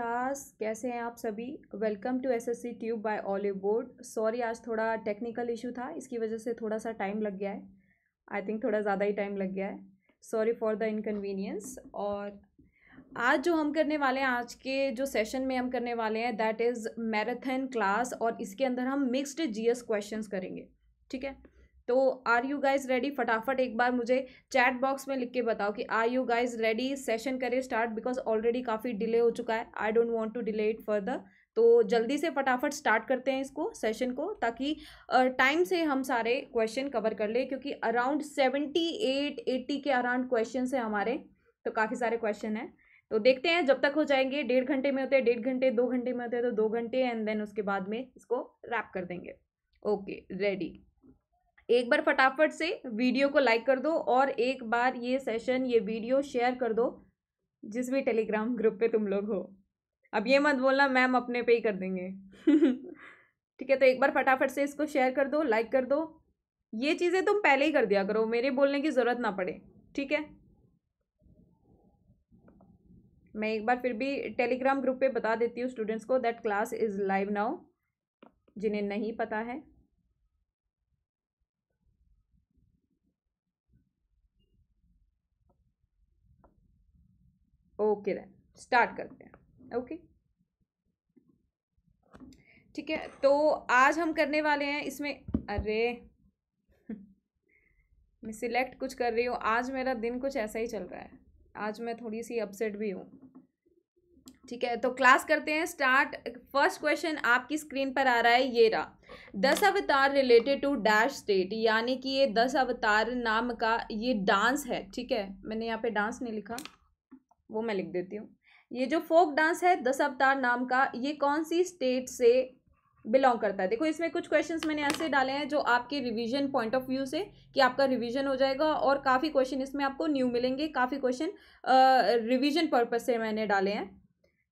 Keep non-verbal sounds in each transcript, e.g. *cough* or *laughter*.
Class कैसे हैं आप सभी welcome to S S C tube by olive board sorry आज थोड़ा टेक्निकल इशू था इसकी वजह से थोड़ा सा टाइम लग गया है आई थिंक थोड़ा ज़्यादा ही टाइम लग गया है सॉरी फॉर द इनकन्वीनियंस और आज जो हम करने वाले हैं आज के जो सेशन में हम करने वाले हैं दैट इज़ मैराथन क्लास और इसके अंदर हम मिक्सड जी एस क्वेश्चन करेंगे ठीक है तो आर यू गाइज रेडी फटाफट एक बार मुझे चैट बॉक्स में लिख के बताओ कि are you guys ready session करें स्टार्ट बिकॉज ऑलरेडी काफ़ी डिले हो चुका है I don't want to delay it further तो जल्दी से फटाफट स्टार्ट करते हैं इसको सेशन को ताकि टाइम से हम सारे क्वेश्चन कवर कर ले क्योंकि अराउंड सेवेंटी एट एट्टी के अराउंड क्वेश्चन है हमारे तो काफ़ी सारे क्वेश्चन हैं तो देखते हैं जब तक हो जाएंगे डेढ़ घंटे में होते हैं डेढ़ घंटे दो घंटे में होते हैं तो दो घंटे एंड देन उसके बाद में इसको रैप कर देंगे ओके रेडी एक बार फटाफट से वीडियो को लाइक कर दो और एक बार ये सेशन ये वीडियो शेयर कर दो जिस भी टेलीग्राम ग्रुप पे तुम लोग हो अब ये मत बोलना मैम अपने पे ही कर देंगे *laughs* ठीक है तो एक बार फटाफट से इसको शेयर कर दो लाइक कर दो ये चीज़ें तुम पहले ही कर दिया करो मेरे बोलने की ज़रूरत ना पड़े ठीक है मैं एक बार फिर भी टेलीग्राम ग्रुप पे बता देती हूँ स्टूडेंट्स को that class is live now जिन्हें नहीं पता है ओके दैन स्टार्ट करते हैं ओके ठीक है तो आज हम करने वाले हैं इसमें अरे *laughs* मैं सिलेक्ट कुछ कर रही हूँ आज मेरा दिन कुछ ऐसा ही चल रहा है आज मैं थोड़ी सी अपसेट भी हूँ ठीक है तो क्लास करते हैं स्टार्ट फर्स्ट क्वेश्चन आपकी स्क्रीन पर आ रहा है ये रहा दस अवतार रिलेटेड टू डैश स्टेट यानी कि ये दस अवतार नाम का ये डांस है ठीक है मैंने यहाँ पे डांस नहीं लिखा वो मैं लिख हम्म। देती हूँ ये जो फोक डांस है दस अवतार नाम का ये कौन सी स्टेट से बिलोंग करता है देखो इसमें कुछ क्वेश्चंस मैंने ऐसे डाले हैं जो आपके रिवीजन पॉइंट ऑफ व्यू से कि आपका रिवीजन हो जाएगा और काफ़ी क्वेश्चन इसमें आपको न्यू मिलेंगे काफ़ी क्वेश्चन रिवीजन पर्पज से मैंने डाले हैं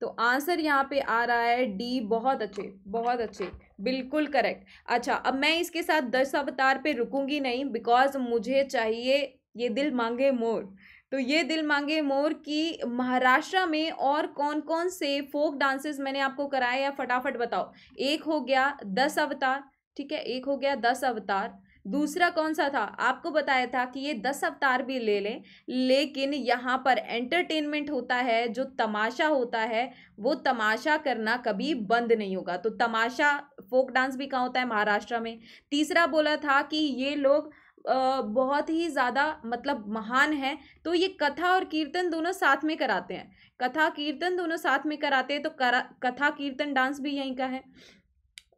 तो आंसर यहाँ पे आ रहा है डी बहुत अच्छे बहुत अच्छे बिल्कुल करेक्ट अच्छा अब मैं इसके साथ दस अवतार पे रुकूंगी नहीं बिकॉज मुझे चाहिए ये दिल मांगे मोर तो ये दिल मांगे मोर की महाराष्ट्र में और कौन कौन से फोक डांसेस मैंने आपको कराए या फटाफट बताओ एक हो गया दस अवतार ठीक है एक हो गया दस अवतार दूसरा कौन सा था आपको बताया था कि ये दस अवतार भी ले लें लेकिन यहाँ पर एंटरटेनमेंट होता है जो तमाशा होता है वो तमाशा करना कभी बंद नहीं होगा तो तमाशा फोक डांस भी कहाँ होता है महाराष्ट्र में तीसरा बोला था कि ये लोग बहुत ही ज़्यादा मतलब महान है तो ये कथा और कीर्तन दोनों साथ में कराते हैं कथा कीर्तन दोनों साथ में कराते हैं तो करा कथा कीर्तन डांस भी यहीं का है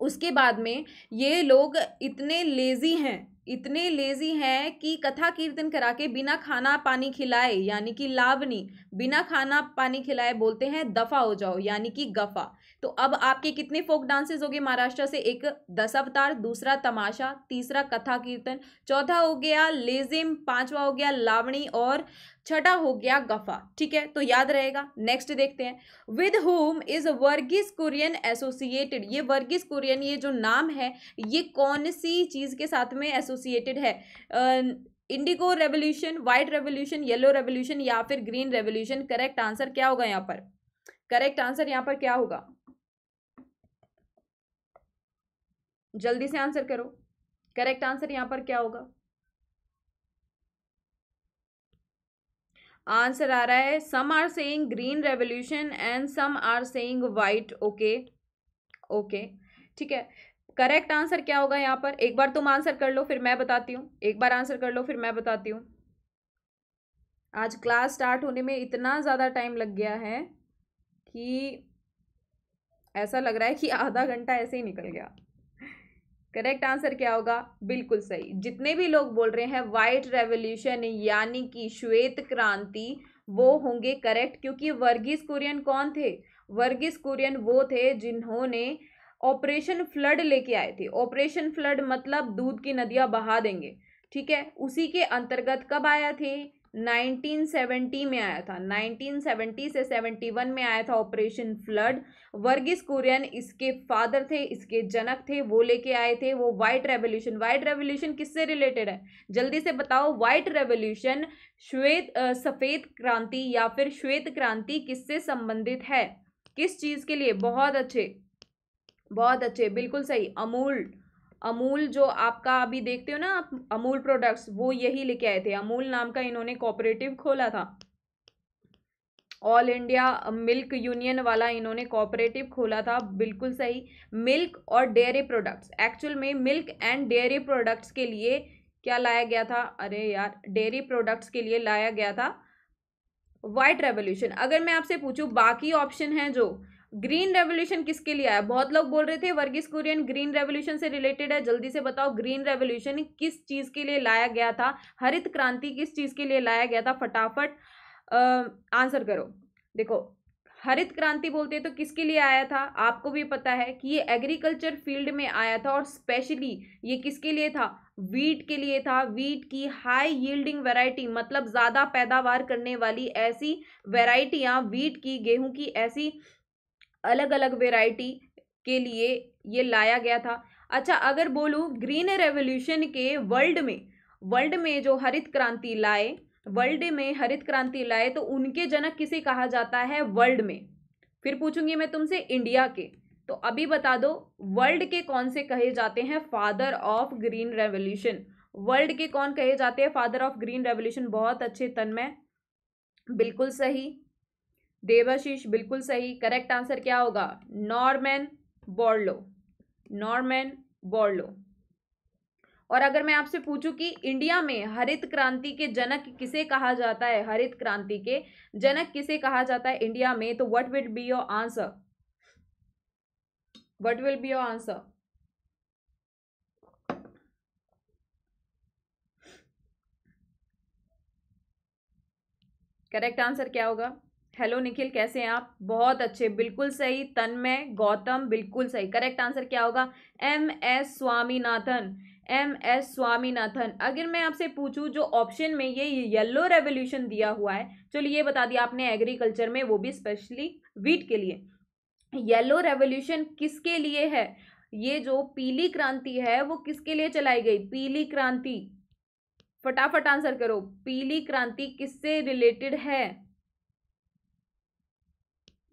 उसके बाद में ये लोग इतने लेज़ी हैं इतने लेज़ी हैं कि कथा कीर्तन करा के बिना खाना पानी खिलाए यानी कि लावनी बिना खाना पानी खिलाए बोलते हैं दफ़ा हो जाओ यानी कि गफ़ा तो अब आपके कितने फोक डांसेस हो गए महाराष्ट्र से एक दस अवतार दूसरा तमाशा तीसरा कथा कीर्तन चौथा हो गया लेजिम पांचवा हो गया लावणी और छठा हो गया गफा ठीक है तो याद रहेगा नेक्स्ट देखते हैं with whom is Verghese Kurien associated ये वर्गीस कुरियन ये जो नाम है ये कौन सी चीज़ के साथ में एसोसिएटेड है indigo revolution white revolution yellow revolution या फिर ग्रीन रेवोल्यूशन करेक्ट आंसर क्या होगा यहाँ पर करेक्ट आंसर यहाँ पर क्या होगा जल्दी से आंसर करो करेक्ट आंसर यहां पर क्या होगा आंसर आ रहा है some are saying green revolution and some are saying white okay okay ठीक है करेक्ट आंसर क्या होगा यहाँ पर एक बार तुम आंसर कर लो फिर मैं बताती हूँ एक बार आंसर कर लो फिर मैं बताती हूँ आज क्लास स्टार्ट होने में इतना ज़्यादा टाइम लग गया है कि ऐसा लग रहा है कि आधा घंटा ऐसे ही निकल गया करेक्ट आंसर क्या होगा बिल्कुल सही जितने भी लोग बोल रहे हैं वाइट रेवोल्यूशन यानी कि श्वेत क्रांति वो होंगे करेक्ट क्योंकि वर्गीस कुरियन कौन थे वर्गीस कुरियन वो थे जिन्होंने ऑपरेशन फ्लड लेके आए थे ऑपरेशन फ्लड मतलब दूध की नदियाँ बहा देंगे ठीक है उसी के अंतर्गत कब आया थे 1970 में आया था 1970 से 71 में आया था ऑपरेशन फ्लड वर्गीस कुरियन इसके फादर थे इसके जनक थे वो लेके आए थे वो वाइट रेवोल्यूशन वाइट रेवोल्यूशन किससे रिलेटेड है जल्दी से बताओ वाइट रेवोल्यूशन श्वेत सफ़ेद क्रांति या फिर श्वेत क्रांति किससे संबंधित है किस चीज़ के लिए बहुत अच्छे बहुत अच्छे बिल्कुल सही अमूल अमूल जो आपका अभी देखते हो ना आप अमूल प्रोडक्ट्स वो यही लेके आए थे अमूल नाम का इन्होंने कॉपरेटिव खोला था ऑल इंडिया मिल्क यूनियन वाला इन्होंने कॉपरेटिव खोला था बिल्कुल सही मिल्क और डेयरी प्रोडक्ट्स एक्चुअल में मिल्क एंड डेयरी प्रोडक्ट्स के लिए क्या लाया गया था अरे यार डेयरी प्रोडक्ट्स के लिए लाया गया था वाइट रेवोल्यूशन अगर मैं आपसे पूछूं बाकी ऑप्शन हैं जो ग्रीन रेवोल्यूशन किसके लिए आया बहुत लोग बोल रहे थे वर्गीस कुरियन ग्रीन रेवोल्यूशन से रिलेटेड है जल्दी से बताओ ग्रीन रेवोल्यूशन किस चीज़ के लिए लाया गया था हरित क्रांति किस चीज़ के लिए लाया गया था फटाफट आंसर करो देखो हरित क्रांति बोलते हैं तो किसके लिए आया था आपको भी पता है कि ये एग्रीकल्चर फील्ड में आया था और स्पेशली ये किसके लिए था वीट के लिए था वीट की हाई यील्डिंग वैरायटी मतलब ज़्यादा पैदावार करने वाली ऐसी वेराइटियाँ वीट की गेहूं की ऐसी अलग अलग वेराइटी के लिए ये लाया गया था अच्छा अगर बोलूँ ग्रीन रेवोल्यूशन के वर्ल्ड में वर्ल्ड में जो हरित क्रांति लाए वर्ल्ड में हरित क्रांति लाए तो उनके जनक किसे कहा जाता है वर्ल्ड में फिर पूछूंगी मैं तुमसे इंडिया के तो अभी बता दो वर्ल्ड के कौन से कहे जाते हैं father of green revolution world के कौन कहे जाते हैं फादर ऑफ ग्रीन रेवोल्यूशन बहुत अच्छे तन में बिल्कुल सही देवाशीष बिल्कुल सही करेक्ट आंसर क्या होगा नॉर्मैन बोर्लो नॉर्मैन बोर्लो और अगर मैं आपसे पूछूं कि इंडिया में हरित क्रांति के जनक किसे कहा जाता है हरित क्रांति के जनक किसे कहा जाता है इंडिया में तो what will be your answer what will be your answer correct answer क्या होगा हेलो निखिल कैसे हैं आप बहुत अच्छे बिल्कुल सही तन्मय गौतम बिल्कुल सही करेक्ट आंसर क्या होगा M S Swaminathan M S Swaminathan अगर मैं आपसे पूछूं जो ऑप्शन में ये येलो रेवोल्यूशन दिया हुआ है चलिए ये बता दिया आपने एग्रीकल्चर में वो भी स्पेशली वीट के लिए येलो रेवोल्यूशन किसके लिए है ये जो पीली क्रांति है वो किसके लिए चलाई गई पीली क्रांति फटाफट आंसर करो पीली क्रांति किससे रिलेटेड है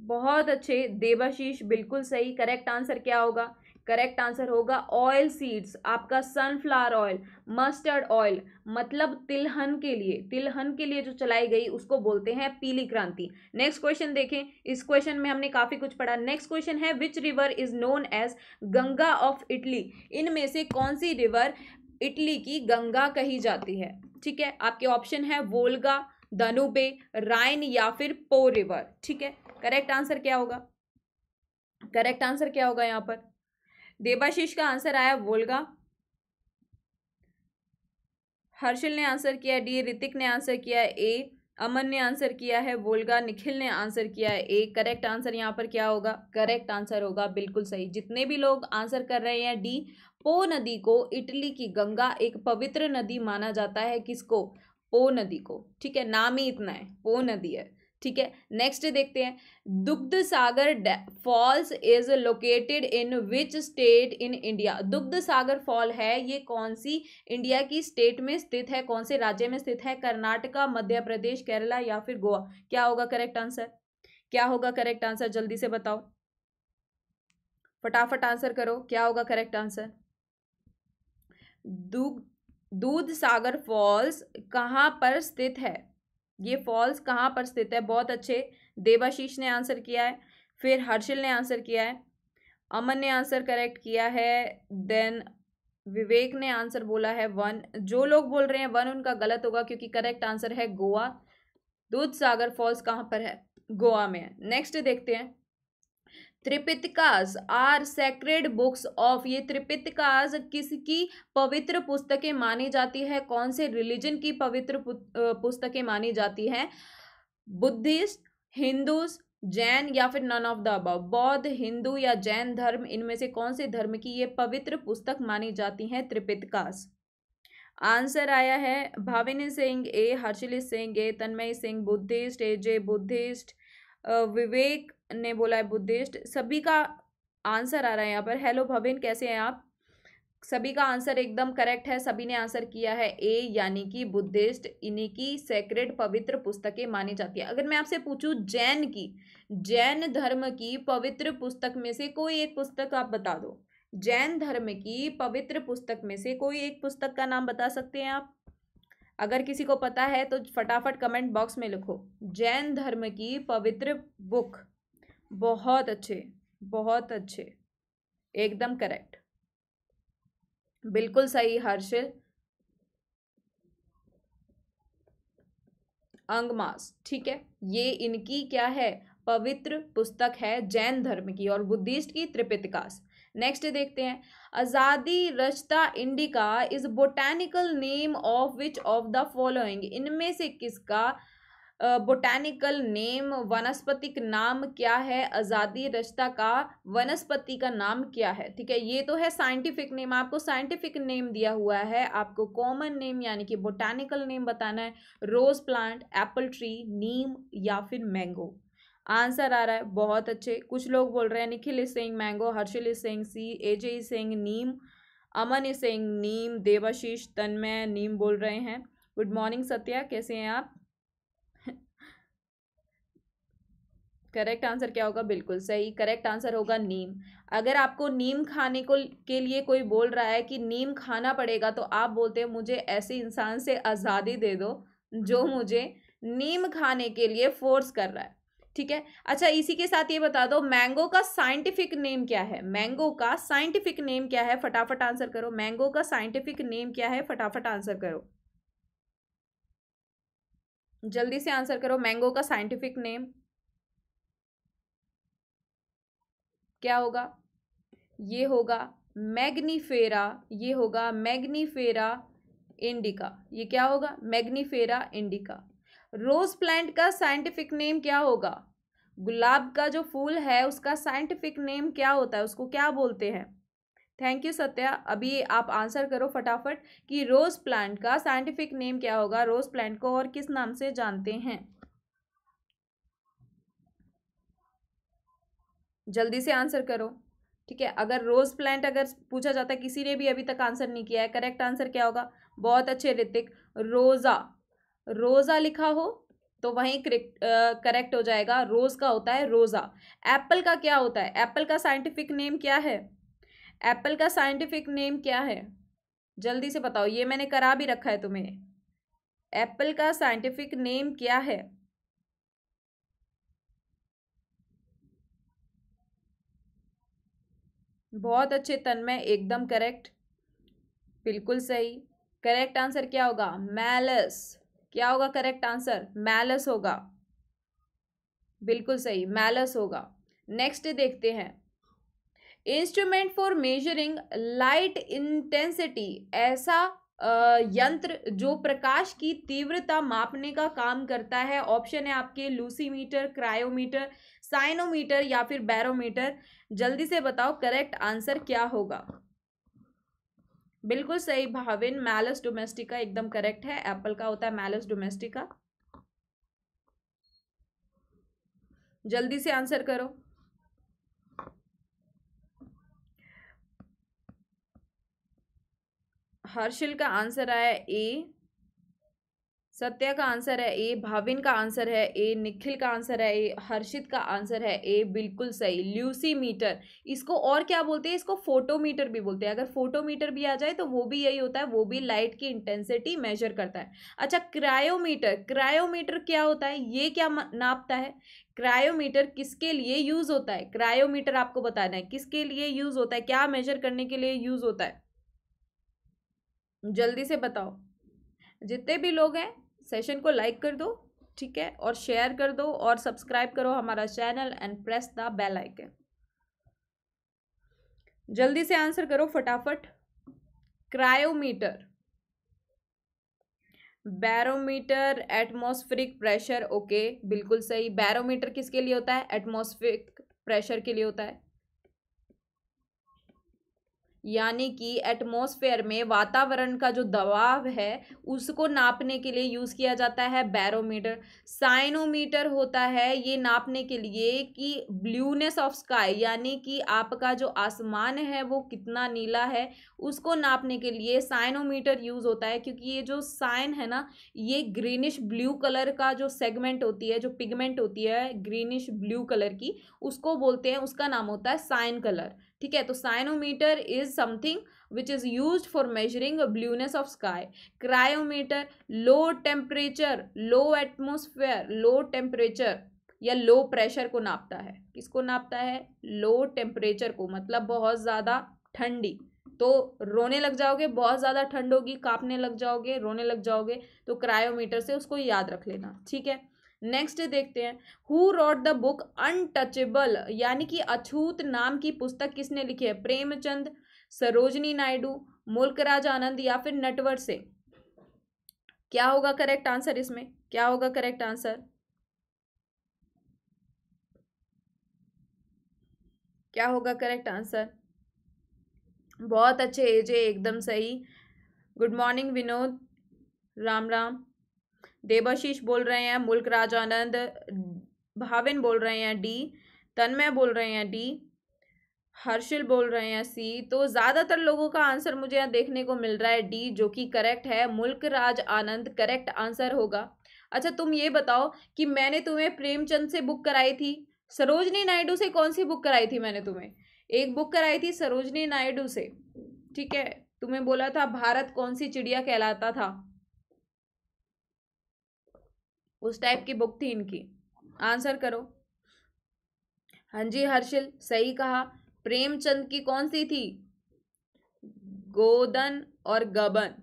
बहुत अच्छे देवाशीष बिल्कुल सही करेक्ट आंसर क्या होगा करेक्ट आंसर होगा ऑयल सीड्स आपका सनफ्लावर ऑयल मस्टर्ड ऑयल मतलब तिलहन के लिए तिलहन के लिए जो चलाई गई उसको बोलते हैं पीली क्रांति नेक्स्ट क्वेश्चन देखें इस क्वेश्चन में हमने काफ़ी कुछ पढ़ा नेक्स्ट क्वेश्चन है which river is known as Ganga of Italy इनमें से कौन सी रिवर इटली की गंगा कही जाती है ठीक है आपके ऑप्शन है वोल्गा धनुबे राइन या फिर पो रिवर ठीक है करेक्ट आंसर क्या होगा करेक्ट आंसर क्या होगा यहाँ पर देवाशीष का आंसर आया वोल्गा हर्षल ने आंसर किया डी ऋतिक ने आंसर किया ए अमन ने आंसर किया है वोल्गा निखिल ने आंसर किया है ए करेक्ट आंसर यहाँ पर क्या होगा करेक्ट आंसर होगा बिल्कुल सही जितने भी लोग आंसर कर रहे हैं डी पो नदी को इटली की गंगा एक पवित्र नदी माना जाता है किसको पो नदी को ठीक है नाम ही इतना है पो नदी है ठीक है नेक्स्ट देखते हैं Dudhsagar falls is located in which state in India Dudhsagar fall है ये कौन सी इंडिया की स्टेट में स्थित है कौन से राज्य में स्थित है कर्नाटका मध्य प्रदेश केरला या फिर गोवा क्या होगा करेक्ट आंसर क्या होगा करेक्ट आंसर जल्दी से बताओ फटाफट आंसर करो क्या होगा करेक्ट आंसर दूध सागर फॉल्स कहाँ पर स्थित है ये हम्म। फॉल्स कहाँ पर स्थित है बहुत अच्छे देवाशीष ने आंसर किया है फिर हर्षिल ने आंसर किया है अमन ने आंसर करेक्ट किया है देन विवेक ने आंसर बोला है वन जो लोग बोल रहे हैं वन उनका गलत होगा क्योंकि करेक्ट आंसर है गोवा दूध सागर फॉल्स कहाँ पर है गोवा में है नेक्स्ट देखते हैं Tripitakas are sacred books of ये त्रिपितकाज किसकी पवित्र पुस्तकें मानी जाती है कौन से रिलीजन की पवित्र पुस्तकें मानी जाती हैं बुद्धिस्ट हिंदूज जैन या फिर नन ऑफ द अबव बौद्ध हिंदू या जैन धर्म इनमें से कौन से धर्म की ये पवित्र पुस्तक मानी जाती हैं त्रिपितकाज आंसर आया है Bhavini Singh A Harshili Singh A Tanmay Singh Buddhist A J Buddhist Vivek ने बोला है बुद्धिस्ट सभी का आंसर आ रहा है यहाँ पर हेलो भविन कैसे हैं आप सभी का आंसर एकदम करेक्ट है सभी ने आंसर किया है ए यानी कि बुद्धिस्ट इन्हीं की सेक्रेट पवित्र पुस्तकें मानी जाती है अगर मैं आपसे पूछूं जैन की जैन धर्म की पवित्र पुस्तक में से कोई एक पुस्तक आप बता दो जैन धर्म की पवित्र पुस्तक में से कोई एक पुस्तक का नाम बता सकते हैं आप अगर किसी को पता है तो फटाफट कमेंट बॉक्स में लिखो जैन धर्म की पवित्र बुक बहुत अच्छे बहुत अच्छे एकदम करेक्ट बिल्कुल सही हर्षिल अंगमास ठीक है ये इनकी क्या है पवित्र पुस्तक है जैन धर्म की और बुद्धिस्ट की त्रिपितकास नेक्स्ट देखते हैं azadirachta indica is botanical name of which of the following इनमें से किसका बोटैनिकल नेम वनस्पतिक नाम क्या है आज़ादी रचता का वनस्पति का नाम क्या है ठीक है ये तो है साइंटिफिक नेम आपको साइंटिफिक नेम दिया हुआ है आपको कॉमन नेम यानी कि बोटैनिकल नेम बताना है rose plant apple tree neem या फिर मैंगो आंसर आ रहा है बहुत अच्छे कुछ लोग बोल रहे हैं Nikhil is Singh mango Harshil is Singh C AJ is Singh neem Aman is Singh neem Devashish Tanmay neem बोल रहे हैं गुड मॉर्निंग सत्या कैसे हैं आप करेक्ट आंसर क्या होगा बिल्कुल सही करेक्ट आंसर होगा नीम अगर आपको नीम खाने को के लिए कोई बोल रहा है कि नीम खाना पड़ेगा तो आप बोलते हैं मुझे ऐसे इंसान से आज़ादी दे दो जो मुझे नीम खाने के लिए फोर्स कर रहा है ठीक है अच्छा इसी के साथ ये बता दो मैंगो का साइंटिफिक नेम क्या है मैंगो का साइंटिफिक नेम क्या है फटाफट आंसर करो मैंगो का साइंटिफिक नेम क्या है फटाफट आंसर करो जल्दी से आंसर करो मैंगो का साइंटिफिक नेम क्या होगा ये होगा मैग्नीफेरा ये होगा मैग्नीफेरा इंडिका ये क्या होगा मैग्नीफेरा इंडिका रोज प्लांट का साइंटिफिक नेम क्या होगा गुलाब का जो फूल है उसका साइंटिफिक नेम क्या होता है उसको क्या बोलते हैं थैंक यू सत्या अभी आप आंसर करो फटाफट कि रोज़ प्लांट का साइंटिफिक नेम क्या होगा रोज़ प्लांट को और किस नाम से जानते हैं जल्दी से आंसर करो ठीक है अगर रोज़ प्लांट अगर पूछा जाता है किसी ने भी अभी तक आंसर नहीं किया है करेक्ट आंसर क्या होगा बहुत अच्छे ऋतिक रोज़ा रोज़ा लिखा हो तो वहीं करेक्ट हो जाएगा रोज़ का होता है रोज़ा एप्पल का क्या होता है एप्पल का साइंटिफिक नेम क्या है एप्पल का साइंटिफिक नेम क्या है जल्दी से बताओ ये मैंने करा भी रखा है तुम्हें एप्पल का साइंटिफिक नेम क्या है हम्म। बहुत अच्छे तन्मय एकदम करेक्ट बिल्कुल सही करेक्ट आंसर क्या होगा मैलस क्या होगा करेक्ट आंसर मैलस होगा बिल्कुल सही मैलस होगा नेक्स्ट देखते हैं instrument for measuring light intensity ऐसा यंत्र जो प्रकाश की तीव्रता मापने का काम करता है ऑप्शन है आपके लूसीमीटर क्रायोमीटर साइनोमीटर या फिर बैरोमीटर जल्दी से बताओ करेक्ट आंसर क्या होगा बिल्कुल सही भाविन मैलस डोमेस्टिका एकदम करेक्ट है एप्पल का होता है मैलस डोमेस्टिका जल्दी से आंसर करो हर्षिल का आंसर आया ए सत्या का आंसर है ए भाविन का आंसर है ए निखिल का आंसर है ए हर्षित का आंसर है ए बिल्कुल सही ल्यूसी मीटर इसको और क्या बोलते हैं इसको फोटोमीटर भी बोलते हैं अगर फोटोमीटर भी आ जाए तो वो भी यही होता है वो भी लाइट की इंटेंसिटी मेजर करता है अच्छा क्रायोमीटर क्रायोमीटर क्या होता है ये क्या नापता है क्रायोमीटर किसके लिए यूज़ होता है क्रायोमीटर आपको बताना है किसके लिए यूज़ होता है क्या मेजर करने के लिए यूज़ होता है जल्दी से बताओ जितने भी लोग हैं सेशन को लाइक कर दो ठीक है और शेयर कर दो और सब्सक्राइब करो हमारा channel and press the bell icon जल्दी से आंसर करो फटाफट cryometer barometer atmospheric pressure okay बिल्कुल सही बैरोमीटर किसके लिए होता है एटमॉस्फेरिक प्रेशर के लिए होता है यानी कि एटमॉस्फेयर में वातावरण का जो दबाव है उसको नापने के लिए यूज़ किया जाता है बैरोमीटर साइनोमीटर होता है ये नापने के लिए कि ब्लूनेस ऑफ स्काई यानी कि आपका जो आसमान है वो कितना नीला है उसको नापने के लिए साइनोमीटर यूज़ होता है क्योंकि ये जो साइन है ना ये ग्रीनिश ब्लू कलर का जो सेगमेंट होती है जो पिगमेंट होती है ग्रीनिश ब्लू कलर की उसको बोलते हैं उसका नाम होता है साइन कलर ठीक है तो cyanometer is something which is use for measuring blueness of sky cryometer low temperature low atmosphere low temperature या लो प्रेशर को नापता है किसको नापता है लो टेम्परेचर को मतलब बहुत ज़्यादा ठंडी तो रोने लग जाओगे बहुत ज़्यादा ठंड होगी कांपने लग जाओगे रोने लग जाओगे तो क्रायोमीटर से उसको याद रख लेना ठीक है नेक्स्ट देखते हैं who wrote the book untouchable यानी कि अछूत नाम की पुस्तक किसने लिखी है प्रेमचंद सरोजनी नायडू मुल्कराज आनंद या फिर नटवर से क्या होगा करेक्ट आंसर इसमें क्या होगा करेक्ट आंसर क्या होगा करेक्ट आंसर बहुत अच्छे एजे एकदम सही गुड मॉर्निंग विनोद राम राम देवाशीष बोल रहे हैं मुल्क राज आनंद भाविन बोल रहे हैं डी तन्मय बोल रहे हैं डी हर्षिल बोल रहे हैं सी तो ज़्यादातर लोगों का आंसर मुझे यहाँ देखने को मिल रहा है डी जो कि करेक्ट है मुल्क राज आनंद करेक्ट आंसर होगा अच्छा तुम ये बताओ कि मैंने तुम्हें प्रेमचंद से बुक कराई थी सरोजनी नायडू से कौन सी बुक कराई थी मैंने तुम्हें एक बुक कराई थी सरोजनी नायडू से ठीक है तुम्हें बोला था भारत कौन सी चिड़िया कहलाता था उस टाइप की बुक थी इनकी आंसर करो हाँ जी हर्षिल सही कहा प्रेमचंद की कौन सी थी गोदन और गबन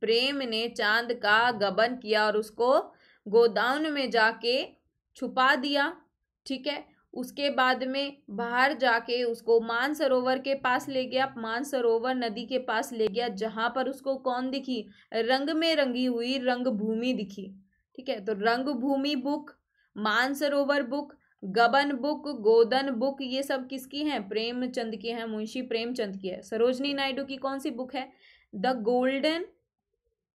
प्रेम ने चांद का गबन किया और उसको गोदाउन में जाके छुपा दिया ठीक है उसके बाद में बाहर जाके उसको मानसरोवर के पास ले गया मानसरोवर नदी के पास ले गया जहाँ पर उसको कौन दिखी रंग में रंगी हुई रंग भूमि दिखी ठीक है तो Rangbhoomi book Mansarovar book Gaban book Godan book ये सब किसकी हैं प्रेमचंद की हैं मुंशी प्रेमचंद की है सरोजनी नायडू की कौन सी बुक है द गोल्डन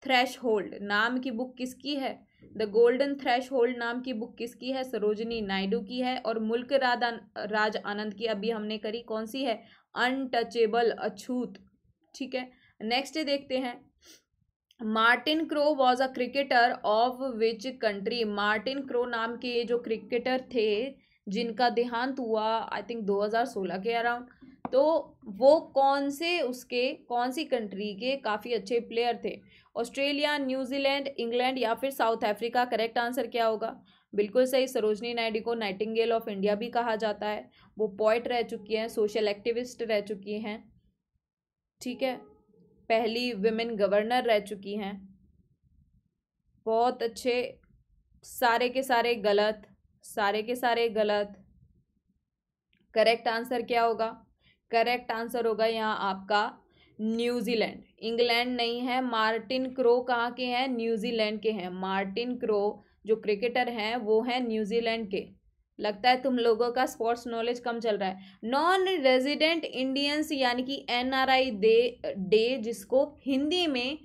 थ्रैश होल्ड नाम की बुक किसकी है द गोल्डन थ्रैश होल्ड नाम की बुक किसकी है सरोजनी नायडू की है और मुल्क राधा राज आनंद की अभी हमने करी कौन सी है अनटचेबल अछूत ठीक है नेक्स्ट देखते हैं Martin Crowe was a cricketer of which country Martin Crowe नाम के जो क्रिकेटर थे जिनका देहांत हुआ आई थिंक 2016 के अराउंड तो वो कौन से उसके कौन सी कंट्री के काफ़ी अच्छे प्लेयर थे ऑस्ट्रेलिया न्यूजीलैंड इंग्लैंड या फिर साउथ अफ्रीका करेक्ट आंसर क्या होगा बिल्कुल सही सरोजनी नायडू को नाइटिंगेल ऑफ इंडिया भी कहा जाता है वो पॉइट रह चुकी हैं सोशल एक्टिविस्ट रह चुकी हैं ठीक है पहली विमेन गवर्नर रह चुकी हैं बहुत अच्छे सारे के सारे गलत सारे के सारे गलत करेक्ट आंसर क्या होगा करेक्ट आंसर होगा यहाँ आपका न्यूजीलैंड इंग्लैंड नहीं है मार्टिन क्रो कहाँ के हैं न्यूजीलैंड के हैं मार्टिन क्रो जो क्रिकेटर हैं वो हैं न्यूजीलैंड के लगता है तुम लोगों का स्पोर्ट्स नॉलेज कम चल रहा है नॉन रेजिडेंट इंडियंस यानी कि एनआरआई डे डे जिसको हिंदी में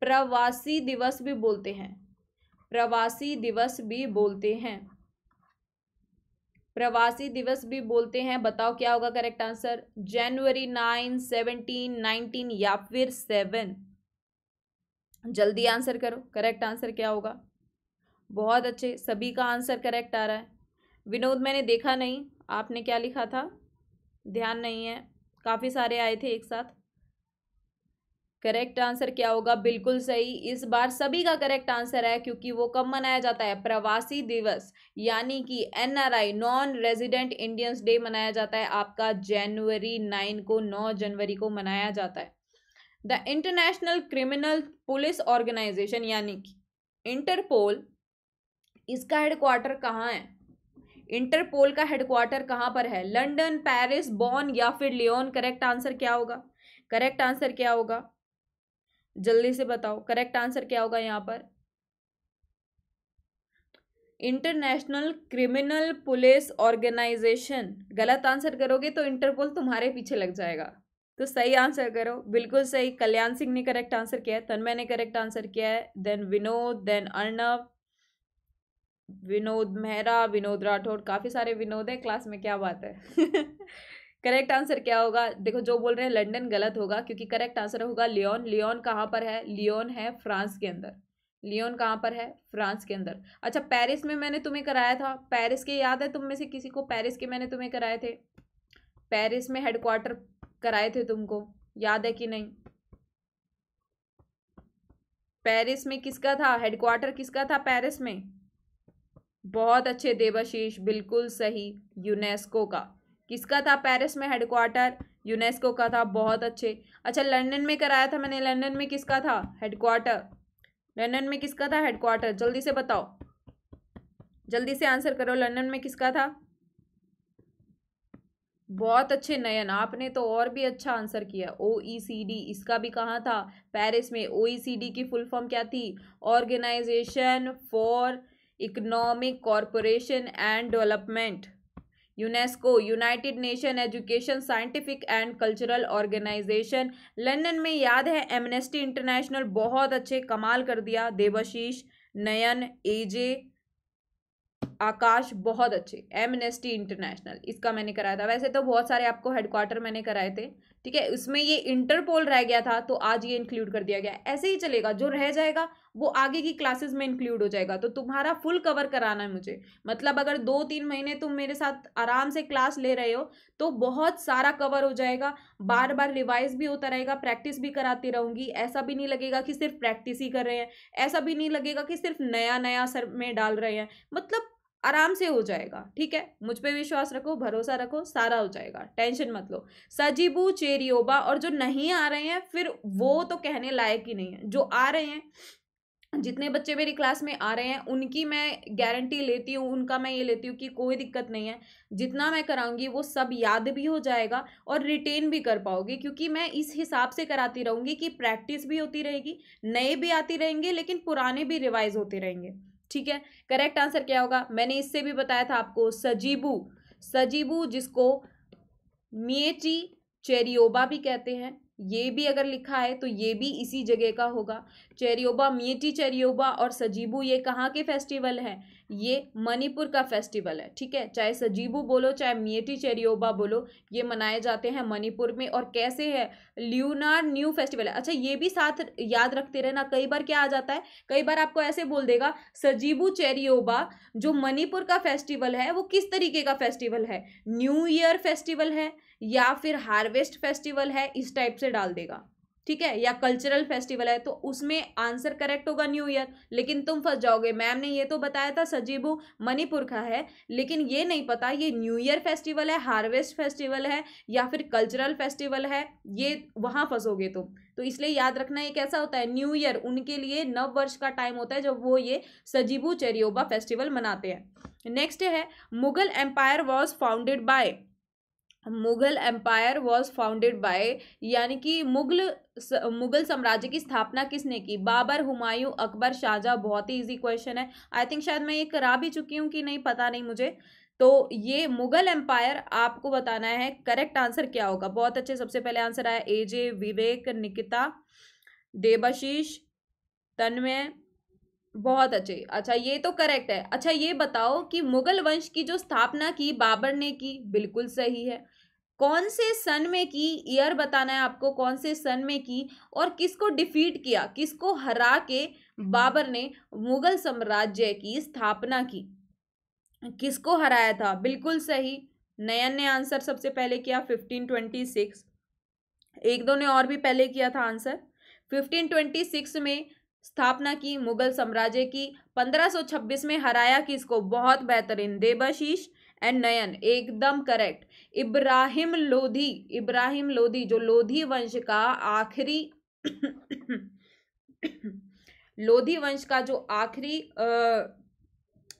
प्रवासी दिवस भी बोलते हैं प्रवासी दिवस भी बोलते हैं प्रवासी दिवस भी बोलते हैं बताओ क्या होगा correct answer January nine seventeen nineteen या फिर सेवन जल्दी आंसर करो करेक्ट आंसर क्या होगा बहुत अच्छे सभी का आंसर करेक्ट आ रहा है विनोद मैंने देखा नहीं आपने क्या लिखा था ध्यान नहीं है काफ़ी सारे आए थे एक साथ करेक्ट आंसर क्या होगा बिल्कुल सही इस बार सभी का करेक्ट आंसर है क्योंकि वो कब मनाया जाता है प्रवासी दिवस यानी कि NRI non resident Indians day मनाया जाता है आपका जनवरी नाइन को नौ जनवरी को मनाया जाता है the international criminal police organisation यानी कि इंटरपोल इसका हेडक्वार्टर कहाँ है इंटरपोल का हेडक्वार्टर कहाँ पर है लंडन पेरिस बॉन या फिर लियोन करेक्ट आंसर क्या होगा करेक्ट आंसर क्या होगा जल्दी से बताओ करेक्ट आंसर क्या होगा यहाँ पर इंटरनेशनल क्रिमिनल पुलिस ऑर्गेनाइजेशन गलत आंसर करोगे तो इंटरपोल तुम्हारे पीछे लग जाएगा तो सही आंसर करो बिल्कुल सही कल्याण सिंह ने करेक्ट आंसर किया है तन्मय ने करेक्ट आंसर किया है देन विनोद देन अर्णव विनोद मेहरा विनोद राठौड़ काफ़ी सारे विनोद है क्लास में क्या बात है करेक्ट *laughs* आंसर क्या होगा देखो जो बोल रहे हैं लंदन गलत होगा क्योंकि करेक्ट आंसर होगा लियोन लियोन कहाँ पर है लियोन है फ्रांस के अंदर लियोन कहाँ पर है फ्रांस के अंदर अच्छा पेरिस में मैंने तुम्हें कराया था पेरिस के याद है तुम में से किसी को पेरिस के मैंने तुम्हें कराए थे पेरिस में हेडक्वार्टर कराए थे तुमको याद है कि नहीं पेरिस में किसका था हेडक्वार्टर किसका था पेरिस में बहुत अच्छे देवाशीष बिल्कुल सही यूनेस्को का किसका था पेरिस में हेडक्वार्टर यूनेस्को का था बहुत अच्छे अच्छा लंदन में कराया था मैंने लंदन में किसका था हेडक्वार्टर लंदन में किसका था हेडक्वार्टर जल्दी से बताओ जल्दी से आंसर करो लंदन में किसका था बहुत अच्छे नयन आपने तो और भी अच्छा आंसर किया ओ ई सी डी इसका भी कहाँ था पेरिस में ओ ई सी डी की फुल फॉर्म क्या थी organisation for economic corporation and development UNESCO United nation education scientific and cultural organisation London में याद है एमनेस्टी इंटरनेशनल बहुत अच्छे कमाल कर दिया देवाशीष नयन एजे आकाश बहुत अच्छे एमनेस्टी इंटरनेशनल इसका मैंने कराया था वैसे तो बहुत सारे आपको हेडक्वार्टर मैंने कराए थे ठीक है उसमें ये इंटरपोल रह गया था तो आज ये इंक्लूड कर दिया गया ऐसे ही चलेगा जो रह जाएगा वो आगे की क्लासेस में इंक्लूड हो जाएगा तो तुम्हारा फुल कवर कराना है मुझे मतलब अगर दो तीन महीने तुम मेरे साथ आराम से क्लास ले रहे हो तो बहुत सारा कवर हो जाएगा बार बार रिवाइज भी होता रहेगा प्रैक्टिस भी कराती रहूँगी ऐसा भी नहीं लगेगा कि सिर्फ प्रैक्टिस ही कर रहे हैं ऐसा भी नहीं लगेगा कि सिर्फ नया नया सर में डाल रहे हैं मतलब आराम से हो जाएगा ठीक है मुझ पे विश्वास रखो भरोसा रखो सारा हो जाएगा टेंशन मत लो सजीबू चेरियोबा और जो नहीं आ रहे हैं फिर वो हम्म। तो कहने लायक ही नहीं है जो आ रहे हैं जितने बच्चे मेरी क्लास में आ रहे हैं उनकी मैं गारंटी लेती हूँ उनका मैं ये लेती हूँ कि कोई दिक्कत नहीं है जितना मैं कराऊंगी वो सब याद भी हो जाएगा और रिटेन भी कर पाओगे क्योंकि मैं इस हिसाब से कराती रहूँगी कि प्रैक्टिस भी होती रहेगी नए भी आती रहेंगे लेकिन पुराने भी रिवाइज होते रहेंगे ठीक है करेक्ट आंसर क्या होगा मैंने इससे भी बताया था आपको सजीबू सजीबू जिसको मिएटी चेरियोबा भी कहते हैं ये भी अगर लिखा है तो ये भी इसी जगह का होगा चेरियोबा मियटी चेरियोबा और सजीबू ये कहाँ के फेस्टिवल है ये मणिपुर का फेस्टिवल है ठीक है चाहे सजीबू बोलो चाहे मियटी चेरियोबा बोलो ये मनाए जाते हैं मणिपुर में और कैसे है ल्यूनार न्यू फेस्टिवल है अच्छा ये भी साथ याद रखते रहना कई बार क्या आ जाता है कई बार आपको ऐसे बोल देगा सजीबू चेरियोबा जो मणिपुर का फेस्टिवल है वो किस तरीके का फेस्टिवल है न्यू ईयर फेस्टिवल है या फिर हार्वेस्ट फेस्टिवल है इस टाइप से डाल देगा ठीक है या कल्चरल फेस्टिवल है तो उसमें आंसर करेक्ट होगा न्यू ईयर लेकिन तुम फंस जाओगे मैम ने ये तो बताया था सजीबू मणिपुर का है लेकिन ये नहीं पता ये न्यू ईयर फेस्टिवल है हार्वेस्ट फेस्टिवल है या फिर कल्चरल फेस्टिवल है ये वहाँ फंसोगे तुम तो इसलिए याद रखना ये कैसा होता है न्यू ईयर उनके लिए नव वर्ष का टाइम होता है जब वो ये सजीबू चेरियोबा फेस्टिवल मनाते हैं नेक्स्ट है Mughal empire was founded by Mughal empire was founded by यानी कि मुगल स, मुगल साम्राज्य की स्थापना किसने की बाबर हुमायूं अकबर शाहजहाँ बहुत ही इजी क्वेश्चन है आई थिंक शायद मैं ये करा भी चुकी हूँ कि नहीं पता नहीं मुझे तो ये मुगल एम्पायर आपको बताना है करेक्ट आंसर क्या होगा बहुत अच्छे सबसे पहले आंसर आया एजे विवेक निकिता देवाशीष तन्मय बहुत अच्छे अच्छा ये तो करेक्ट है अच्छा ये बताओ कि मुगल वंश की जो स्थापना की बाबर ने की बिल्कुल सही है कौन से सन में की ईयर बताना है आपको कौन से सन में की और किसको डिफीट किया किसको हरा के बाबर ने मुगल साम्राज्य की स्थापना की किसको हराया था बिल्कुल सही नयन ने आंसर सबसे पहले किया फिफ्टीन ट्वेंटी सिक्स एक दो ने और भी पहले किया था आंसर फिफ्टीन ट्वेंटी सिक्स में स्थापना की मुगल साम्राज्य की पंद्रह सौ छब्बीस में हराया किसको बहुत बेहतरीन देबाशीष एंड नयन एकदम करेक्ट इब्राहिम लोधी इब्राहिम लोधी जो लोधी वंश का आखिरी *coughs* लोधी वंश का जो आखिरी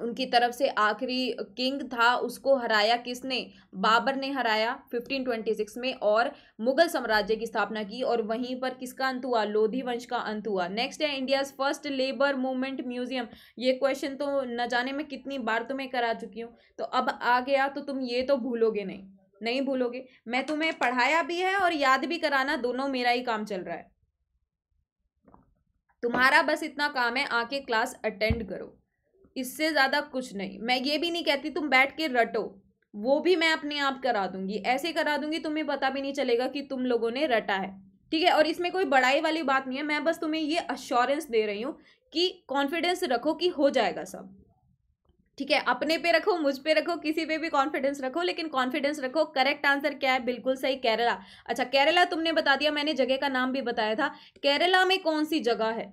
उनकी तरफ से आखिरी किंग था उसको हराया किसने बाबर ने हराया 1526 में और मुगल साम्राज्य की स्थापना की और वहीं पर किसका अंत हुआ लोधी वंश का अंत हुआ नेक्स्ट है India's first labour movement museum ये क्वेश्चन तो न जाने में कितनी बार तुम्हें करा चुकी हूँ तो अब आ गया तो तुम ये तो भूलोगे नहीं नहीं भूलोगे मैं तुम्हें पढ़ाया भी है और याद भी कराना दोनों मेरा ही काम चल रहा है तुम्हारा बस इतना काम है आके क्लास अटेंड करो इससे ज़्यादा कुछ नहीं मैं ये भी नहीं कहती तुम बैठ के रटो वो भी मैं अपने आप करा दूंगी ऐसे करा दूंगी तुम्हें पता भी नहीं चलेगा कि तुम लोगों ने रटा है ठीक है और इसमें कोई बड़ाई वाली बात नहीं है मैं बस तुम्हें ये अश्योरेंस दे रही हूँ कि कॉन्फिडेंस रखो कि हो जाएगा सब ठीक है अपने पे रखो मुझ पे रखो किसी पे भी कॉन्फिडेंस रखो लेकिन कॉन्फिडेंस रखो करेक्ट आंसर क्या है बिल्कुल सही केरला अच्छा केरला तुमने बता दिया मैंने जगह का नाम भी बताया था केरला में कौन सी जगह है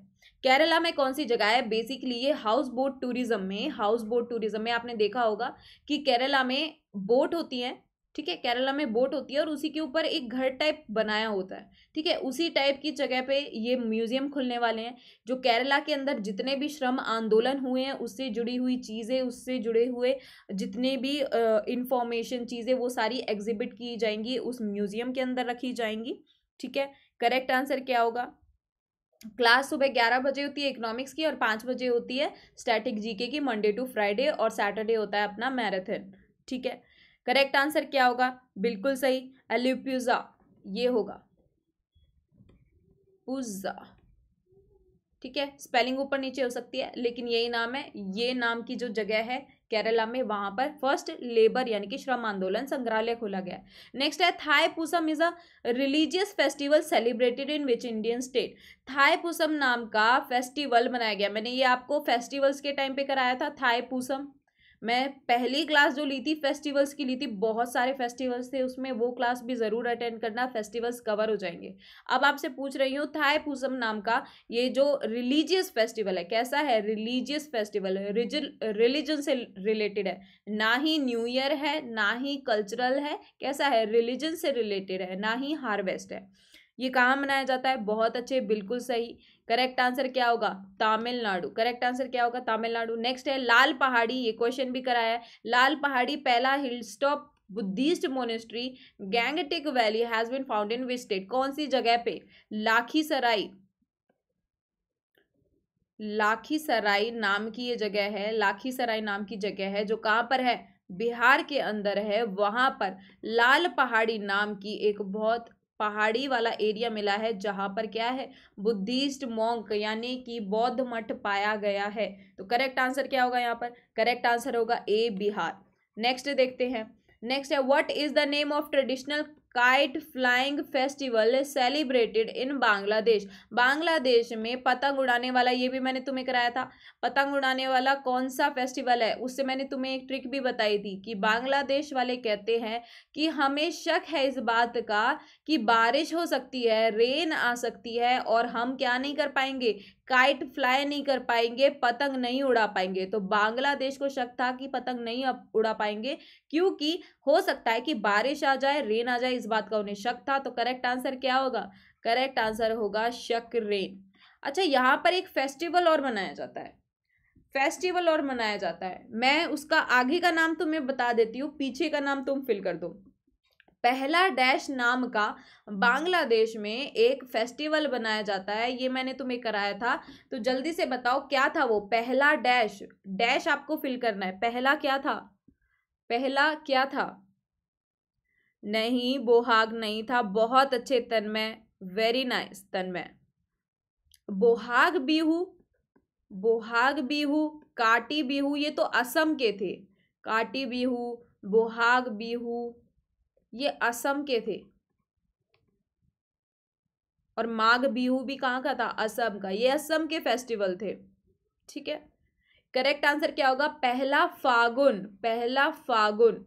केरला में कौन सी जगह है बेसिकली ये हाउस बोट टूरिज्म में हाउस बोट टूरिज्म में आपने देखा होगा कि केरला में बोट होती हैं ठीक है केरला में बोट होती है और उसी के ऊपर एक घर टाइप बनाया होता है ठीक है उसी टाइप की जगह पे ये म्यूजियम खुलने वाले हैं जो केरला के अंदर जितने भी श्रम आंदोलन हुए हैं उससे जुड़ी हुई चीज़ें उससे जुड़े हुए जितने भी इंफॉर्मेशन चीज़ें वो सारी एग्जिबिट की जाएंगी उस म्यूज़ियम के अंदर रखी जाएंगी ठीक है करेक्ट आंसर क्या होगा क्लास सुबह ग्यारह बजे होती है इकोनॉमिक्स की और पाँच बजे होती है स्टैटिक जीके की मंडे टू फ्राइडे और सैटरडे होता है अपना मैराथन ठीक है करेक्ट आंसर क्या होगा बिल्कुल सही एल्यूप्यूजा ये होगा पुजा ठीक है स्पेलिंग ऊपर नीचे हो सकती है लेकिन यही नाम है ये नाम की जो जगह है केरला में वहां पर फर्स्ट लेबर यानी कि श्रम आंदोलन संग्रहालय खोला गया नेक्स्ट है Thaipusam is a religious festival celebrated in which Indian state Thaipusam नाम का फेस्टिवल मनाया गया मैंने ये आपको फेस्टिवल्स के टाइम पे कराया था थाई पुसम मैं पहली क्लास जो ली थी फेस्टिवल्स की ली थी बहुत सारे फेस्टिवल्स थे उसमें वो क्लास भी ज़रूर अटेंड करना फेस्टिवल्स कवर हो जाएंगे अब आपसे पूछ रही हूँ थाई पूसम नाम का ये जो रिलीजियस फेस्टिवल है कैसा है रिलीजियस फेस्टिवल रिलीजन से रिलेटेड है ना ही न्यू ईयर है ना ही कल्चरल है कैसा है रिलीजन से रिलेटेड है ना ही हार्वेस्ट है ये कहाँ मनाया जाता है बहुत अच्छे बिल्कुल सही करेक्ट आंसर क्या होगा तमिलनाडु करेक्ट आंसर क्या होगा तमिलनाडु नेक्स्ट है लाल पहाड़ी ये क्वेश्चन भी कराया है लाल पहाड़ी पहला hill stop Buddhist monastery Gangtey valley has been found in which state कौन सी जगह पे लाखी सराई लाखी सराई नाम की ये जगह है लाखी सराई नाम की जगह है जो कहाँ पर है बिहार के अंदर है वहां पर लाल पहाड़ी नाम की एक बहुत पहाड़ी वाला एरिया मिला है जहाँ पर क्या है बुद्धिस्ट मोंक यानी कि बौद्ध मठ पाया गया है तो करेक्ट आंसर क्या होगा यहाँ पर करेक्ट आंसर होगा ए बिहार नेक्स्ट देखते हैं नेक्स्ट है what is the name of traditional kite flying festival celebrated in Bangladesh Bangladesh में पतंग उड़ाने वाला ये भी मैंने तुम्हें कराया था पतंग उड़ाने वाला कौन सा फेस्टिवल है उससे मैंने तुम्हें एक ट्रिक भी बताई थी कि बांग्लादेश वाले कहते हैं कि हमें शक है इस बात का कि बारिश हो सकती है रेन आ सकती है और हम क्या नहीं कर पाएंगे काइट फ्लाई नहीं कर पाएंगे पतंग नहीं उड़ा पाएंगे तो बांग्लादेश को शक था कि पतंग नहीं उड़ा पाएंगे क्योंकि हो सकता है कि बारिश आ जाए रेन आ जाए इस बात का उन्हें शक था तो करेक्ट आंसर क्या होगा करेक्ट आंसर होगा शक रेन अच्छा यहाँ पर एक फेस्टिवल और मनाया जाता है फेस्टिवल और मनाया जाता है मैं उसका आगे का नाम तुम्हें बता देती हूँ पीछे का नाम तुम फिल कर दो पहला डैश नाम का बांग्लादेश में एक फेस्टिवल बनाया जाता है ये मैंने तुम्हें कराया था तो जल्दी से बताओ क्या था वो पहला डैश डैश आपको फिल करना है पहला क्या था पहला क्या था नहीं बोहाग नहीं था बहुत अच्छे तन्मय वेरी नाइस तन्मय बोहाग बिहू बोहाग बिहू काटी बिहू ये तो असम के थे काटी बिहू बोहाग बिहू ये असम के थे और माघ बिहू भी कहाँ का था असम का ये असम के फेस्टिवल थे ठीक है करेक्ट आंसर क्या होगा पहला फागुन पहला फागुन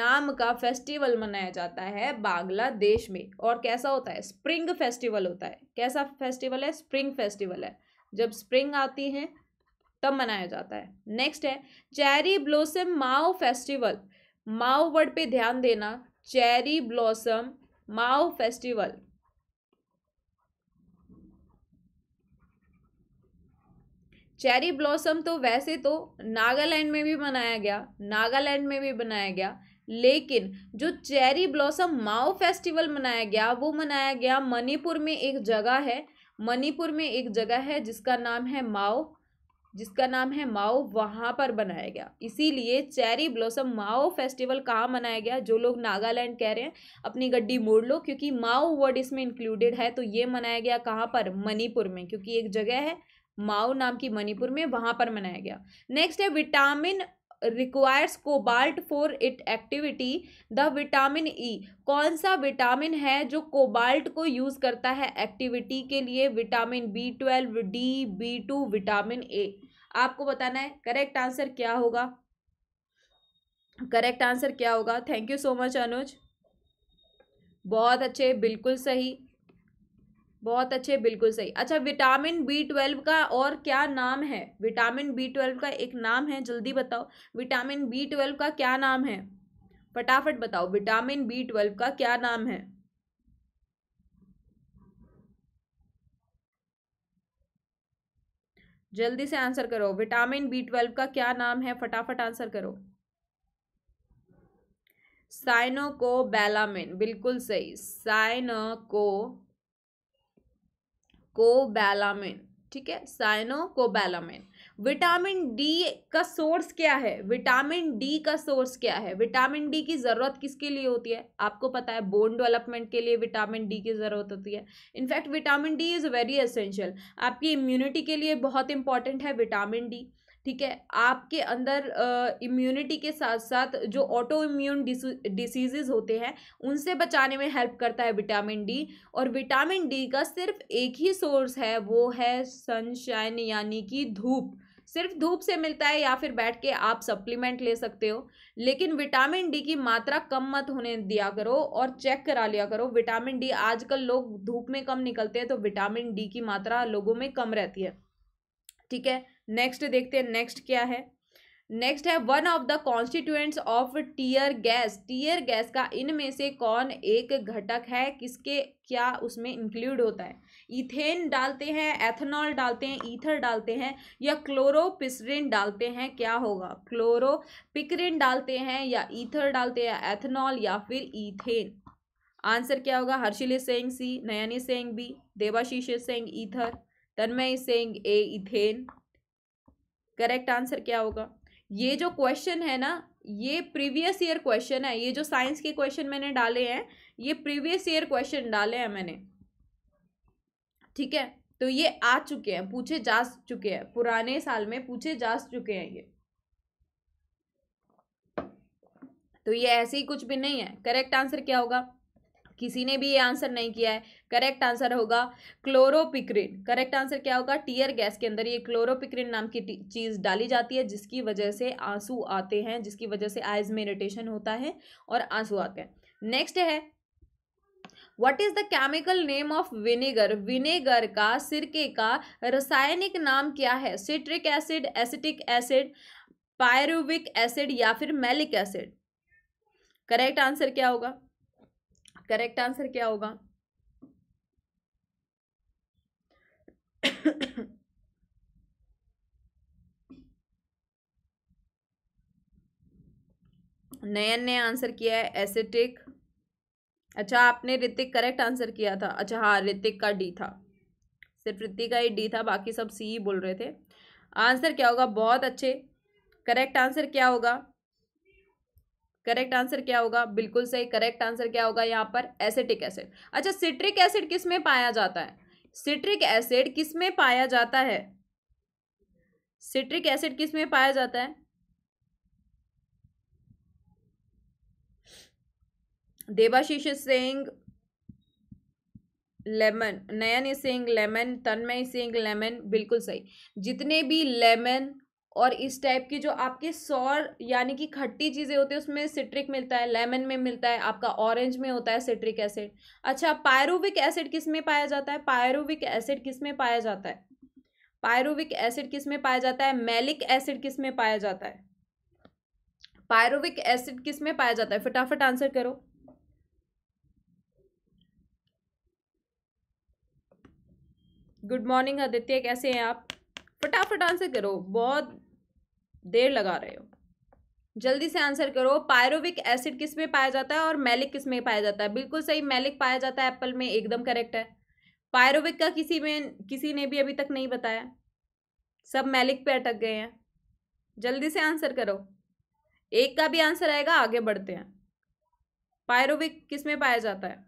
नाम का फेस्टिवल मनाया जाता है बांग्लादेश में और कैसा होता है स्प्रिंग फेस्टिवल होता है कैसा फेस्टिवल है स्प्रिंग फेस्टिवल है जब स्प्रिंग आती है तब मनाया जाता है नेक्स्ट है cherry blossom Mao festival Mao word पे ध्यान देना cherry blossom Mao festival cherry blossom तो वैसे तो नागालैंड में भी मनाया गया नागालैंड में भी मनाया गया लेकिन जो चेरी ब्लॉसम माओ फेस्टिवल मनाया गया वो मनाया गया मणिपुर में एक जगह है मणिपुर में एक जगह है जिसका नाम है माओ जिसका नाम है माओ वहाँ पर बनाया गया इसीलिए चेरी ब्लॉसम माओ फेस्टिवल कहाँ मनाया गया जो लोग नागालैंड कह रहे हैं अपनी गड्डी मोड़ लो क्योंकि माओ वर्ड इसमें इंक्लूडेड है तो ये मनाया गया कहाँ पर मणिपुर में क्योंकि एक जगह है माओ नाम की मणिपुर में वहाँ पर मनाया गया नेक्स्ट है vitamin requires cobalt for it activity the vitamin E कौन सा विटामिन है जो कोबाल्ट को यूज़ करता है एक्टिविटी के लिए vitamin B twelve D B two vitamin A आपको बताना है करेक्ट आंसर क्या होगा करेक्ट आंसर क्या होगा thank you so much Anuj बहुत अच्छे बिल्कुल सही बहुत अच्छे बिल्कुल सही अच्छा विटामिन बी ट्वेल्व का और क्या नाम है विटामिन बी ट्वेल्व का एक नाम है जल्दी बताओ विटामिन बी ट्वेल्व का क्या नाम है फटाफट बताओ विटामिन बी ट्वेल्व का क्या नाम है जल्दी से आंसर करो विटामिन बी ट्वेल्व का क्या नाम है फटाफट आंसर करो साइनो को बैलामिन बिल्कुल सही साइनो को को बैलामिन ठीक है cyanocobalamin vitamin D का सोर्स क्या है विटामिन डी का सोर्स क्या है विटामिन डी की ज़रूरत किसके लिए होती है आपको पता है बोन डेवलपमेंट के लिए विटामिन डी की ज़रूरत होती है in fact vitamin D is very essential आपकी इम्यूनिटी के लिए बहुत इंपॉर्टेंट है विटामिन डी ठीक है आपके अंदर इम्यूनिटी के साथ साथ जो ऑटो इम्यून डिसीजेज होते हैं उनसे बचाने में हेल्प करता है विटामिन डी और विटामिन डी का सिर्फ एक ही सोर्स है वो है सनशाइन यानी कि धूप सिर्फ धूप से मिलता है या फिर बैठ के आप सप्लीमेंट ले सकते हो लेकिन विटामिन डी की मात्रा कम मत होने दिया करो और चेक करा लिया करो विटामिन डी आजकल लोग धूप में कम निकलते हैं तो विटामिन डी की मात्रा लोगों में कम रहती है ठीक है नेक्स्ट देखते हैं नेक्स्ट क्या है नेक्स्ट है one of the constituents of tear gas tear gas का इनमें से कौन एक घटक है किसके क्या उसमें इंक्लूड होता है इथेन डालते हैं एथेनॉल डालते हैं ईथर डालते हैं या क्लोरोपिसरिन डालते हैं क्या होगा क्लोरोपिकरिन डालते हैं या ईथर डालते हैं एथेनॉल या फिर इथेन आंसर क्या होगा Harshil saying C Nayani saying B Debashish saying ether Tanmay saying A ethane correct answer क्या होगा ये जो क्वेश्चन है ना ये प्रीवियस ईयर क्वेश्चन है ये जो साइंस के क्वेश्चन मैंने डाले हैं ये प्रीवियस ईयर क्वेश्चन डाले हैं मैंने ठीक है तो ये आ चुके हैं पूछे जा चुके हैं पुराने साल में पूछे जा चुके हैं ये तो ये ऐसे ही कुछ भी नहीं है करेक्ट आंसर क्या होगा किसी ने भी ये आंसर नहीं किया है करेक्ट आंसर होगा क्लोरोपिक्रिन करेक्ट आंसर क्या होगा टीयर गैस के अंदर ये क्लोरोपिक्रिन नाम की चीज़ डाली जाती है जिसकी वजह से आंसू आते हैं जिसकी वजह से आइज में इरिटेशन होता है और आंसू आते हैं नेक्स्ट है what is the chemical name of vinegar vinegar का सिरके का रासायनिक नाम क्या है citric acid acetic acid pyruvic acid या फिर मेलिक एसिड करेक्ट आंसर क्या होगा करेक्ट आंसर क्या होगा नयन ने आंसर किया है एसिटिक अच्छा आपने ऋतिक करेक्ट आंसर किया था अच्छा हाँ ऋतिक का डी था सिर्फ ऋतिक का ही डी था बाकी सब सी ही बोल रहे थे आंसर क्या होगा बहुत अच्छे करेक्ट आंसर क्या होगा करेक्ट आंसर क्या होगा बिल्कुल सही करेक्ट आंसर क्या होगा यहाँ पर एसिटिक एसिड अच्छा सिट्रिक एसिड किस में पाया जाता है सिट्रिक एसिड किस में पाया जाता है सिट्रिक एसिड किस में पाया जाता है Debashish Singh lemon Nayan Singh lemon Tanmay Singh lemon बिल्कुल सही जितने भी लेमन और इस टाइप की जो आपके सौर यानी कि खट्टी चीज़ें होती है उसमें सिट्रिक मिलता है लेमन में मिलता है आपका ऑरेंज में होता है सिट्रिक एसिड अच्छा पायरुविक एसिड किस में पाया जाता है पायरुविक एसिड किस में पाया जाता है पायरुविक एसिड किस में पाया जाता है मेलिक एसिड किस में पाया जाता है पायरुविक एसिड किस में पाया जाता है फटाफट आंसर करो गुड मॉर्निंग आदित्य कैसे हैं आप फटाफट आंसर करो बहुत देर लगा रहे हो जल्दी से आंसर करो पायरोविक एसिड किस में पाया जाता है और मैलिक किस में पाया जाता है बिल्कुल सही मैलिक पाया जाता है एप्पल में एकदम करेक्ट है पायरोविक का किसी में किसी ने भी अभी तक नहीं बताया सब मैलिक पे अटक गए हैं जल्दी से आंसर करो एक का भी आंसर आएगा आगे बढ़ते हैं पायरोविक किस में पाया जाता है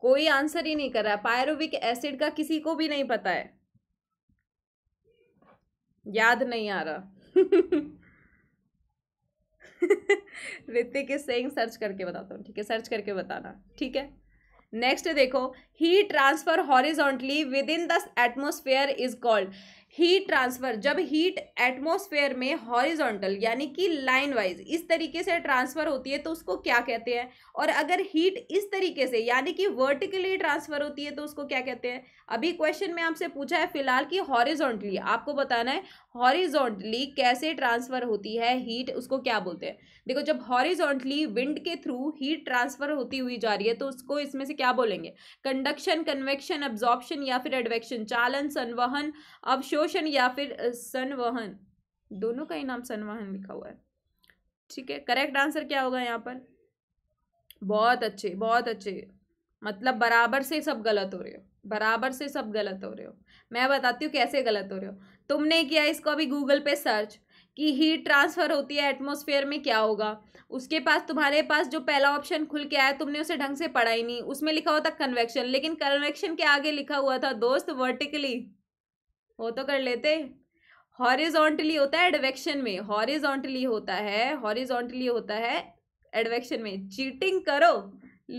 कोई आंसर ही नहीं कर रहा है पायरुविक एसिड का किसी को भी नहीं पता है याद नहीं आ रहा *laughs* ऋतिक इज सेइंग सर्च करके बताता हूँ ठीक है सर्च करके बताना ठीक है नेक्स्ट देखो heat transfer horizontally within the atmosphere is called heat transfer जब हीट एटमोसफेयर में हॉरिजॉन्टल यानी कि लाइन वाइज इस तरीके से ट्रांसफ़र होती है तो उसको क्या कहते हैं और अगर हीट इस तरीके से यानी कि वर्टिकली ट्रांसफ़र होती है तो उसको क्या कहते हैं अभी क्वेश्चन में आपसे पूछा है फिलहाल कि हॉरिजॉन्टली आपको बताना है हॉरिजॉन्टली कैसे ट्रांसफ़र होती है हीट उसको क्या बोलते हैं देखो जब हॉरिजॉन्टली विंड के थ्रू हीट ट्रांसफ़र होती हुई जा रही है तो उसको इसमें से क्या बोलेंगे कंडक्शन कन्वेक्शन एब्जॉर्प्शन या फिर एडवेक्शन चालन संवहन अवशोष संतोषण या फिर सनवहन दोनों का ही नाम सनवहन लिखा हुआ है ठीक है करेक्ट आंसर क्या होगा यहाँ पर बहुत अच्छे बहुत अच्छे मतलब बराबर से सब गलत हो रहे हो बराबर से सब गलत हो रहे हो मैं बताती हूँ कैसे गलत हो रहे हो तुमने किया इसको अभी गूगल पे सर्च कि हीट ट्रांसफ़र होती है एटमॉस्फेयर में क्या होगा उसके पास तुम्हारे पास जो पहला ऑप्शन खुल के आया तुमने उसे ढंग से पढ़ा ही नहीं उसमें लिखा हुआ था कन्वेक्शन लेकिन कन्वेक्शन के आगे लिखा हुआ था दोस्त वर्टिकली वो तो कर लेते हॉरिजोंटली होता है एडवेक्शन में हॉरिजोंटली होता है हॉरिजोंटली होता है एडवेक्शन में चीटिंग करो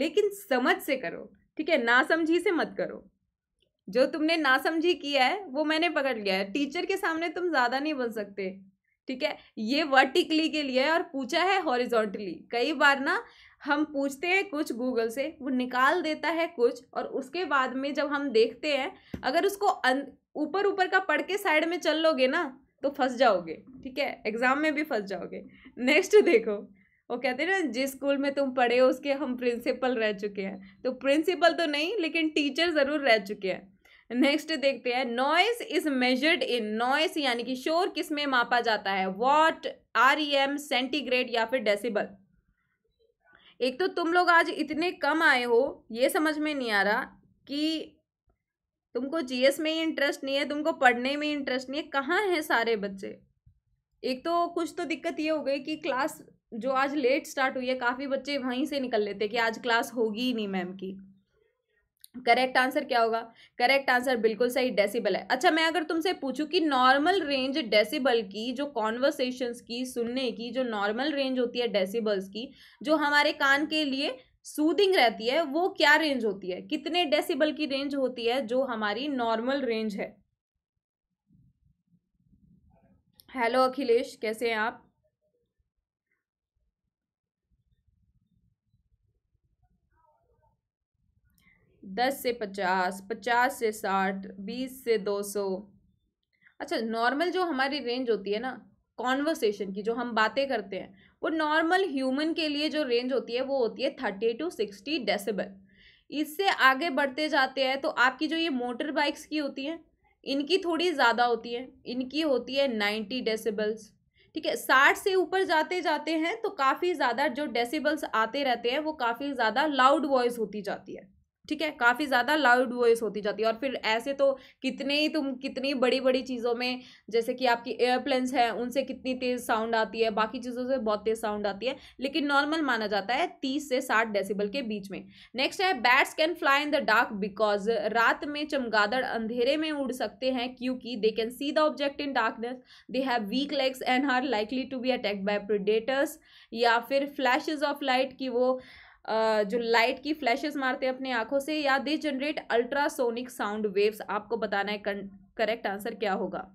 लेकिन समझ से करो ठीक है ना समझी से मत करो जो तुमने नासमझी किया है वो मैंने पकड़ लिया है टीचर के सामने तुम ज़्यादा नहीं बोल सकते ठीक है ये वर्टिकली के लिए है और पूछा है हॉरिजोंटली कई बार ना हम पूछते हैं कुछ गूगल से वो निकाल देता है कुछ और उसके बाद में जब हम देखते हैं अगर उसको ऊपर ऊपर का पढ़ के साइड में चल लोगे ना तो फंस जाओगे ठीक है एग्ज़ाम में भी फंस जाओगे नेक्स्ट देखो वो कहते हैं ना जिस स्कूल में तुम पढ़े हो उसके हम प्रिंसिपल रह चुके हैं तो प्रिंसिपल तो नहीं लेकिन टीचर ज़रूर रह चुके हैं नेक्स्ट देखते हैं noise is measured in noise यानी कि शोर किस में मापा जाता है watt R E M centigrade या फिर डेसिबल एक तो तुम लोग आज इतने कम आए हो ये समझ में नहीं आ रहा कि तुमको जीएस में ही इंटरेस्ट नहीं है तुमको पढ़ने में इंटरेस्ट नहीं है कहाँ हैं सारे बच्चे एक तो कुछ तो दिक्कत ये हो गई कि क्लास जो आज लेट स्टार्ट हुई है काफ़ी बच्चे वहीं से निकल लेते कि आज क्लास होगी ही नहीं मैम की करेक्ट आंसर क्या होगा करेक्ट आंसर बिल्कुल सही डेसिबल है अच्छा मैं अगर तुमसे पूछूं कि नॉर्मल रेंज डेसिबल की जो कॉन्वर्सेशंस की सुनने की जो नॉर्मल रेंज होती है डेसिबल्स की जो हमारे कान के लिए सूदिंग रहती है वो क्या रेंज होती है कितने डेसिबल की रेंज होती है जो हमारी नॉर्मल रेंज है हेलो अखिलेश कैसे हैं आप दस से पचास पचास से साठ बीस से दो सौ अच्छा नॉर्मल जो हमारी रेंज होती है ना कॉन्वर्सेशन की जो हम बातें करते हैं वो नॉर्मल ह्यूमन के लिए जो रेंज होती है वो होती है थर्टी टू सिक्सटी डेसिबल इससे आगे बढ़ते जाते हैं तो आपकी जो ये मोटर बाइक्स की होती हैं इनकी थोड़ी ज़्यादा होती है इनकी होती है नाइन्टी डेसिबल्स ठीक है साठ से ऊपर जाते जाते हैं तो काफ़ी ज़्यादा जो डेसिबल्स आते रहते हैं वो काफ़ी ज़्यादा लाउड वॉइस होती जाती है ठीक है काफ़ी ज़्यादा लाउड वॉइस होती जाती है और फिर ऐसे तो कितने ही तुम कितनी बड़ी बड़ी चीज़ों में जैसे कि आपकी एयरप्लेन्स हैं उनसे कितनी तेज़ साउंड आती है बाकी चीज़ों से बहुत तेज़ साउंड आती है लेकिन नॉर्मल माना जाता है तीस से साठ डेसिबल के बीच में नेक्स्ट है bats can fly in the dark because रात में चमगादड़ अंधेरे में उड़ सकते हैं क्योंकि they can see the object in darkness they have weak legs and are likely to be attack by predators या फिर फ्लैशेज ऑफ लाइट की वो जो लाइट की फ्लैशेस मारते हैं अपनी आंखों से या they generate ultrasonic sound waves आपको बताना है करेक्ट आंसर क्या होगा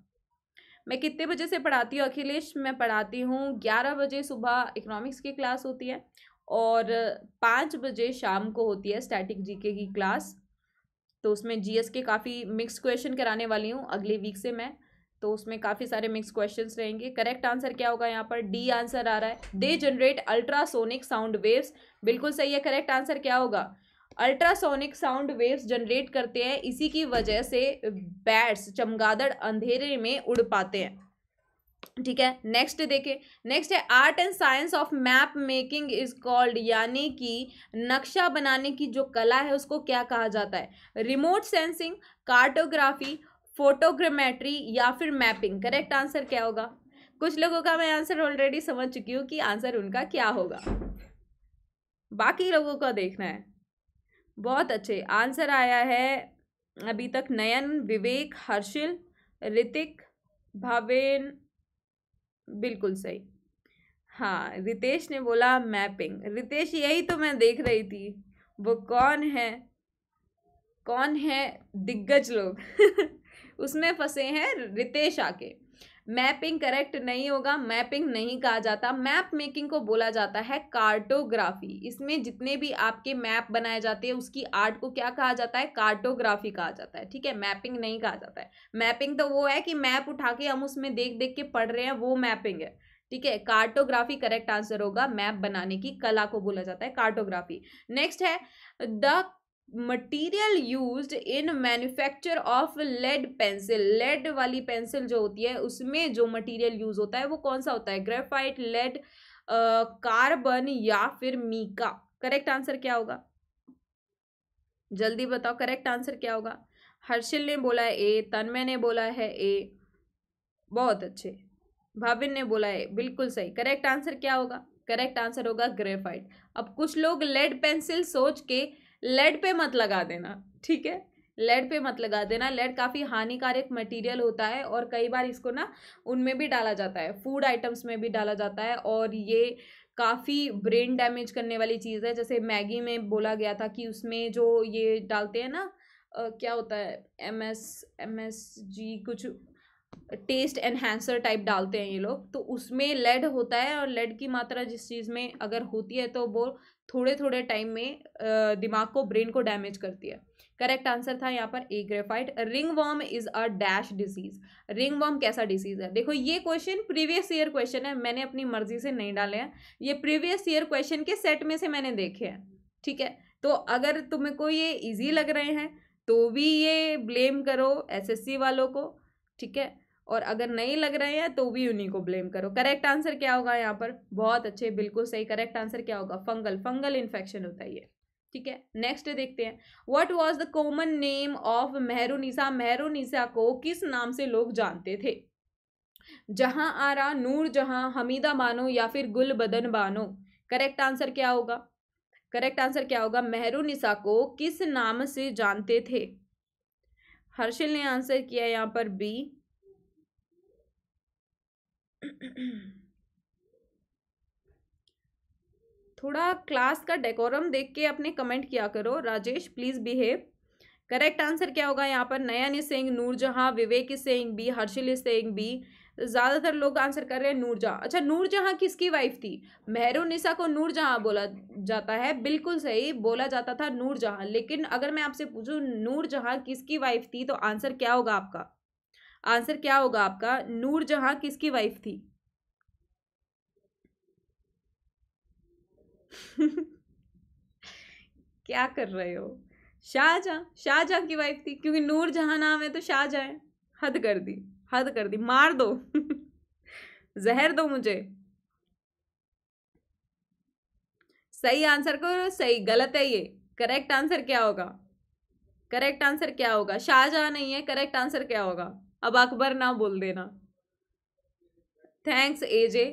मैं कितने बजे से पढ़ाती हूँ अखिलेश मैं पढ़ाती हूँ ग्यारह बजे सुबह इकोनॉमिक्स की क्लास होती है और पाँच बजे शाम को होती है स्टैटिक जीके की क्लास तो उसमें जीएस के काफ़ी मिक्स क्वेश्चन कराने वाली हूँ अगले वीक से मैं तो उसमें काफ़ी सारे मिक्स क्वेश्चन रहेंगे करेक्ट आंसर क्या होगा यहाँ पर डी आंसर आ रहा है they generate ultrasonic sound waves बिल्कुल सही है करेक्ट आंसर क्या होगा अल्ट्रासोनिक साउंड वेव्स जनरेट करते हैं इसी की वजह से बैट्स चमगादड़ अंधेरे में उड़ पाते हैं ठीक है नेक्स्ट देखें नेक्स्ट है art and science of map making is called यानी कि नक्शा बनाने की जो कला है उसको क्या कहा जाता है रिमोट सेंसिंग कार्टोग्राफी फोटोग्रामेट्री या फिर मैपिंग करेक्ट आंसर क्या होगा कुछ लोगों का मैं आंसर ऑलरेडी समझ चुकी हूँ कि आंसर उनका क्या होगा बाकी लोगों का देखना है बहुत अच्छे आंसर आया है अभी तक नयन विवेक हर्षिल ऋतिक भावेन बिल्कुल सही हाँ रितेश ने बोला मैपिंग रितेश यही तो मैं देख रही थी वो कौन है कौन है दिग्गज लोग *laughs* उसमें फंसे हैं रितेश आके मैपिंग करेक्ट नहीं होगा मैपिंग नहीं कहा जाता मैप मेकिंग को बोला जाता है कार्टोग्राफी इसमें जितने भी आपके मैप बनाए जाते हैं उसकी आर्ट को क्या कहा जाता है कार्टोग्राफी कहा जाता है ठीक है मैपिंग नहीं कहा जाता है मैपिंग तो वो है कि मैप उठा के हम उसमें देख देख के पढ़ रहे हैं वो मैपिंग है ठीक है कार्टोग्राफी करेक्ट आंसर होगा मैप बनाने की कला को बोला जाता है कार्टोग्राफी नेक्स्ट है the material used in manufacture of lead pencil lead वाली पेंसिल जो होती है उसमें जो मटेरियल यूज होता है वो कौन सा होता है ग्रेफाइट लेड कार्बन या फिर मीका करेक्ट आंसर क्या होगा जल्दी बताओ करेक्ट आंसर क्या होगा हर्षिल ने बोला है ए तन्मय ने बोला है ए बहुत अच्छे भाविन ने बोला है बिल्कुल सही करेक्ट आंसर क्या होगा करेक्ट आंसर होगा ग्रेफाइट अब कुछ लोग लेड पेंसिल सोच के लेड पे मत लगा देना ठीक है लेड पे मत लगा देना लेड काफ़ी हानिकारक मटेरियल होता है और कई बार इसको ना उनमें भी डाला जाता है फूड आइटम्स में भी डाला जाता है और ये काफ़ी ब्रेन डैमेज करने वाली चीज़ है जैसे मैगी में बोला गया था कि उसमें जो ये डालते हैं ना क्या होता है M S M S G कुछ टेस्ट एनहेंसर टाइप डालते हैं ये लोग तो उसमें लेड होता है और लेड की मात्रा जिस चीज़ में अगर होती है तो वो थोड़े थोड़े टाइम में दिमाग को ब्रेन को डैमेज करती है करेक्ट आंसर था यहाँ पर A graphite ringworm is a dash disease ringworm कैसा डिजीज है देखो ये क्वेश्चन प्रीवियस ईयर क्वेश्चन है मैंने अपनी मर्जी से नहीं डाले हैं ये प्रीवियस ईयर क्वेश्चन के सेट में से मैंने देखे हैं ठीक है तो अगर तुम्हें को ये ईजी लग रहे हैं तो भी ये ब्लेम करो एसएससी वालों को ठीक है और अगर नहीं लग रहे हैं तो भी उन्हीं को ब्लेम करो करेक्ट आंसर क्या होगा यहाँ पर बहुत अच्छे बिल्कुल सही करेक्ट आंसर क्या होगा फंगल फंगल इन्फेक्शन होता ही है ठीक है नेक्स्ट देखते हैं what was the common name of Mehrunnisa Mehrunnisa को किस नाम से लोग जानते थे जहां आरा नूर जहां हमीदा बानो या फिर गुल बदन बानो करेक्ट आंसर क्या होगा करेक्ट आंसर क्या होगा मेहरुनिसा को किस नाम से जानते थे हर्षिल ने आंसर किया यहाँ पर बी थोड़ा क्लास का डेकोरम देख के अपने कमेंट किया करो Rajesh please behave correct answer क्या होगा यहाँ पर नयन सिंह नूरजहाँ विवेक सिंह बी हर्षिल सिंह बी ज़्यादातर लोग आंसर कर रहे हैं नूरजहाँ अच्छा नूरजहाँ किसकी वाइफ थी मेहरूनिसा को नूरजहाँ बोला जाता है बिल्कुल सही बोला जाता था नूरजहाँ लेकिन अगर मैं आपसे पूछूँ नूरजहाँ किसकी वाइफ थी तो आंसर क्या होगा आपका आंसर क्या होगा आपका नूर जहां किसकी वाइफ थी *laughs* क्या कर रहे हो शाहजहां शाहजहां की वाइफ थी क्योंकि नूर जहां नाम है तो शाहजहां हद कर दी हद कर दी मार दो *laughs* जहर दो मुझे सही आंसर करो सही गलत है ये करेक्ट आंसर क्या होगा करेक्ट आंसर क्या होगा शाहजहां नहीं है करेक्ट आंसर क्या होगा अब अकबर ना बोल देना थैंक्स एजे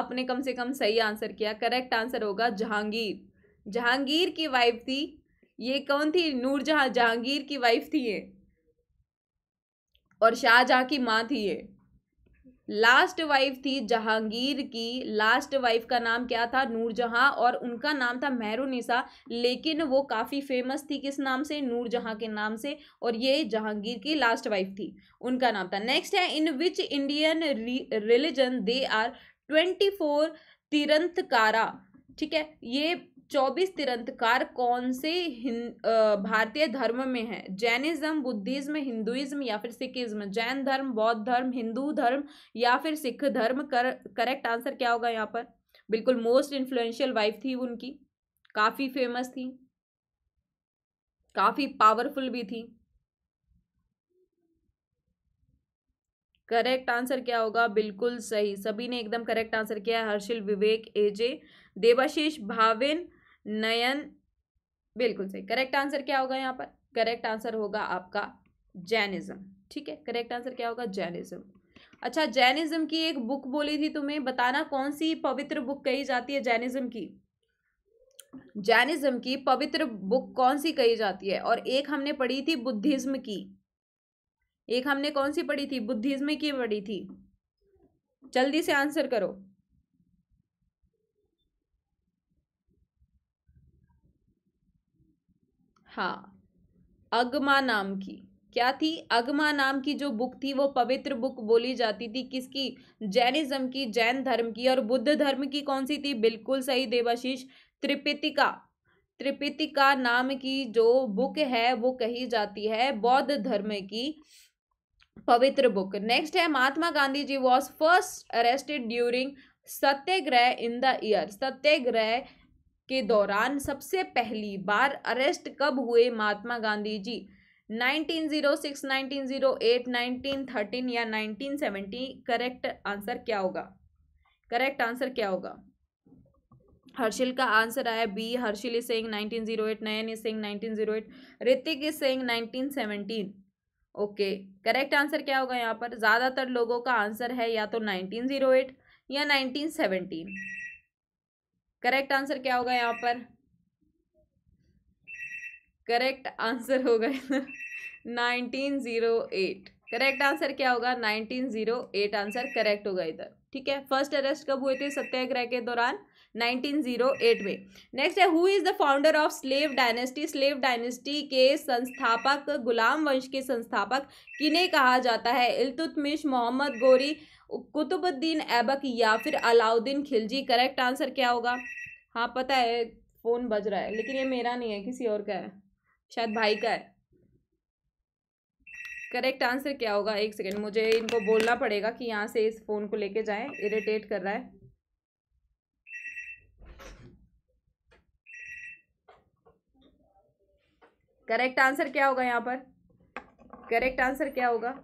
आपने कम से कम सही आंसर किया करेक्ट आंसर होगा जहांगीर जहांगीर की वाइफ थी ये कौन थी नूरजहां जहांगीर की वाइफ थी ये और शाहजहां की माँ थी ये लास्ट वाइफ थी जहांगीर की लास्ट वाइफ का नाम क्या था नूरजहाँ और उनका नाम था मेहरूनिसा लेकिन वो काफ़ी फेमस थी किस नाम से नूरजहाँ के नाम से और ये जहांगीर की लास्ट वाइफ थी उनका नाम था नेक्स्ट है in which Indian religion they are twenty four Tirthankara ठीक है ये चौबीस तिरंतकार कौन से भारतीय धर्म में है जैनिज्म बुद्धिज्म हिंदुइज्म या फिर सिखिज्म जैन धर्म बौद्ध धर्म हिंदू धर्म या फिर सिख धर्म कर करेक्ट आंसर क्या होगा यहाँ पर बिल्कुल मोस्ट इन्फ्लुएंशियल वाइफ थी उनकी काफ़ी फेमस थी काफ़ी पावरफुल भी थी करेक्ट आंसर क्या होगा बिल्कुल सही सभी ने एकदम करेक्ट आंसर किया है हर्षिल विवेक एजे देवाशीष भाविन नयन बिल्कुल सही करेक्ट आंसर क्या होगा यहाँ पर करेक्ट आंसर होगा आपका जैनिज्म ठीक है करेक्ट आंसर क्या होगा जैनिज्म अच्छा जैनिज्म की एक बुक बोली थी तुम्हें बताना कौन सी पवित्र बुक कही जाती है जैनिज्म की जैनिज्म की पवित्र बुक कौन सी कही जाती है और एक हमने पढ़ी थी बुद्धिज्म की एक हमने कौन सी पढ़ी थी बुद्धिज्म की पढ़ी थी जल्दी से आंसर करो हाँ अगमा नाम की क्या थी अगमा नाम की जो बुक थी वो पवित्र बुक बोली जाती थी किसकी जैनिज्म की जैन धर्म की और बुद्ध धर्म की कौन सी थी बिल्कुल सही देवाशीष त्रिपितिका त्रिपितिका नाम की जो बुक है वो कही जाती है बौद्ध धर्म की पवित्र बुक नेक्स्ट है Mahatma Gandhi ji was first arrested during satyagraha in the year satyagraha के हम्म। दौरान सबसे पहली बार अरेस्ट कब हुए महात्मा गांधी जी 1906, 1908, 1913 या 1970 करेक्ट आंसर क्या होगा करेक्ट आंसर क्या होगा हर्षिल का आंसर आया B Harshil is saying 1908 Nayan is saying 1908 Ritik is saying 1917 okay correct answer क्या होगा यहाँ पर ज़्यादातर लोगों का आंसर है या तो 1908 या 1917 करेक्ट आंसर क्या होगा यहाँ पर करेक्ट आंसर होगा nineteen zero eight correct answer क्या होगा nineteen zero eight answer correct होगा इधर ठीक है फर्स्ट अरेस्ट कब हुए थे सत्याग्रह के दौरान 1908 में नेक्स्ट है who is the founder of slave dynasty slave dynasty के संस्थापक गुलाम वंश के संस्थापक किन्हें कहा जाता है इलतुतमिश मोहम्मद गोरी कुतुबुद्दीन ऐबक या फिर अलाउद्दीन खिलजी करेक्ट आंसर क्या होगा हाँ पता है फ़ोन बज रहा है लेकिन ये मेरा नहीं है किसी और का है शायद भाई का है करेक्ट आंसर क्या होगा एक सेकेंड मुझे इनको बोलना पड़ेगा कि यहाँ से इस फ़ोन को लेके जाए इरिटेट कर रहा है करेक्ट आंसर क्या होगा यहाँ पर करेक्ट आंसर क्या होगा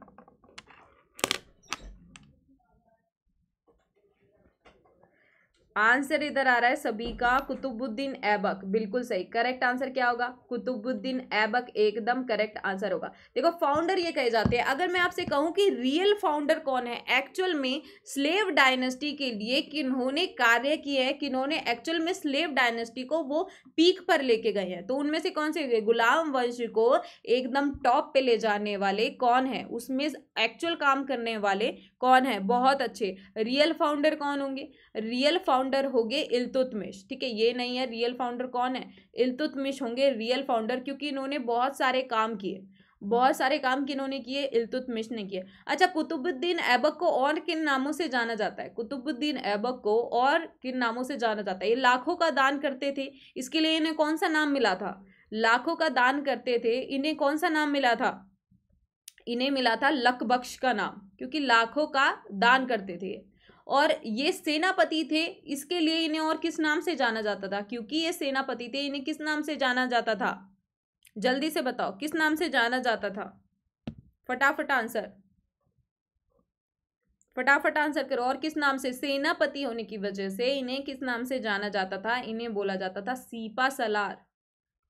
आंसर इधर आ रहा है सभी का कुतुबुद्दीन ऐबक बिल्कुल सही करेक्ट आंसर क्या होगा कुतुबुद्दीन ऐबक एकदम करेक्ट आंसर होगा देखो फाउंडर ये कहे जाते हैं अगर मैं आपसे कहूं कि रियल फाउंडर कौन है एक्चुअल में स्लेव डायनेस्टी के लिए किन्होंने कार्य किए हैं किन्होंने एक्चुअल में स्लेव डायनेस्टी को वो पीक पर लेके गए हैं तो उनमें से कौन से गुलाम वंश को एकदम टॉप पे ले जाने वाले कौन है उसमें एक्चुअल काम करने वाले कौन है बहुत अच्छे रियल फाउंडर कौन होंगे रियल फाउंडर होंगे इल्तुतमिश ठीक है ये नहीं है रियल फाउंडर कौन है इल्तुतमिश होंगे रियल फाउंडर क्योंकि इन्होंने बहुत सारे काम किए बहुत सारे काम किन्होंने किए इल्तुतमिश ने किए अच्छा कुतुबुद्दीन ऐबक को और किन नामों से जाना जाता है कुतुबुद्दीन ऐबक को और किन नामों से जाना जाता है ये लाखों का दान करते थे इसके लिए इन्हें कौन सा नाम मिला था लाखों का दान करते थे इन्हें कौन सा नाम मिला था इन्हें मिला था लकबख्श का नाम क्योंकि लाखों का दान करते थे और ये सेनापति थे इसके लिए इन्हें और किस नाम से जाना जाता था क्योंकि ये सेनापति थे इन्हें किस नाम से जाना जाता था जल्दी से बताओ किस नाम से जाना जाता था फटाफट आंसर फटाफट आंसर करो और किस नाम से सेनापति होने की वजह से इन्हें किस नाम से जाना जाता था इन्हें बोला जाता था सीपा सलार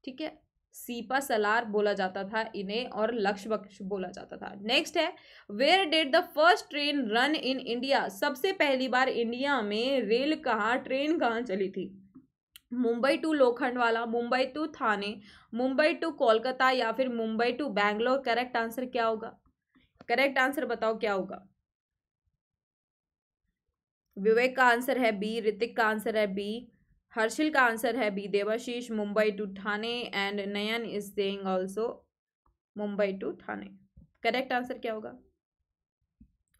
ठीक है सीपा सलार बोला जाता था इन्हें और लक्ष्य बक्ष बोला जाता था नेक्स्ट है where did the first train run in India सबसे पहली बार इंडिया में रेल कहाँ ट्रेन कहाँ चली थी Mumbai to Lokhandwala Mumbai to Thane Mumbai to Kolkata या फिर Mumbai to Bangalore correct answer क्या होगा करेक्ट आंसर बताओ क्या होगा विवेक का आंसर है बी ऋतिक का आंसर है बी हर्षिल का आंसर है B Debashish Mumbai to Thane and Nayan is saying also Mumbai to Thane correct answer क्या होगा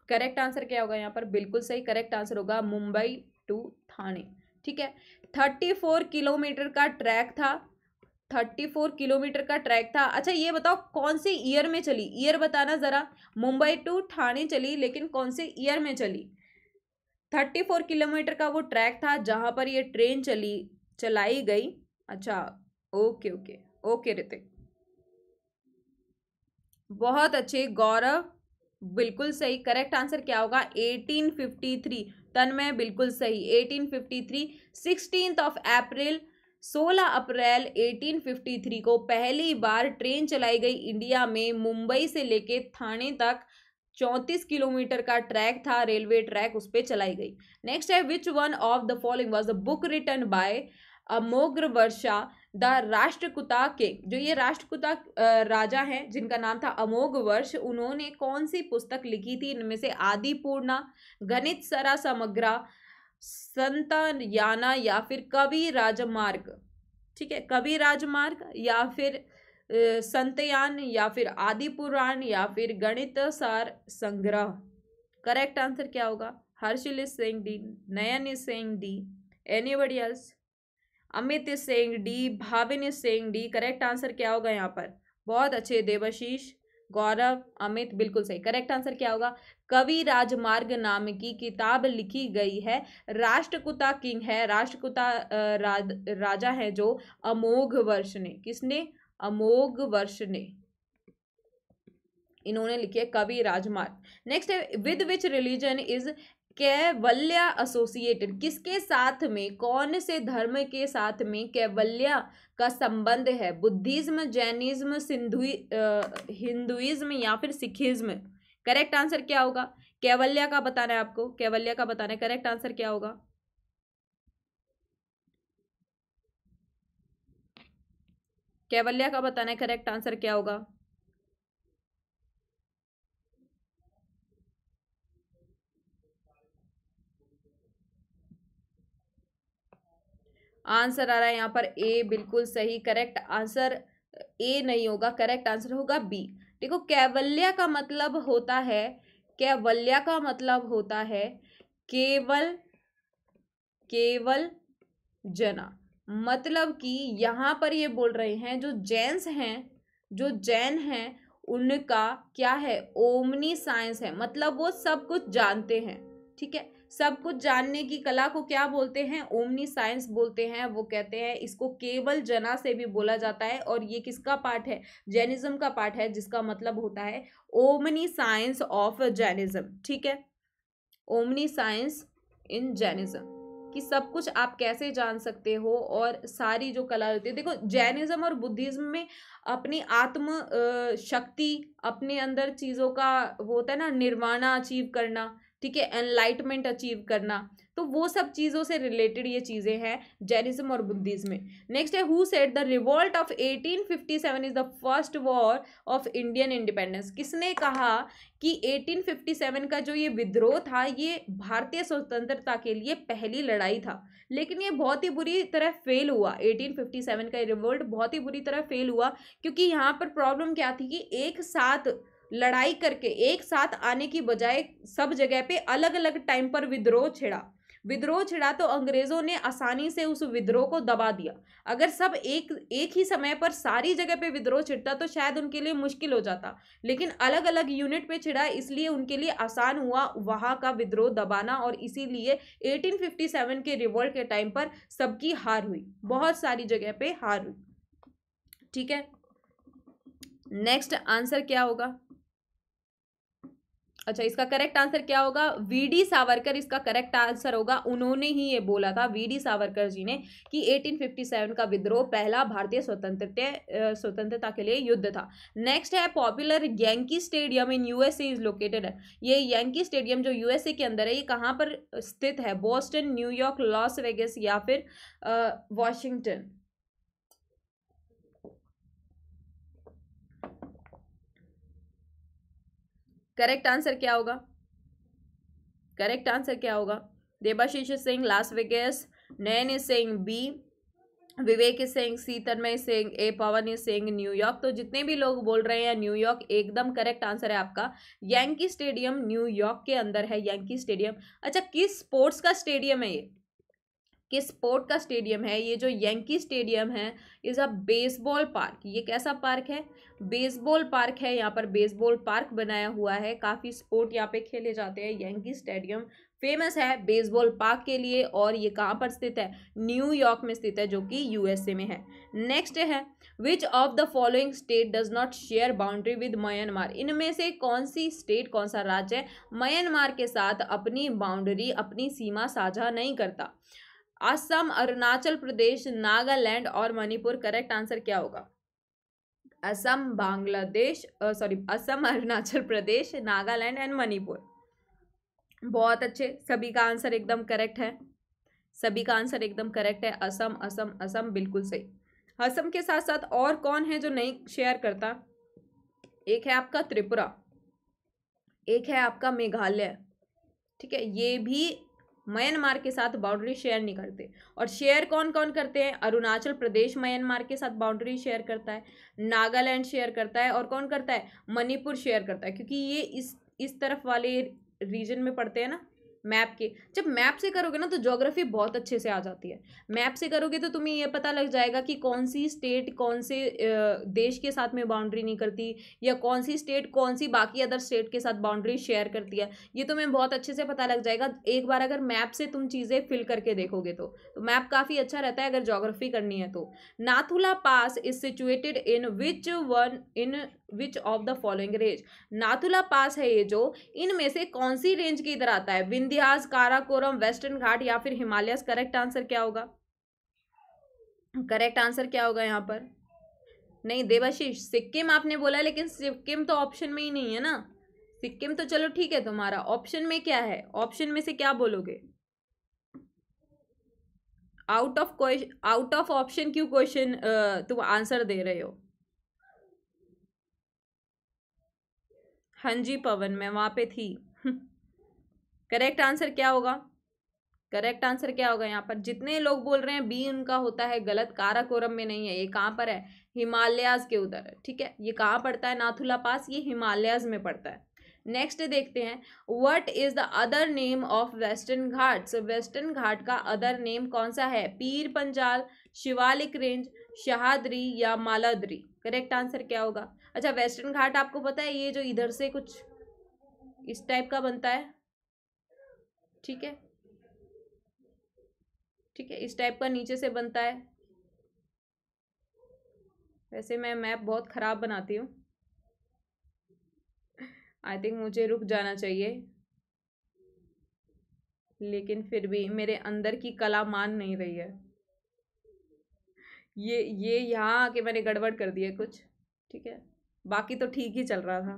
करेक्ट आंसर क्या होगा यहाँ पर बिल्कुल सही करेक्ट आंसर होगा मुंबई टू थाने ठीक है थर्टी फोर किलोमीटर का ट्रैक था थर्टी फोर किलोमीटर का ट्रैक था अच्छा ये बताओ कौन से ईयर में चली ईयर बताना ज़रा मुंबई टू थाने चली लेकिन कौन से ईयर में चली थर्टी फोर किलोमीटर का वो ट्रैक था जहाँ पर ये ट्रेन चली चलाई गई अच्छा ओके ओके ओके ऋतिक बहुत अच्छे गौरव बिल्कुल सही करेक्ट आंसर क्या होगा एटीन फिफ्टी थ्री तन्मय बिल्कुल सही eighteen fifty three sixteen of April सोलह अप्रैल एटीन फिफ्टी थ्री को पहली बार ट्रेन चलाई गई इंडिया में मुंबई से लेके थाने तक चौंतीस किलोमीटर का ट्रैक था रेलवे ट्रैक उस पर चलाई गई नेक्स्ट है which one of the following was the book written by Amoghavarsha the Rashtrakuta के जो ये राष्ट्रकुता uh, राजा हैं जिनका नाम था अमोघ वर्ष उन्होंने कौन सी पुस्तक लिखी थी इनमें से आदिपूर्णा गणित सरा समग्रा संतन याना या फिर कवि राजमार्ग ठीक है कवि राजमार्ग या फिर संतयान या फिर आदि पुराण या फिर गणित सार संग्रह करेक्ट आंसर क्या होगा Harshil is saying D Nayan is saying D anybody else Amit is D Bhavin is D correct answer क्या होगा यहाँ पर बहुत अच्छे देवशीष गौरव अमित बिल्कुल सही करेक्ट आंसर क्या होगा कवि राजमार्ग नाम की किताब लिखी गई है राष्ट्रकुता किंग है राष्ट्रकुता राज, राजा है जो अमोघ वर्ष ने किसने अमोघ वर्ष ने इन्होंने लिखे कवि राजमार्ग नेक्स्ट है with which religion is Kaivalya associated किसके साथ में कौन से धर्म के साथ में कैवल्या का संबंध है बुद्धिज्म जैनिज्म सिंधुई हिंदुइज्म या फिर सिखिज्म करेक्ट आंसर क्या होगा कैवल्या का बताना है आपको कैवल्या का बताना है करेक्ट आंसर क्या होगा कैवल्या का बताना है करेक्ट आंसर क्या होगा आंसर आ रहा है यहाँ पर ए बिल्कुल सही करेक्ट आंसर ए नहीं होगा करेक्ट आंसर होगा बी देखो कैवल्या का मतलब होता है कैवल्या का मतलब होता है केवल केवल जना मतलब कि यहाँ पर ये बोल रहे हैं जो जैंस हैं जो जैन हैं उनका क्या है ओमनी साइंस है मतलब वो सब कुछ जानते हैं ठीक है सब कुछ जानने की कला को क्या बोलते हैं ओमनी साइंस बोलते हैं वो कहते हैं इसको केवल जना से भी बोला जाता है और ये किसका पार्ट है जैनिज्म का पार्ट है जिसका मतलब होता है ओमनी साइंस ऑफ जैनिज्म ठीक है ओमनी साइंस इन जैनिज्म कि सब कुछ आप कैसे जान सकते हो और सारी जो कला होती है देखो जैनिज़्म और बुद्धिज़्म में अपनी आत्म शक्ति अपने अंदर चीज़ों का वो होता है ना निर्वाणा अचीव करना ठीक है एनलाइटमेंट अचीव करना तो वो सब चीज़ों से रिलेटेड ये चीज़ें हैं जैनिज्म और बुद्धिज्म में नेक्स्ट है who said the revolt of 1857 is the first war of Indian independence किसने कहा कि 1857 का जो ये विद्रोह था ये भारतीय स्वतंत्रता के लिए पहली लड़ाई था लेकिन ये बहुत ही बुरी तरह फेल हुआ 1857 का रिवोल्ट बहुत ही बुरी तरह फेल हुआ क्योंकि यहाँ पर प्रॉब्लम क्या थी कि एक साथ लड़ाई करके एक साथ आने की बजाय सब जगह पे अलग अलग टाइम पर विद्रोह छेड़ा विद्रोह छिड़ा तो अंग्रेजों ने आसानी से उस विद्रोह को दबा दिया अगर सब एक एक ही समय पर सारी जगह पे विद्रोह छिड़ता तो शायद उनके लिए मुश्किल हो जाता लेकिन अलग अलग यूनिट पे छिड़ा इसलिए उनके लिए आसान हुआ वहाँ का विद्रोह दबाना और इसीलिए 1857 के रिवोल्ट के टाइम पर सबकी हार हुई बहुत सारी जगह पर हार हुई ठीक है नेक्स्ट आंसर क्या होगा अच्छा इसका करेक्ट आंसर क्या होगा वीडी सावरकर इसका करेक्ट आंसर होगा उन्होंने ही ये बोला था वीडी सावरकर जी ने कि 1857 का विद्रोह पहला भारतीय स्वतंत्रता स्वतंत्रता के लिए युद्ध था नेक्स्ट है popular Yankee stadium in USA is located है ये यंकी स्टेडियम जो यूएसए के अंदर है ये कहाँ पर स्थित है बोस्टन न्यूयॉर्क लॉस वेगस या फिर वॉशिंगटन करेक्ट आंसर क्या होगा करेक्ट आंसर क्या होगा Debashish Singh Las Vegas Nayan is B Vivek is saying C Tanmay Singh A Pawan is New York तो जितने भी लोग बोल रहे हैं न्यूयॉर्क एकदम करेक्ट आंसर है आपका यैंकी स्टेडियम न्यूयॉर्क के अंदर है यंकी स्टेडियम अच्छा किस स्पोर्ट्स का स्टेडियम है ये किस स्पोर्ट का स्टेडियम है ये जो यंकी स्टेडियम है इज़ अ बेसबॉल पार्क ये कैसा पार्क है बेसबॉल पार्क है यहाँ पर बेसबॉल पार्क बनाया हुआ है काफ़ी स्पोर्ट यहाँ पे खेले जाते हैं यंकी स्टेडियम फेमस है बेसबॉल पार्क के लिए और ये कहाँ पर स्थित है न्यूयॉर्क में स्थित है जो कि यूएसए में है नेक्स्ट है which of the following state does not share boundary with Myanmar इनमें से कौन सी स्टेट कौन सा राज्य म्यांमार के साथ अपनी बाउंड्री अपनी सीमा साझा नहीं करता असम अरुणाचल प्रदेश नागालैंड और मणिपुर करेक्ट आंसर क्या होगा असम बांग्लादेश सॉरी असम *laughs* अरुणाचल प्रदेश नागालैंड एंड मणिपुर बहुत अच्छे सभी का आंसर एकदम करेक्ट है सभी का आंसर एकदम करेक्ट है असम असम असम बिल्कुल सही असम के साथ साथ और कौन है जो नहीं शेयर करता एक है आपका त्रिपुरा एक है आपका मेघालय ठीक है ये भी म्यांमार के साथ बाउंड्री शेयर नहीं करते और शेयर कौन कौन करते हैं अरुणाचल प्रदेश म्यांमार के साथ बाउंड्री शेयर करता है नागालैंड शेयर करता है और कौन करता है मणिपुर शेयर करता है क्योंकि ये इस इस तरफ वाले रीजन में पड़ते हैं ना मैप के जब मैप से करोगे ना तो जोग्राफी बहुत अच्छे से आ जाती है मैप से करोगे तो तुम्हें यह पता लग जाएगा कि कौन सी स्टेट कौन से देश के साथ में बाउंड्री नहीं करती या कौन सी स्टेट कौन सी बाकी अदर स्टेट के साथ बाउंड्री शेयर करती है ये तुम्हें बहुत अच्छे से पता लग जाएगा एक बार अगर मैप से तुम चीज़ें फिल करके देखोगे तो, तो मैप काफ़ी अच्छा रहता है अगर जोग्राफी करनी है तो Nathu La pass is situated in which one in which of the following range Nathu La pass है ये जो इनमें से कौन सी रेंज की इधर आता है विंध्यास काराकोरम वेस्टर्न घाट या फिर हिमालयस करेक्ट आंसर क्या होगा करेक्ट आंसर क्या होगा यहाँ पर नहीं देवाशीष सिक्किम आपने बोला लेकिन सिक्किम तो ऑप्शन में ही नहीं है ना सिक्किम तो चलो ठीक है तुम्हारा ऑप्शन में क्या है ऑप्शन में से क्या बोलोगे out of question out of option क्यों क्वेश्चन तुम आंसर दे रहे हो हाँ जी पवन मैं वहाँ पे थी हम्म। करेक्ट आंसर क्या होगा करेक्ट आंसर क्या होगा यहाँ पर जितने लोग बोल रहे हैं बी उनका होता है गलत काराकोरम में नहीं है ये कहाँ पर है हिमालयाज के उधर है ठीक है ये कहाँ पड़ता है नाथुला पास ये हिमालयाज में पड़ता है नेक्स्ट देखते हैं what is the other name of western Ghat western Ghat का अदर नेम कौन सा है पीर पंजाल शिवालिक रेंज शहादरी या मालादरी करेक्ट आंसर क्या होगा अच्छा वेस्टर्न घाट आपको पता है ये जो इधर से कुछ इस टाइप का बनता है ठीक है ठीक है इस टाइप का नीचे से बनता है वैसे मैं मैप बहुत ख़राब बनाती हूँ आई थिंक मुझे रुक जाना चाहिए लेकिन फिर भी मेरे अंदर की कला मान नहीं रही है ये ये यहाँ आके मैंने गड़बड़ कर दिया कुछ ठीक है बाकी तो ठीक ही चल रहा था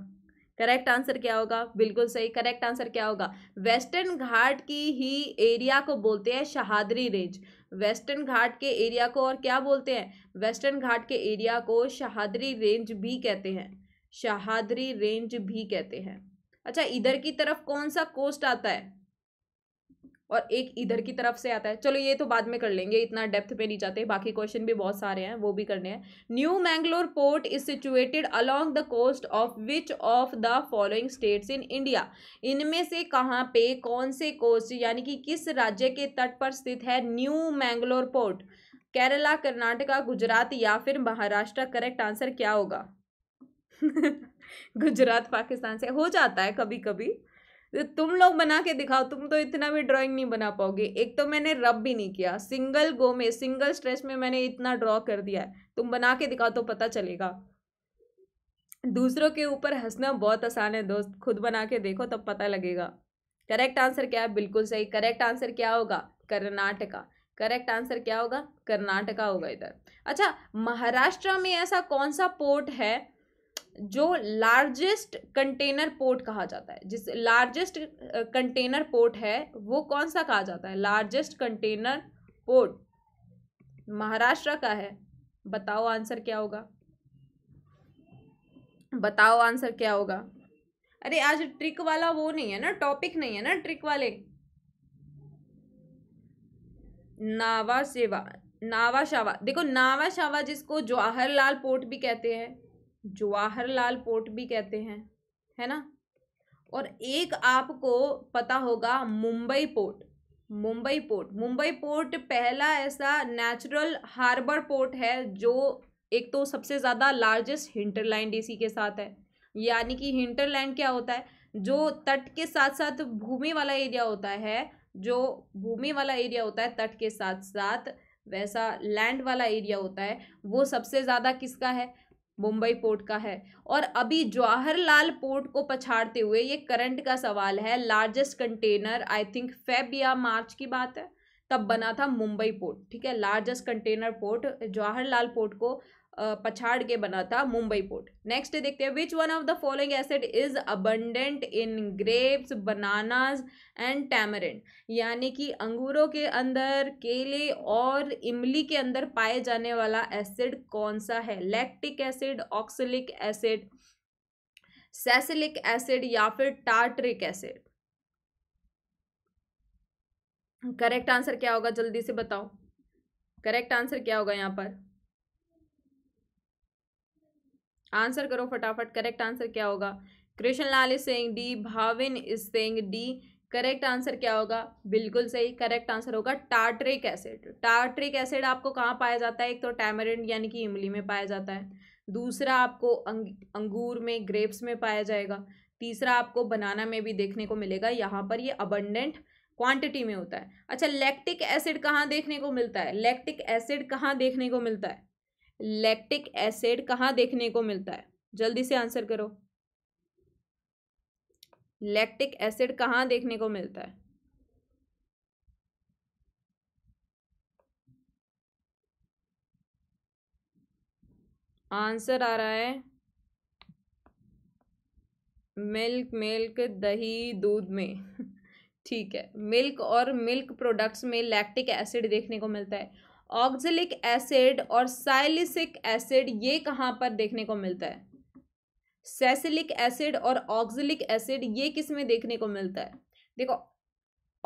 करेक्ट आंसर क्या होगा बिल्कुल सही करेक्ट आंसर क्या होगा वेस्टर्न घाट की ही एरिया को बोलते हैं शहादरी रेंज वेस्टर्न घाट के एरिया को और क्या बोलते हैं वेस्टर्न घाट के एरिया को शहादरी रेंज भी कहते हैं शहादरी रेंज भी कहते हैं अच्छा इधर की तरफ कौन सा कोस्ट आता है और एक इधर की तरफ से आता है चलो ये तो बाद में कर लेंगे इतना डेप्थ पे नहीं जाते बाकी क्वेश्चन भी बहुत सारे हैं वो भी करने हैं New Mangalore port is situated along the coast of which of the following states in India इनमें से कहाँ पे कौन से कोस्ट यानी कि किस राज्य के तट पर स्थित है न्यू मैंगलोर पोर्ट केरला कर्नाटका गुजरात या फिर महाराष्ट्र करेक्ट आंसर क्या होगा *laughs* गुजरात पाकिस्तान से हो जाता है कभी कभी तुम लोग बना के दिखाओ तुम तो इतना भी ड्राइंग नहीं बना पाओगे एक तो मैंने रब भी नहीं किया सिंगल गो में सिंगल स्ट्रेस में मैंने इतना ड्रॉ कर दिया है तुम बना के दिखाओ तो पता चलेगा दूसरों के ऊपर हंसना बहुत आसान है दोस्त खुद बना के देखो तब पता लगेगा करेक्ट आंसर क्या है बिल्कुल सही करेक्ट आंसर क्या होगा कर्नाटका करेक्ट आंसर क्या होगा कर्नाटका होगा इधर अच्छा महाराष्ट्र में ऐसा कौन सा पोर्ट है जो लार्जेस्ट कंटेनर पोर्ट कहा जाता है जिस लार्जेस्ट कंटेनर पोर्ट है वो कौन सा कहा जाता है लार्जेस्ट कंटेनर पोर्ट महाराष्ट्र का है बताओ आंसर क्या होगा बताओ आंसर क्या होगा अरे आज ट्रिक वाला वो नहीं है ना टॉपिक नहीं है ना ट्रिक वाले नावा सेवा नावा शावा देखो नावा शावा जिसको जवाहरलाल पोर्ट भी कहते हैं जवाहरलाल पोर्ट भी कहते हैं है ना और एक आपको पता होगा Mumbai port Mumbai port Mumbai port पहला ऐसा नेचुरल हार्बर पोर्ट है जो एक तो सबसे ज़्यादा लार्जेस्ट हिंटरलैंड इसी के साथ है यानी कि हिंटरलैंड क्या होता है जो तट के साथ साथ भूमि वाला एरिया होता है जो भूमि वाला एरिया होता है तट के साथ साथ वैसा लैंड वाला एरिया होता है वो सबसे ज़्यादा किसका है मुंबई पोर्ट का है और अभी जवाहरलाल पोर्ट को पछाड़ते हुए ये करंट का सवाल है largest container I think Feb या मार्च की बात है तब बना था मुंबई पोर्ट ठीक है largest container port Jawaharlal port को पछाड़ के बना था मुंबई पोर्ट नेक्स्ट देखते हैं which one of the following acid is abundant in grapes bananas and tamarind यानी कि अंगूरों के अंदर केले और इमली के अंदर पाए जाने वाला एसिड कौन सा है lactic acid oxalic acid salicylic acid या फिर टार्ट्रिक एसिड करेक्ट आंसर क्या होगा जल्दी से बताओ करेक्ट आंसर क्या होगा यहाँ पर आंसर करो फटाफट करेक्ट आंसर क्या होगा Krishna Lal is D Bhavin is D correct answer क्या होगा बिल्कुल सही करेक्ट आंसर होगा टार्ट्रिक एसिड टार्ट्रिक एसिड आपको कहाँ पाया जाता है एक तो टैमरिन यानी कि इमली में पाया जाता है दूसरा आपको अंग, अंगूर में ग्रेप्स में पाया जाएगा तीसरा आपको बनाना में भी देखने को मिलेगा यहाँ पर ये अबंडेंट क्वांटिटी में होता है अच्छा लैक्टिक एसिड कहाँ देखने को मिलता है लैक्टिक एसिड कहाँ देखने को मिलता है लैक्टिक एसिड कहाँ देखने को मिलता है जल्दी से आंसर करो लैक्टिक एसिड कहाँ देखने को मिलता है आंसर आ रहा है मिल्क मिल्क दही दूध में *laughs* ठीक है मिल्क और मिल्क प्रोडक्ट्स में लैक्टिक एसिड देखने को मिलता है ऑक्जिलिक एसिड और साइलिसिक एसिड ये कहाँ पर देखने को मिलता है सेसिलिक एसिड और ऑक्जिलिक एसिड ये किस में देखने को मिलता है देखो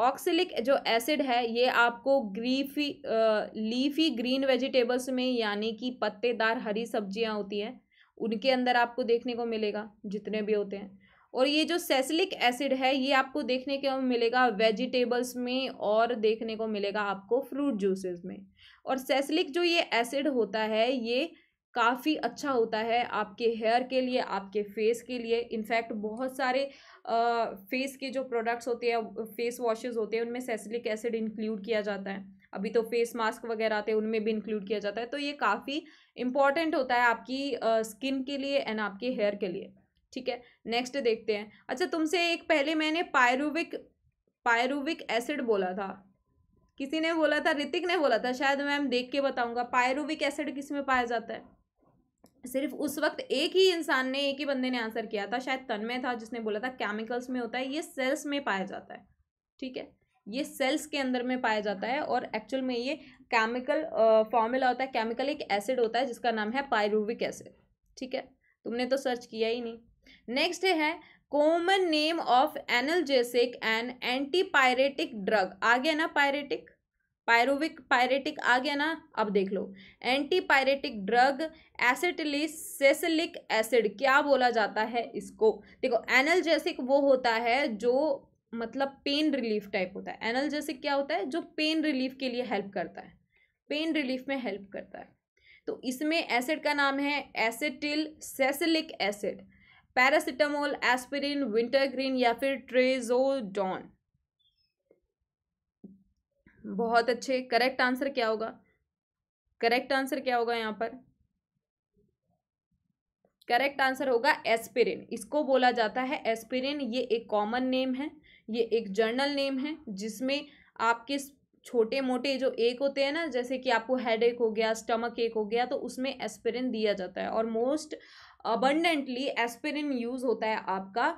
ऑक्सिलिक जो एसिड है ये आपको ग्रीफी आ, लीफी ग्रीन वेजिटेबल्स में यानी कि पत्तेदार हरी सब्जियां होती हैं उनके अंदर आपको देखने को मिलेगा जितने भी होते हैं और ये जो सेसिलिक एसिड है ये आपको देखने को मिलेगा वेजिटेबल्स में और देखने को मिलेगा आपको फ्रूट जूसेस में और सेसिलिक जो ये एसिड होता है ये काफ़ी अच्छा होता है आपके हेयर के लिए आपके फेस के लिए इनफैक्ट बहुत सारे आ, फेस के जो प्रोडक्ट्स होते हैं फेस वॉशेस होते हैं उनमें सेसिलिक एसिड इंक्लूड किया जाता है अभी तो फेस मास्क वगैरह आते हैं उनमें भी इंक्लूड किया जाता है तो ये काफ़ी इंपॉर्टेंट होता है आपकी आ, स्किन के लिए एंड आपके हेयर के लिए ठीक है नेक्स्ट देखते हैं अच्छा तुमसे एक पहले मैंने पायरुविक पायरुविक एसिड बोला था किसी ने बोला था ऋतिक ने बोला था शायद मैम देख के बताऊंगा पायरुविक एसिड किस में पाया जाता है सिर्फ उस वक्त एक ही इंसान ने एक ही बंदे ने आंसर किया था शायद तन्मय था जिसने बोला था केमिकल्स में होता है ये सेल्स में पाया जाता है ठीक है ये सेल्स के अंदर में पाया जाता है और एक्चुअल में ये केमिकल फॉर्मूला होता है केमिकल एक एसिड होता है जिसका नाम है पायरुविक एसिड ठीक है तुमने तो सर्च किया ही नहीं नेक्स्ट है common name of analgesic and antipyretic drug आ गया ना पायरेटिक पायरोविक पायरेटिक आ गया ना अब देख लो एंटीपायरेटिक ड्रग एसिटिलिसेसलिक एसिड क्या बोला जाता है इसको देखो एनलजेसिक वो होता है जो मतलब पेन रिलीफ टाइप होता है एनलजेसिक क्या होता है जो पेन रिलीफ के लिए हेल्प करता है पेन रिलीफ में हेल्प करता है तो इसमें एसिड का नाम है acetyl salicylic acid paracetamol aspirin wintergreen या फिर ट्रेजोडॉन बहुत अच्छे करेक्ट आंसर क्या होगा करेक्ट आंसर क्या होगा यहाँ पर करेक्ट आंसर होगा एस्पिरिन इसको बोला जाता है एस्पिरिन ये एक कॉमन नेम है ये एक जर्नल नेम है जिसमें आपके छोटे मोटे जो एक होते हैं ना जैसे कि आपको हेड एक हो गया स्टमक एक हो गया तो उसमें एस्पिरिन दिया जाता है और मोस्ट अबंडेंटली एस्पिरिन यूज़ होता है आपका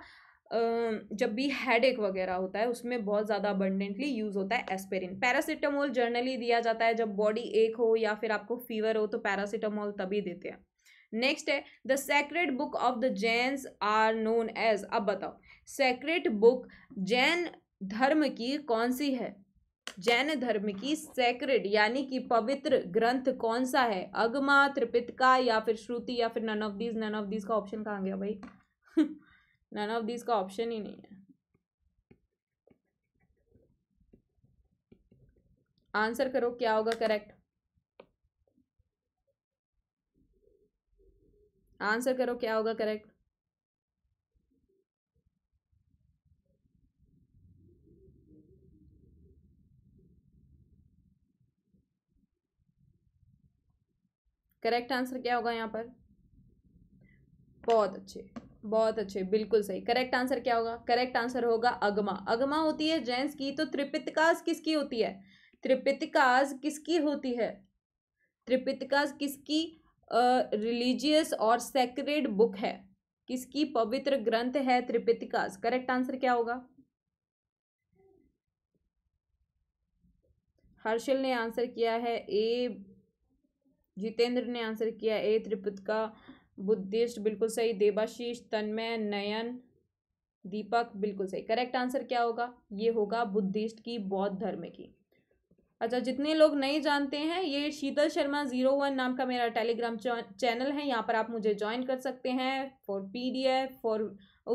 जब भी हेड वगैरह होता है उसमें बहुत ज़्यादा अबंडेंटली यूज़ होता है एस्पिरिन पैरासीटामोल जर्नली दिया जाता है जब बॉडी एक हो या फिर आपको फीवर हो तो पैरासीटामोल तभी देते हैं नेक्स्ट है the sacred book of the Jains are known as अब बताओ सेक्रेट बुक जैन धर्म की कौन सी है जैन धर्म की सेक्रेड यानी कि पवित्र ग्रंथ कौन सा है अगमा त्रिपितका या फिर श्रुति या फिर none of these none of these का ऑप्शन कहाँ गया भाई नन ऑफ दीज का ऑप्शन ही नहीं है आंसर करो क्या होगा करेक्ट आंसर करो क्या होगा करेक्ट करेक्ट आंसर क्या होगा यहाँ पर बहुत अच्छे बहुत अच्छे बिल्कुल सही करेक्ट आंसर क्या होगा करेक्ट आंसर होगा अगमा अगमा होती है जेंट्स की तो त्रिपितकाज किसकी होती है त्रिपितकाज किसकी होती है त्रिपितकाज किसकी रिलीजियस और सेक्रेड बुक है किसकी पवित्र ग्रंथ है त्रिपितकाज करेक्ट आंसर क्या होगा हर्षल ने आंसर किया है ए जितेंद्र ने आंसर किया ए का बुद्धिस्ट बिल्कुल सही देवाशीष तन्मय नयन दीपक बिल्कुल सही करेक्ट आंसर क्या होगा ये होगा बुद्धिस्ट की बौद्ध धर्म की अच्छा जितने लोग नहीं जानते हैं ये शीतल शर्मा जीरो वन नाम का मेरा टेलीग्राम चैनल है यहाँ पर आप मुझे ज्वाइन कर सकते हैं for PDF for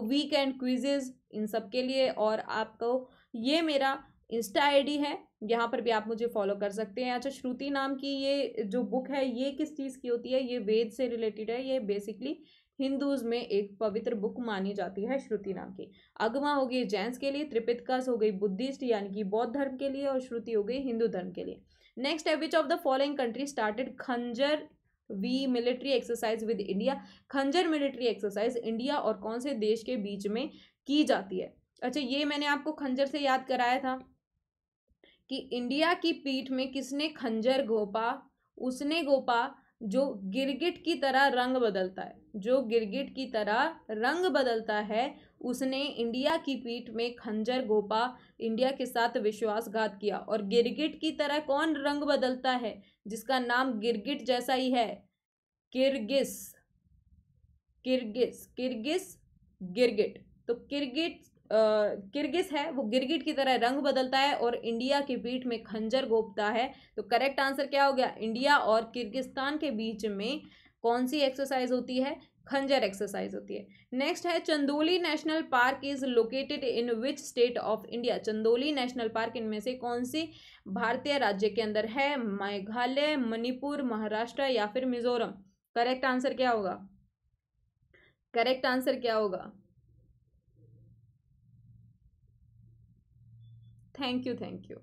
weekend quizzes इन सब के लिए और आपको ये मेरा इंस्टा आईडी है यहाँ पर भी आप मुझे फॉलो कर सकते हैं अच्छा श्रुति नाम की ये जो बुक है ये किस चीज़ की होती है ये वेद से रिलेटेड है ये बेसिकली हिंदूज में एक पवित्र बुक मानी जाती है श्रुति नाम की अगमा हो गई जैंस के लिए त्रिपितकस हो गई बुद्धिस्ट यानी कि बौद्ध धर्म के लिए और श्रुति हो गई हिंदू धर्म के लिए नेक्स्ट है which of the following country started Khanjar V military exercise with India Khanjar military exercise India और कौन से देश के बीच में की जाती है अच्छा ये मैंने आपको खंजर से याद कराया था कि इंडिया की पीठ में किसने खंजर घोपा उसने घोपा जो गिरगिट की तरह रंग बदलता है जो गिरगिट की तरह रंग बदलता है उसने इंडिया की पीठ में खंजर गोपा इंडिया के साथ विश्वासघात किया और गिरगिट की तरह कौन रंग बदलता है जिसका नाम गिरगिट जैसा ही है किरगिस किर्गिस किर्गिस गिरगिट तो किर्गिट किर्गिस है वो गिरगिट की तरह रंग बदलता है और इंडिया के पीठ में खंजर गोपता है तो करेक्ट आंसर क्या हो गया इंडिया और किर्गिस्तान के बीच में कौन सी एक्सरसाइज होती है खंजर एक्सरसाइज होती है नेक्स्ट है Chandoli national park is located in which state of India Chandoli national park इनमें से कौन सी भारतीय राज्य के अंदर है मेघालय मणिपुर महाराष्ट्र या फिर मिजोरम करेक्ट आंसर क्या होगा करेक्ट आंसर क्या होगा thank you thank you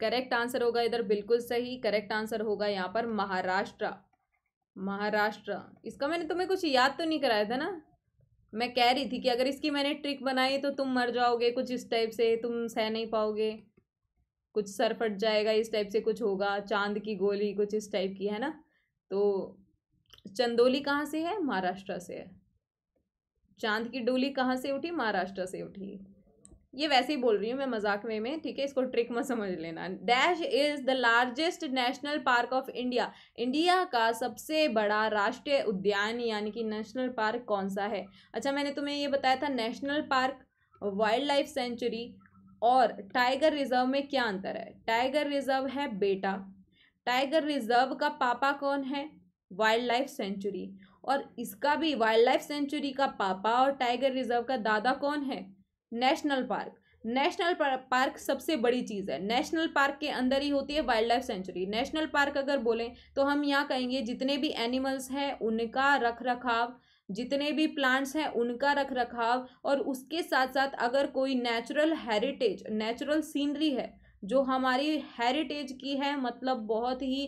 correct answer होगा इधर बिल्कुल सही करेक्ट आंसर होगा यहाँ पर महाराष्ट्र महाराष्ट्र इसका मैंने तुम्हें कुछ याद तो नहीं कराया था ना मैं कह रही थी कि अगर इसकी मैंने ट्रिक बनाई तो तुम मर जाओगे कुछ इस टाइप से तुम सह नहीं पाओगे कुछ सर फट जाएगा इस टाइप से कुछ होगा चांद की गोली कुछ इस टाइप की है ना तो चंदोली कहाँ से है महाराष्ट्र से है चांद की डोली कहाँ से उठी महाराष्ट्र से उठी ये वैसे ही बोल रही हूँ मैं मजाक में में ठीक है इसको ट्रिक मत समझ लेना dash is the largest national park of India India का सबसे बड़ा राष्ट्रीय उद्यान यानी कि नेशनल पार्क कौन सा है अच्छा मैंने तुम्हें ये बताया था national park wildlife sanctuary और टाइगर रिजर्व में क्या अंतर है टाइगर रिजर्व है बेटा टाइगर रिजर्व का पापा कौन है वाइल्ड लाइफ सेंचुरी और इसका भी वाइल्ड लाइफ सेंचुरी का पापा और टाइगर रिजर्व का दादा कौन है नेशनल पार्क नेशनल पार्क सबसे बड़ी चीज़ है नेशनल पार्क के अंदर ही होती है wildlife sanctuary national park अगर बोलें तो हम यहाँ कहेंगे जितने भी एनिमल्स हैं उनका रख रखाव जितने भी प्लांट्स हैं उनका रख रखाव और उसके साथ साथ अगर कोई नेचुरल हेरिटेज नेचुरल सीनरी है जो हमारी हेरिटेज की है मतलब बहुत ही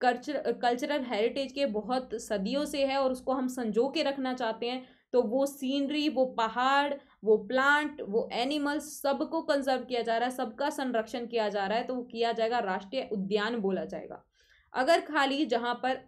कल्चर कल्चरल हेरिटेज के बहुत सदियों से है और उसको हम संजो के रखना चाहते हैं तो वो सीनरी वो पहाड़ वो प्लांट वो एनिमल्स सबको कंजर्व किया जा रहा है सबका संरक्षण किया जा रहा है तो वो किया जाएगा राष्ट्रीय उद्यान बोला जाएगा अगर खाली जहाँ पर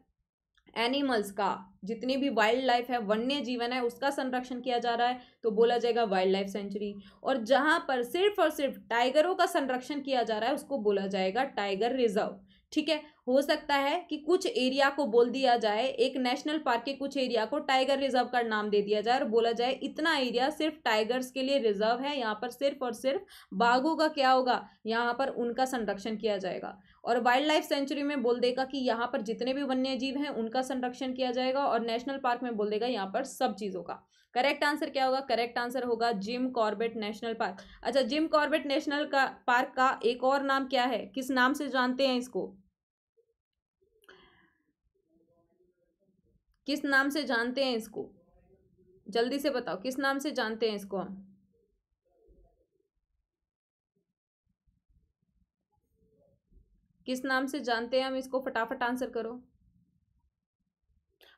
एनिमल्स का जितनी भी वाइल्ड लाइफ है वन्य जीवन है उसका संरक्षण किया जा रहा है तो बोला जाएगा वाइल्ड लाइफ सेंचुरी और जहाँ पर सिर्फ और सिर्फ टाइगरों का संरक्षण किया जा रहा है उसको बोला जाएगा टाइगर रिजर्व ठीक है हो सकता है कि कुछ एरिया को बोल दिया जाए एक नेशनल पार्क के कुछ एरिया को टाइगर रिजर्व का नाम दे दिया जाए और बोला जाए इतना एरिया सिर्फ टाइगर्स के लिए रिजर्व है यहाँ पर सिर्फ और सिर्फ बाघों का क्या होगा यहाँ पर उनका संरक्षण किया जाएगा और वाइल्ड लाइफ सेंचुरी में बोल देगा कि यहाँ पर जितने भी वन्य जीव हैं उनका संरक्षण किया जाएगा और नेशनल पार्क में बोल देगा यहाँ पर सब चीज़ों का करेक्ट आंसर क्या होगा करेक्ट आंसर होगा जिम कॉर्बेट नेशनल पार्क अच्छा जिम कॉर्बेट नेशनल का पार्क का एक और नाम क्या है किस नाम से जानते हैं इसको किस नाम से जानते हैं इसको जल्दी से बताओ किस नाम से जानते हैं इसको हम किस नाम से जानते हैं हम इसको फटाफट आंसर करो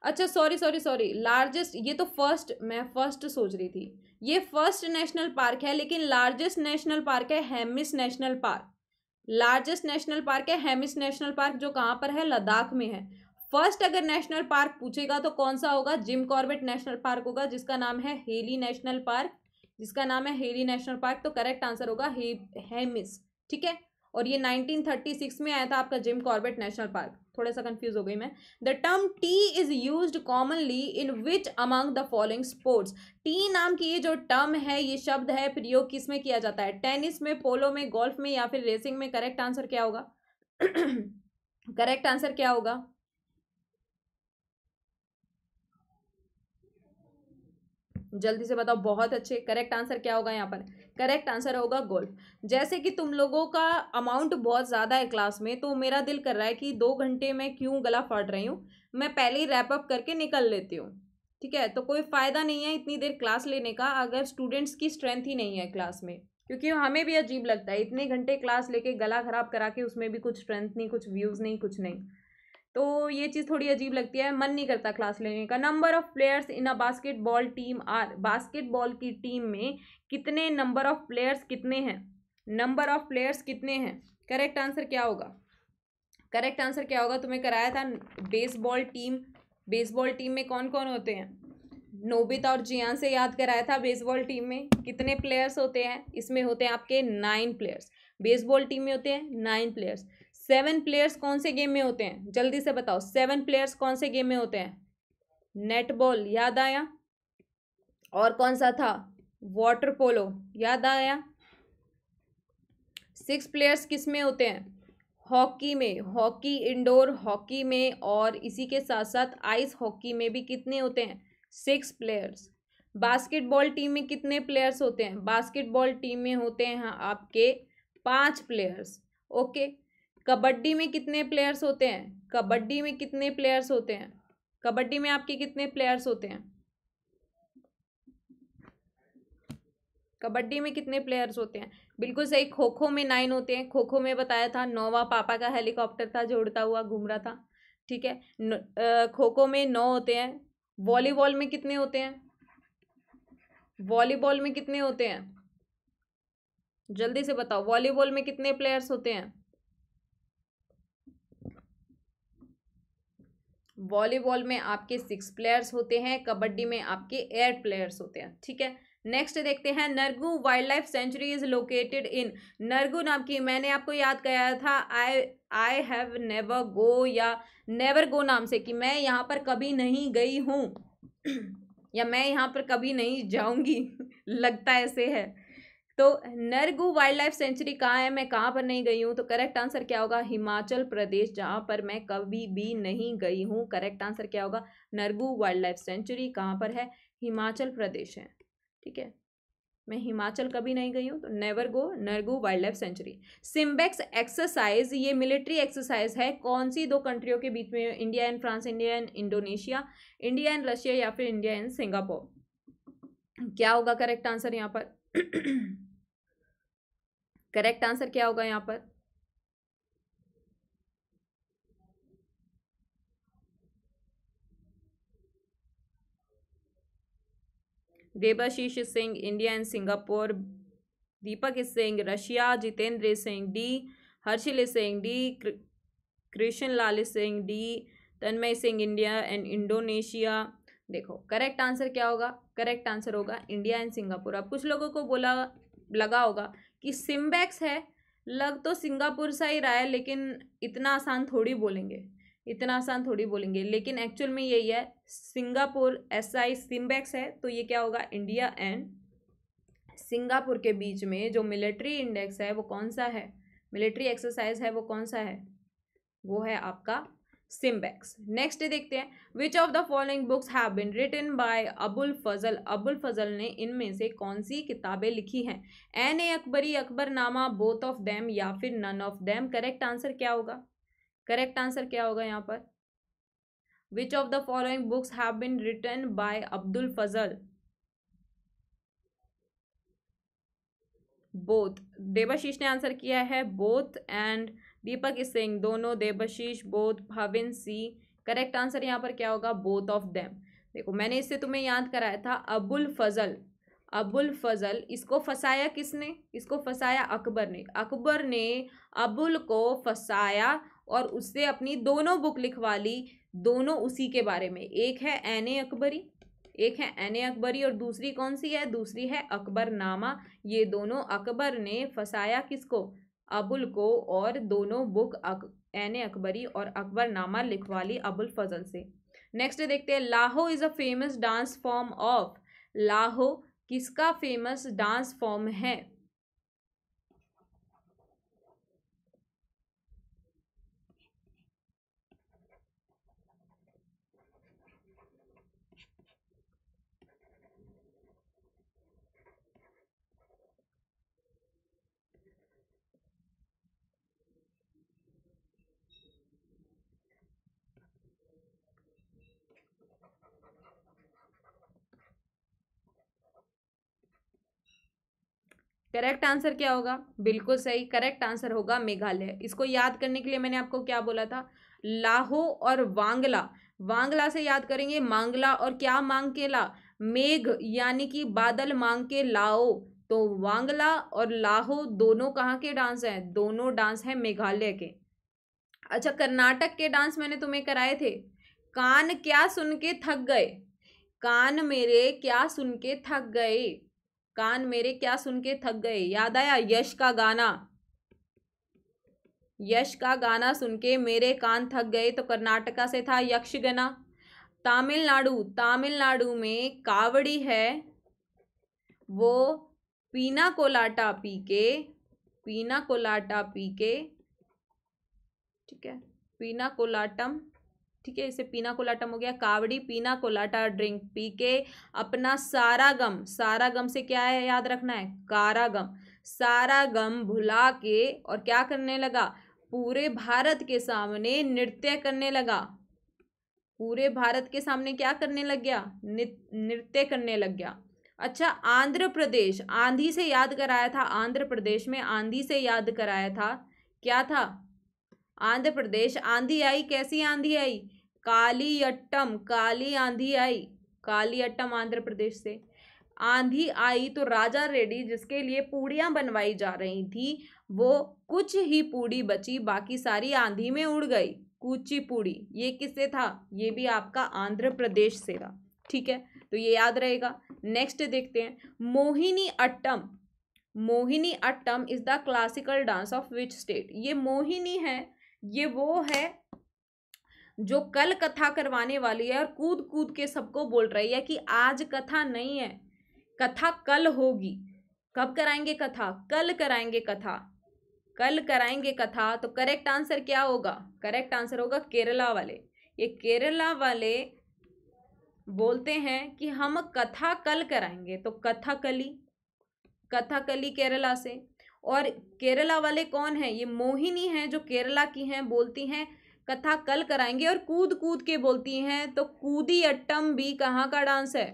अच्छा सॉरी सॉरी सॉरी लार्जेस्ट ये तो फर्स्ट मैं फर्स्ट सोच रही थी ये फर्स्ट नेशनल पार्क है लेकिन लार्जेस्ट नेशनल पार्क है Hemis national park largest national park है हेमिस नेशनल पार्क जो कहाँ पर है लद्दाख में है फर्स्ट अगर नेशनल पार्क पूछेगा तो कौन सा होगा जिम कॉर्बेट नेशनल पार्क होगा जिसका नाम है हेली नेशनल पार्क जिसका नाम है हेली नेशनल पार्क तो करेक्ट आंसर होगा हेमिस ठीक है और ये 1936 में आया था आपका जिम कॉर्बेट नेशनल पार्क थोड़ा सा कंफ्यूज हो गई मैं the term T is use commonly in which among the following sports T नाम की ये जो टर्म है ये शब्द है प्रयोग किस में किया जाता है टेनिस में पोलो में गोल्फ में या फिर रेसिंग में करेक्ट आंसर क्या होगा करेक्ट *clears throat* आंसर क्या होगा जल्दी से बताओ बहुत अच्छे करेक्ट आंसर क्या होगा यहाँ पर करेक्ट आंसर होगा गोल्फ जैसे कि तुम लोगों का अमाउंट बहुत ज़्यादा है क्लास में तो मेरा दिल कर रहा है कि दो घंटे में क्यों गला फाड़ रही हूँ मैं पहले ही रैपअप करके निकल लेती हूँ ठीक है तो कोई फ़ायदा नहीं है इतनी देर क्लास लेने का अगर स्टूडेंट्स की स्ट्रेंथ ही नहीं है क्लास में क्योंकि हमें भी अजीब लगता है इतने घंटे क्लास लेके गला ख़राब करा के उसमें भी कुछ स्ट्रेंथ नहीं कुछ व्यूज़ नहीं कुछ नहीं तो ये चीज़ थोड़ी अजीब लगती है मन नहीं करता क्लास लेने का number of players in a basketball team are basketball की टीम में कितने नंबर ऑफ़ प्लेयर्स कितने हैं नंबर ऑफ़ प्लेयर्स कितने हैं करेक्ट आंसर क्या होगा करेक्ट आंसर क्या होगा तुम्हें कराया था बेसबॉल टीम बेसबॉल टीम में कौन कौन होते हैं नोबित और जियान से याद कराया था बेसबॉल टीम में कितने प्लेयर्स होते हैं इसमें होते हैं आपके नाइन प्लेयर्स बेसबॉल टीम में होते हैं नाइन प्लेयर्स सेवन प्लेयर्स कौन से गेम में होते हैं जल्दी से बताओ सेवन प्लेयर्स कौन से गेम में होते हैं नेटबॉल याद आया और कौन सा था वाटर पोलो याद आया सिक्स प्लेयर्स किस में होते हैं हॉकी में हॉकी इंडोर हॉकी में और इसी के साथ साथ आइस हॉकी में भी कितने होते हैं सिक्स प्लेयर्स बास्केटबॉल टीम में कितने प्लेयर्स होते हैं बास्केटबॉल टीम में होते हैं आपके पाँच प्लेयर्स ओके कबड्डी में कितने प्लेयर्स होते हैं कबड्डी में कितने प्लेयर्स होते हैं कबड्डी में आपके कितने प्लेयर्स होते हैं कबड्डी में कितने प्लेयर्स होते हैं बिल्कुल सही खो खो में नाइन होते हैं खो खो में बताया था नौवा पापा का हेलीकॉप्टर था जो उड़ता हुआ घूम रहा था ठीक है खो खो में नौ होते हैं वॉलीबॉल में कितने होते हैं वॉलीबॉल में कितने होते हैं जल्दी से बताओ वॉलीबॉल में कितने प्लेयर्स होते हैं वॉलीबॉल में आपके सिक्स प्लेयर्स होते हैं कबड्डी में आपके एट प्लेयर्स होते हैं ठीक है नेक्स्ट देखते हैं Nargu wildlife sanctuary is located in Nargu नाम की मैंने आपको याद कराया था आई आई हैव नेवर गो या नेवर गो नाम से कि मैं यहाँ पर कभी नहीं गई हूँ या मैं यहाँ पर कभी नहीं जाऊँगी *laughs* लगता ऐसे है तो नरगु वाइल्ड लाइफ सेंचुरी कहाँ है मैं कहाँ पर नहीं गई हूँ तो करेक्ट आंसर क्या होगा हिमाचल प्रदेश जहाँ पर मैं कभी भी नहीं गई हूँ करेक्ट आंसर क्या होगा नरगु वाइल्ड लाइफ सेंचुरी कहाँ पर है हिमाचल प्रदेश है ठीक है मैं हिमाचल कभी नहीं गई हूँ तो never go Nargu wildlife sanctuary SIMBEX exercise ये मिलिट्री एक्सरसाइज है कौन सी दो कंट्रियों के बीच में India and France India and Indonesia India and Russia या फिर इंडिया एंड सिंगापुर क्या होगा करेक्ट आंसर यहाँ पर करेक्ट आंसर क्या होगा यहाँ पर Debashish Singh India and Singapore Deepak Singh Russia Jitendra Singh D Harshil Singh D Krishna Lal Singh D Tanmay Singh India and Indonesia देखो करेक्ट आंसर क्या होगा करेक्ट आंसर होगा इंडिया एंड सिंगापुर अब कुछ लोगों को बोला लगा होगा कि सिम्बैक्स है लग तो सिंगापुर सा ही रहा है लेकिन इतना आसान थोड़ी बोलेंगे इतना आसान थोड़ी बोलेंगे लेकिन एक्चुअल में यही है सिंगापुर एस आई सिम्बैक्स है तो ये क्या होगा इंडिया एंड सिंगापुर के बीच में जो मिलिट्री इंडेक्स है वो कौन सा है मिलिट्री एक्सरसाइज है वो कौन सा है वो है आपका सिम्बैक्स नेक्स्ट देखते हैं which of the following books have been written by Abul Fazl Abul Fazl ने इनमें से कौन सी किताबें लिखी हैं Ain e Akbari Akbarnama both of them या फिर none of them correct answer क्या होगा करेक्ट आंसर क्या होगा यहाँ पर which of the following books have been written by Abdul Fazl both Debashish ने आंसर किया है बोथ एंड दीपक सिंह दोनों देवशीष बोध भाविन सी करेक्ट आंसर यहाँ पर क्या होगा बोथ ऑफ देम देखो मैंने इससे तुम्हें याद कराया था अबुल फजल अबुल फजल इसको फंसाया किसने इसको फंसाया अकबर ने अकबर ने अबुल को फंसाया और उससे अपनी दोनों बुक लिखवा ली दोनों उसी के बारे में एक है एन ए अकबरी एक है एन ए अकबरी और दूसरी कौन सी है दूसरी है अकबर नामा ये दोनों अकबर ने फंसाया किसको अबुल को और दोनों बुक अक, एन अकबरी और अकबरनामा लिखवा ली अबुल फजल से नेक्स्ट देखते हैं Laho is a famous dance form of Laho किसका फेमस डांस फॉर्म है करेक्ट आंसर क्या होगा बिल्कुल सही करेक्ट आंसर होगा मेघालय इसको याद करने के लिए मैंने आपको क्या बोला था लाहो और वांगला वांगला से याद करेंगे मांगला और क्या मांग के ला मेघ यानी कि बादल मांग के लाओ तो वांगला और लाहो दोनों कहाँ के डांस हैं दोनों डांस हैं मेघालय के अच्छा कर्नाटक के डांस मैंने तुम्हें कराए थे कान क्या सुन के थक गए कान मेरे क्या सुन के थक गए कान मेरे क्या सुन के थक गए याद आया यश का गाना यश का गाना सुन के मेरे कान थक गए तो कर्नाटका से था यक्षगना तमिलनाडु तमिलनाडु में कावड़ी है वो पीना कोलाटा पी के पीना कोलाटा पी के ठीक है पीना कोलाटम ठीक है इसे पीना कोलाटम हो गया कावड़ी पीना कोलाटा ड्रिंक पी के अपना सारा गम सारा गम से क्या है याद रखना है कारा गम सारा गम भुला के और क्या करने लगा पूरे भारत के सामने नृत्य करने लगा पूरे भारत के सामने क्या करने लग गया नृत्य करने लग गया अच्छा आंध्र प्रदेश आंधी से याद कराया था आंध्र प्रदेश में आंधी से याद कराया था क्या था आंध्र प्रदेश आंधी आई कैसी आंधी आई अट्टम काली आंधी आई अट्टम आंध्र प्रदेश से आंधी आई तो राजा रेड्डी जिसके लिए पूड़ियाँ बनवाई जा रही थी वो कुछ ही पूड़ी बची बाकी सारी आंधी में उड़ गई कूची पूड़ी ये किससे था ये भी आपका आंध्र प्रदेश से था ठीक है तो ये याद रहेगा नेक्स्ट देखते हैं Mohiniyattam Mohiniyattam is the classical dance of which state ये मोहिनी है ये वो है जो कल कथा करवाने वाली है और कूद कूद के सबको बोल रही है कि आज कथा नहीं है कथा कल होगी कब कराएंगे कथा कल कराएंगे कथा कल कराएंगे कथा तो करेक्ट आंसर क्या होगा करेक्ट आंसर होगा केरला वाले ये केरला वाले बोलते हैं कि हम कथा कल कराएंगे तो कथा कली कथा कली केरला से और केरला वाले कौन हैं ये मोहिनी हैं जो केरला की हैं बोलती हैं कथा कल कराएंगे और कूद कूद के बोलती हैं तो कूदी अट्टम भी कहाँ का डांस है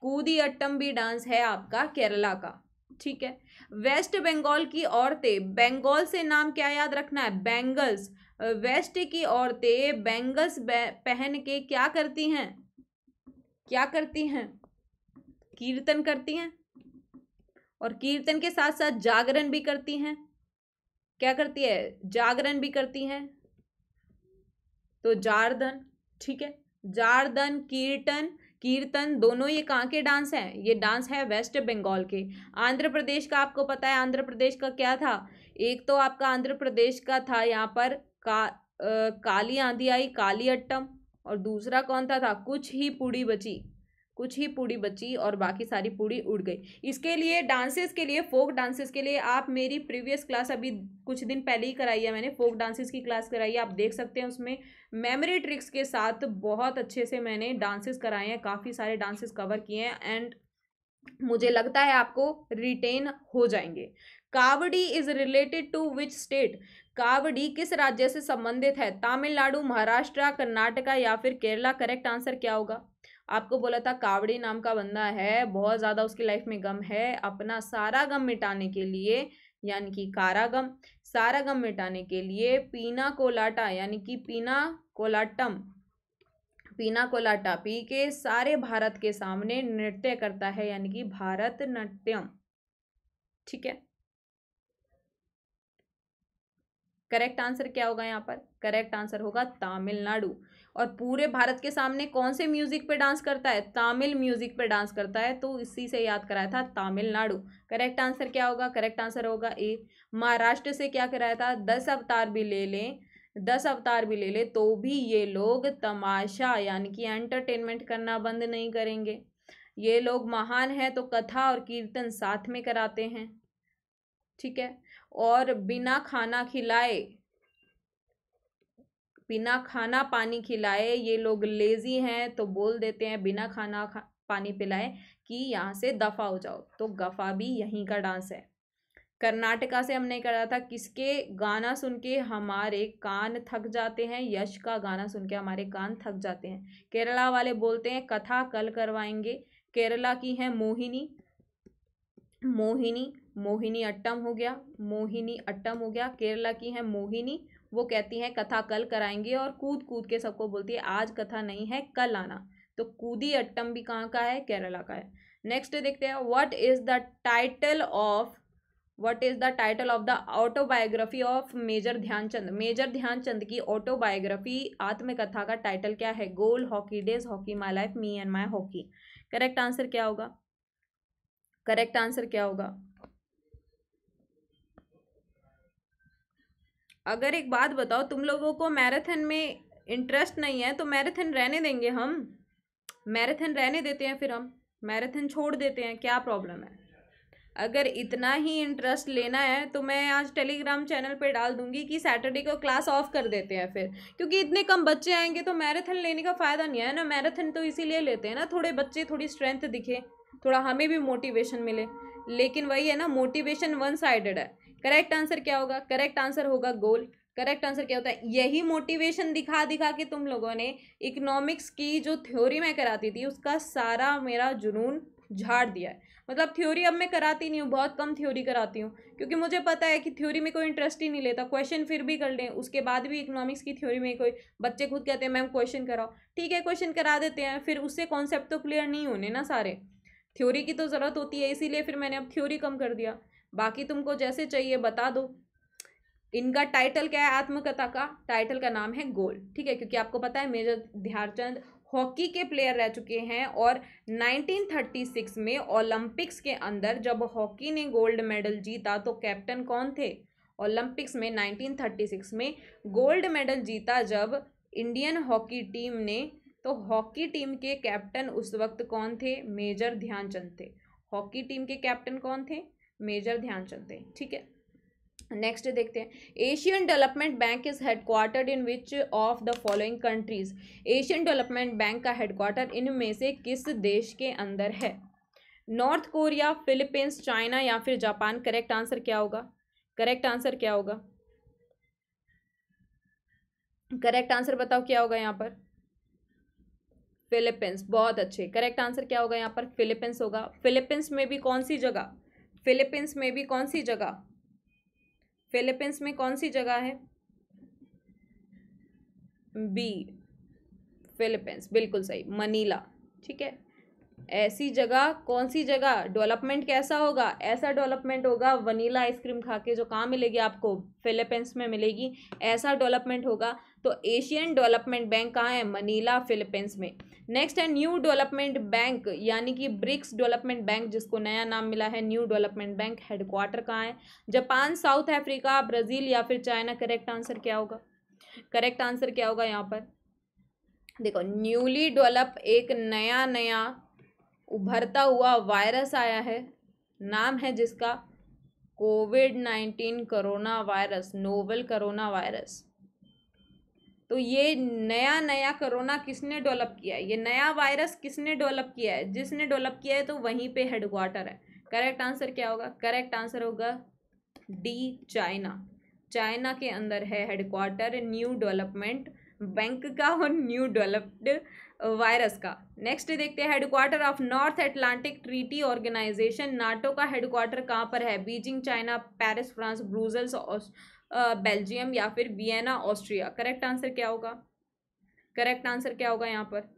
कूदी अट्टम भी डांस है आपका केरला का ठीक है वेस्ट बंगाल की औरतें बंगाल से नाम क्या याद रखना है बैंगल्स वेस्ट की औरतें बैंगल्स पहन के क्या करती हैं क्या करती हैं कीर्तन करती हैं और कीर्तन के साथ साथ जागरण भी करती हैं क्या करती है जागरण भी करती हैं तो जारदन ठीक है जारदन कीर्तन कीर्तन दोनों ये कहाँ के डांस हैं ये डांस है वेस्ट बंगाल के आंध्र प्रदेश का आपको पता है आंध्र प्रदेश का क्या था एक तो आपका आंध्र प्रदेश का था यहाँ पर का आ, काली आंधी आई काली अट्टम और दूसरा कौन था, था कुछ ही पुड़ी बची कुछ ही पूड़ी बची और बाकी सारी पूड़ी उड़ गई इसके लिए डांसेस के लिए फोक डांसेस के लिए आप मेरी प्रीवियस क्लास अभी कुछ दिन पहले ही कराई है मैंने फोक डांसेस की क्लास कराई है आप देख सकते हैं उसमें मेमोरी ट्रिक्स के साथ बहुत अच्छे से मैंने डांसेस कराए हैं काफ़ी सारे डांसेस कवर किए हैं एंड मुझे लगता है आपको रिटेन हो जाएंगे Kavadi is related to which state Kavadi किस राज्य से संबंधित है तमिलनाडु महाराष्ट्र कर्नाटका या फिर केरला करेक्ट आंसर क्या होगा आपको बोला था कावड़ी नाम का बंदा है बहुत ज़्यादा उसकी लाइफ में गम है अपना सारा गम मिटाने के लिए यानी कि कारा गम सारा गम मिटाने के लिए पीना कोलाटा यानी कि पीना कोलाटम पीना कोलाटा पी के सारे भारत के सामने नृत्य करता है यानी कि भारत नाट्यम ठीक है करेक्ट आंसर क्या होगा यहाँ पर करेक्ट आंसर होगा तमिलनाडु और पूरे भारत के सामने कौन से म्यूजिक पे डांस करता है तमिल म्यूजिक पे डांस करता है तो इसी से याद कराया था तमिलनाडु करेक्ट आंसर क्या होगा करेक्ट आंसर होगा ए महाराष्ट्र से क्या कराया था दस अवतार भी ले लें दस अवतार भी ले ले तो भी ये लोग तमाशा यानी कि एंटरटेनमेंट करना बंद नहीं करेंगे ये लोग महान हैं तो कथा और कीर्तन साथ में कराते हैं ठीक है और बिना खाना खिलाए बिना खाना पानी खिलाए ये लोग लेज़ी हैं तो बोल देते हैं बिना खाना खा, पानी पिलाए कि यहाँ से दफ़ा हो जाओ तो गफ़ा भी यहीं का डांस है कर्नाटका से हमने करा था किसके गाना सुन के हमारे कान थक जाते हैं यश का गाना सुन के हमारे कान थक जाते हैं केरला वाले बोलते हैं कथा कल करवाएंगे केरला की है मोहिनी मोहिनी मोहिनी अट्टम हो गया मोहिनी अट्टम हो गया केरला की है मोहिनी वो कहती हैं कथा कल कराएंगे और कूद कूद के सबको बोलती है आज कथा नहीं है कल आना तो कूदी अट्टम भी कहाँ का है केरला का है नेक्स्ट देखते हैं what is the title of what is the title of the autobiography of Major Dhyan Chand Major Dhyan Chand की ऑटोबायोग्राफी आत्मकथा का टाइटल क्या है goal hockey days hockey my life me and my hockey correct answer क्या होगा करेक्ट आंसर क्या होगा अगर एक बात बताओ तुम लोगों को मैराथन में इंटरेस्ट नहीं है तो मैराथन रहने देंगे हम मैराथन रहने देते हैं फिर हम मैराथन छोड़ देते हैं क्या प्रॉब्लम है अगर इतना ही इंटरेस्ट लेना है तो मैं आज टेलीग्राम चैनल पे डाल दूंगी कि सैटरडे को क्लास ऑफ कर देते हैं फिर क्योंकि इतने कम बच्चे आएंगे तो मैराथन लेने का फ़ायदा नहीं है ना मैराथन तो इसीलिए लेते हैं ना थोड़े बच्चे थोड़ी स्ट्रेंथ दिखे थोड़ा हमें भी मोटिवेशन मिले लेकिन वही है ना मोटिवेशन वन साइडेड है करेक्ट आंसर क्या होगा करेक्ट आंसर होगा गोल करेक्ट आंसर क्या होता है यही मोटिवेशन दिखा दिखा के तुम लोगों ने इकोनॉमिक्स की जो थ्योरी मैं कराती थी उसका सारा मेरा जुनून झाड़ दिया है मतलब थ्योरी अब मैं कराती नहीं हूँ बहुत कम थ्योरी कराती हूँ क्योंकि मुझे पता है कि थ्योरी में कोई इंटरेस्ट ही नहीं लेता क्वेश्चन फिर भी कर लें उसके बाद भी इकोनॉमिक्स की थ्योरी में कोई बच्चे खुद कहते हैं मैम क्वेश्चन कराओ ठीक है क्वेश्चन करा देते हैं फिर उससे कॉन्सेप्ट तो क्लियर नहीं होने ना सारे थ्योरी की तो ज़रूरत होती है इसीलिए फिर मैंने अब थ्योरी कम कर दिया बाकी तुमको जैसे चाहिए बता दो इनका टाइटल क्या है आत्मकथा का टाइटल का नाम है गोल ठीक है क्योंकि आपको पता है मेजर ध्यानचंद हॉकी के प्लेयर रह चुके हैं और 1936 में ओलंपिक्स के अंदर जब हॉकी ने गोल्ड मेडल जीता तो कैप्टन कौन थे ओलंपिक्स में 1936 में गोल्ड मेडल जीता जब इंडियन हॉकी टीम ने तो हॉकी टीम के कैप्टन उस वक्त कौन थे मेजर ध्यानचंद थे हॉकी टीम के कैप्टन कौन थे मेजर ध्यानचंद थे ठीक है नेक्स्ट देखते हैं Asian Development Bank is headquartered in which of the following countries Asian Development Bank का हेडक्वार्टर इनमें से किस देश के अंदर है नॉर्थ कोरिया फिलीपींस चाइना या फिर जापान करेक्ट आंसर क्या होगा करेक्ट आंसर क्या होगा करेक्ट आंसर बताओ क्या होगा यहाँ पर फिलीपींस बहुत अच्छे करेक्ट आंसर क्या होगा यहाँ पर फिलीपींस होगा फिलीपींस में भी कौन सी जगह फिलीपींस में भी कौन सी जगह फिलीपींस में कौन सी जगह है बी फिलीपींस बिल्कुल सही मनीला ठीक है ऐसी जगह कौन सी जगह डेवलपमेंट कैसा होगा ऐसा डेवलपमेंट होगा वनीला आइसक्रीम खा के जो कहाँ मिलेगी आपको फिलीपींस में मिलेगी ऐसा डेवलपमेंट होगा तो एशियन डेवलपमेंट बैंक कहाँ है मनीला फिलीपींस में नेक्स्ट है न्यू डेवलपमेंट बैंक यानी कि ब्रिक्स डेवलपमेंट बैंक जिसको नया नाम मिला है न्यू डेवलपमेंट बैंक हेडक्वार्टर कहाँ है जापान साउथ अफ्रीका ब्राज़ील या फिर चाइना करेक्ट आंसर क्या होगा करेक्ट आंसर क्या होगा यहाँ पर देखो न्यूली डेवलप एक नया नया उभरता हुआ वायरस आया है नाम है जिसका COVID nineteen corona virus novel corona virus तो ये नया नया कोरोना किसने डेवलप किया है ये नया वायरस किसने डेवलप किया है जिसने डेवलप किया है तो वहीं पे हेडक्वार्टर है करेक्ट आंसर क्या होगा करेक्ट आंसर होगा डी चाइना चाइना के अंदर है हेडक्वार्टर न्यू डेवलपमेंट बैंक का और न्यू डेवलप्ड वायरस का नेक्स्ट देखते हैं headquarter of North Atlantic Treaty Organization NATO का हेडक्वार्टर कहाँ पर है Beijing China Paris France Brussels Belgium या फिर वियना ऑस्ट्रिया करेक्ट आंसर क्या होगा करेक्ट आंसर क्या होगा यहाँ पर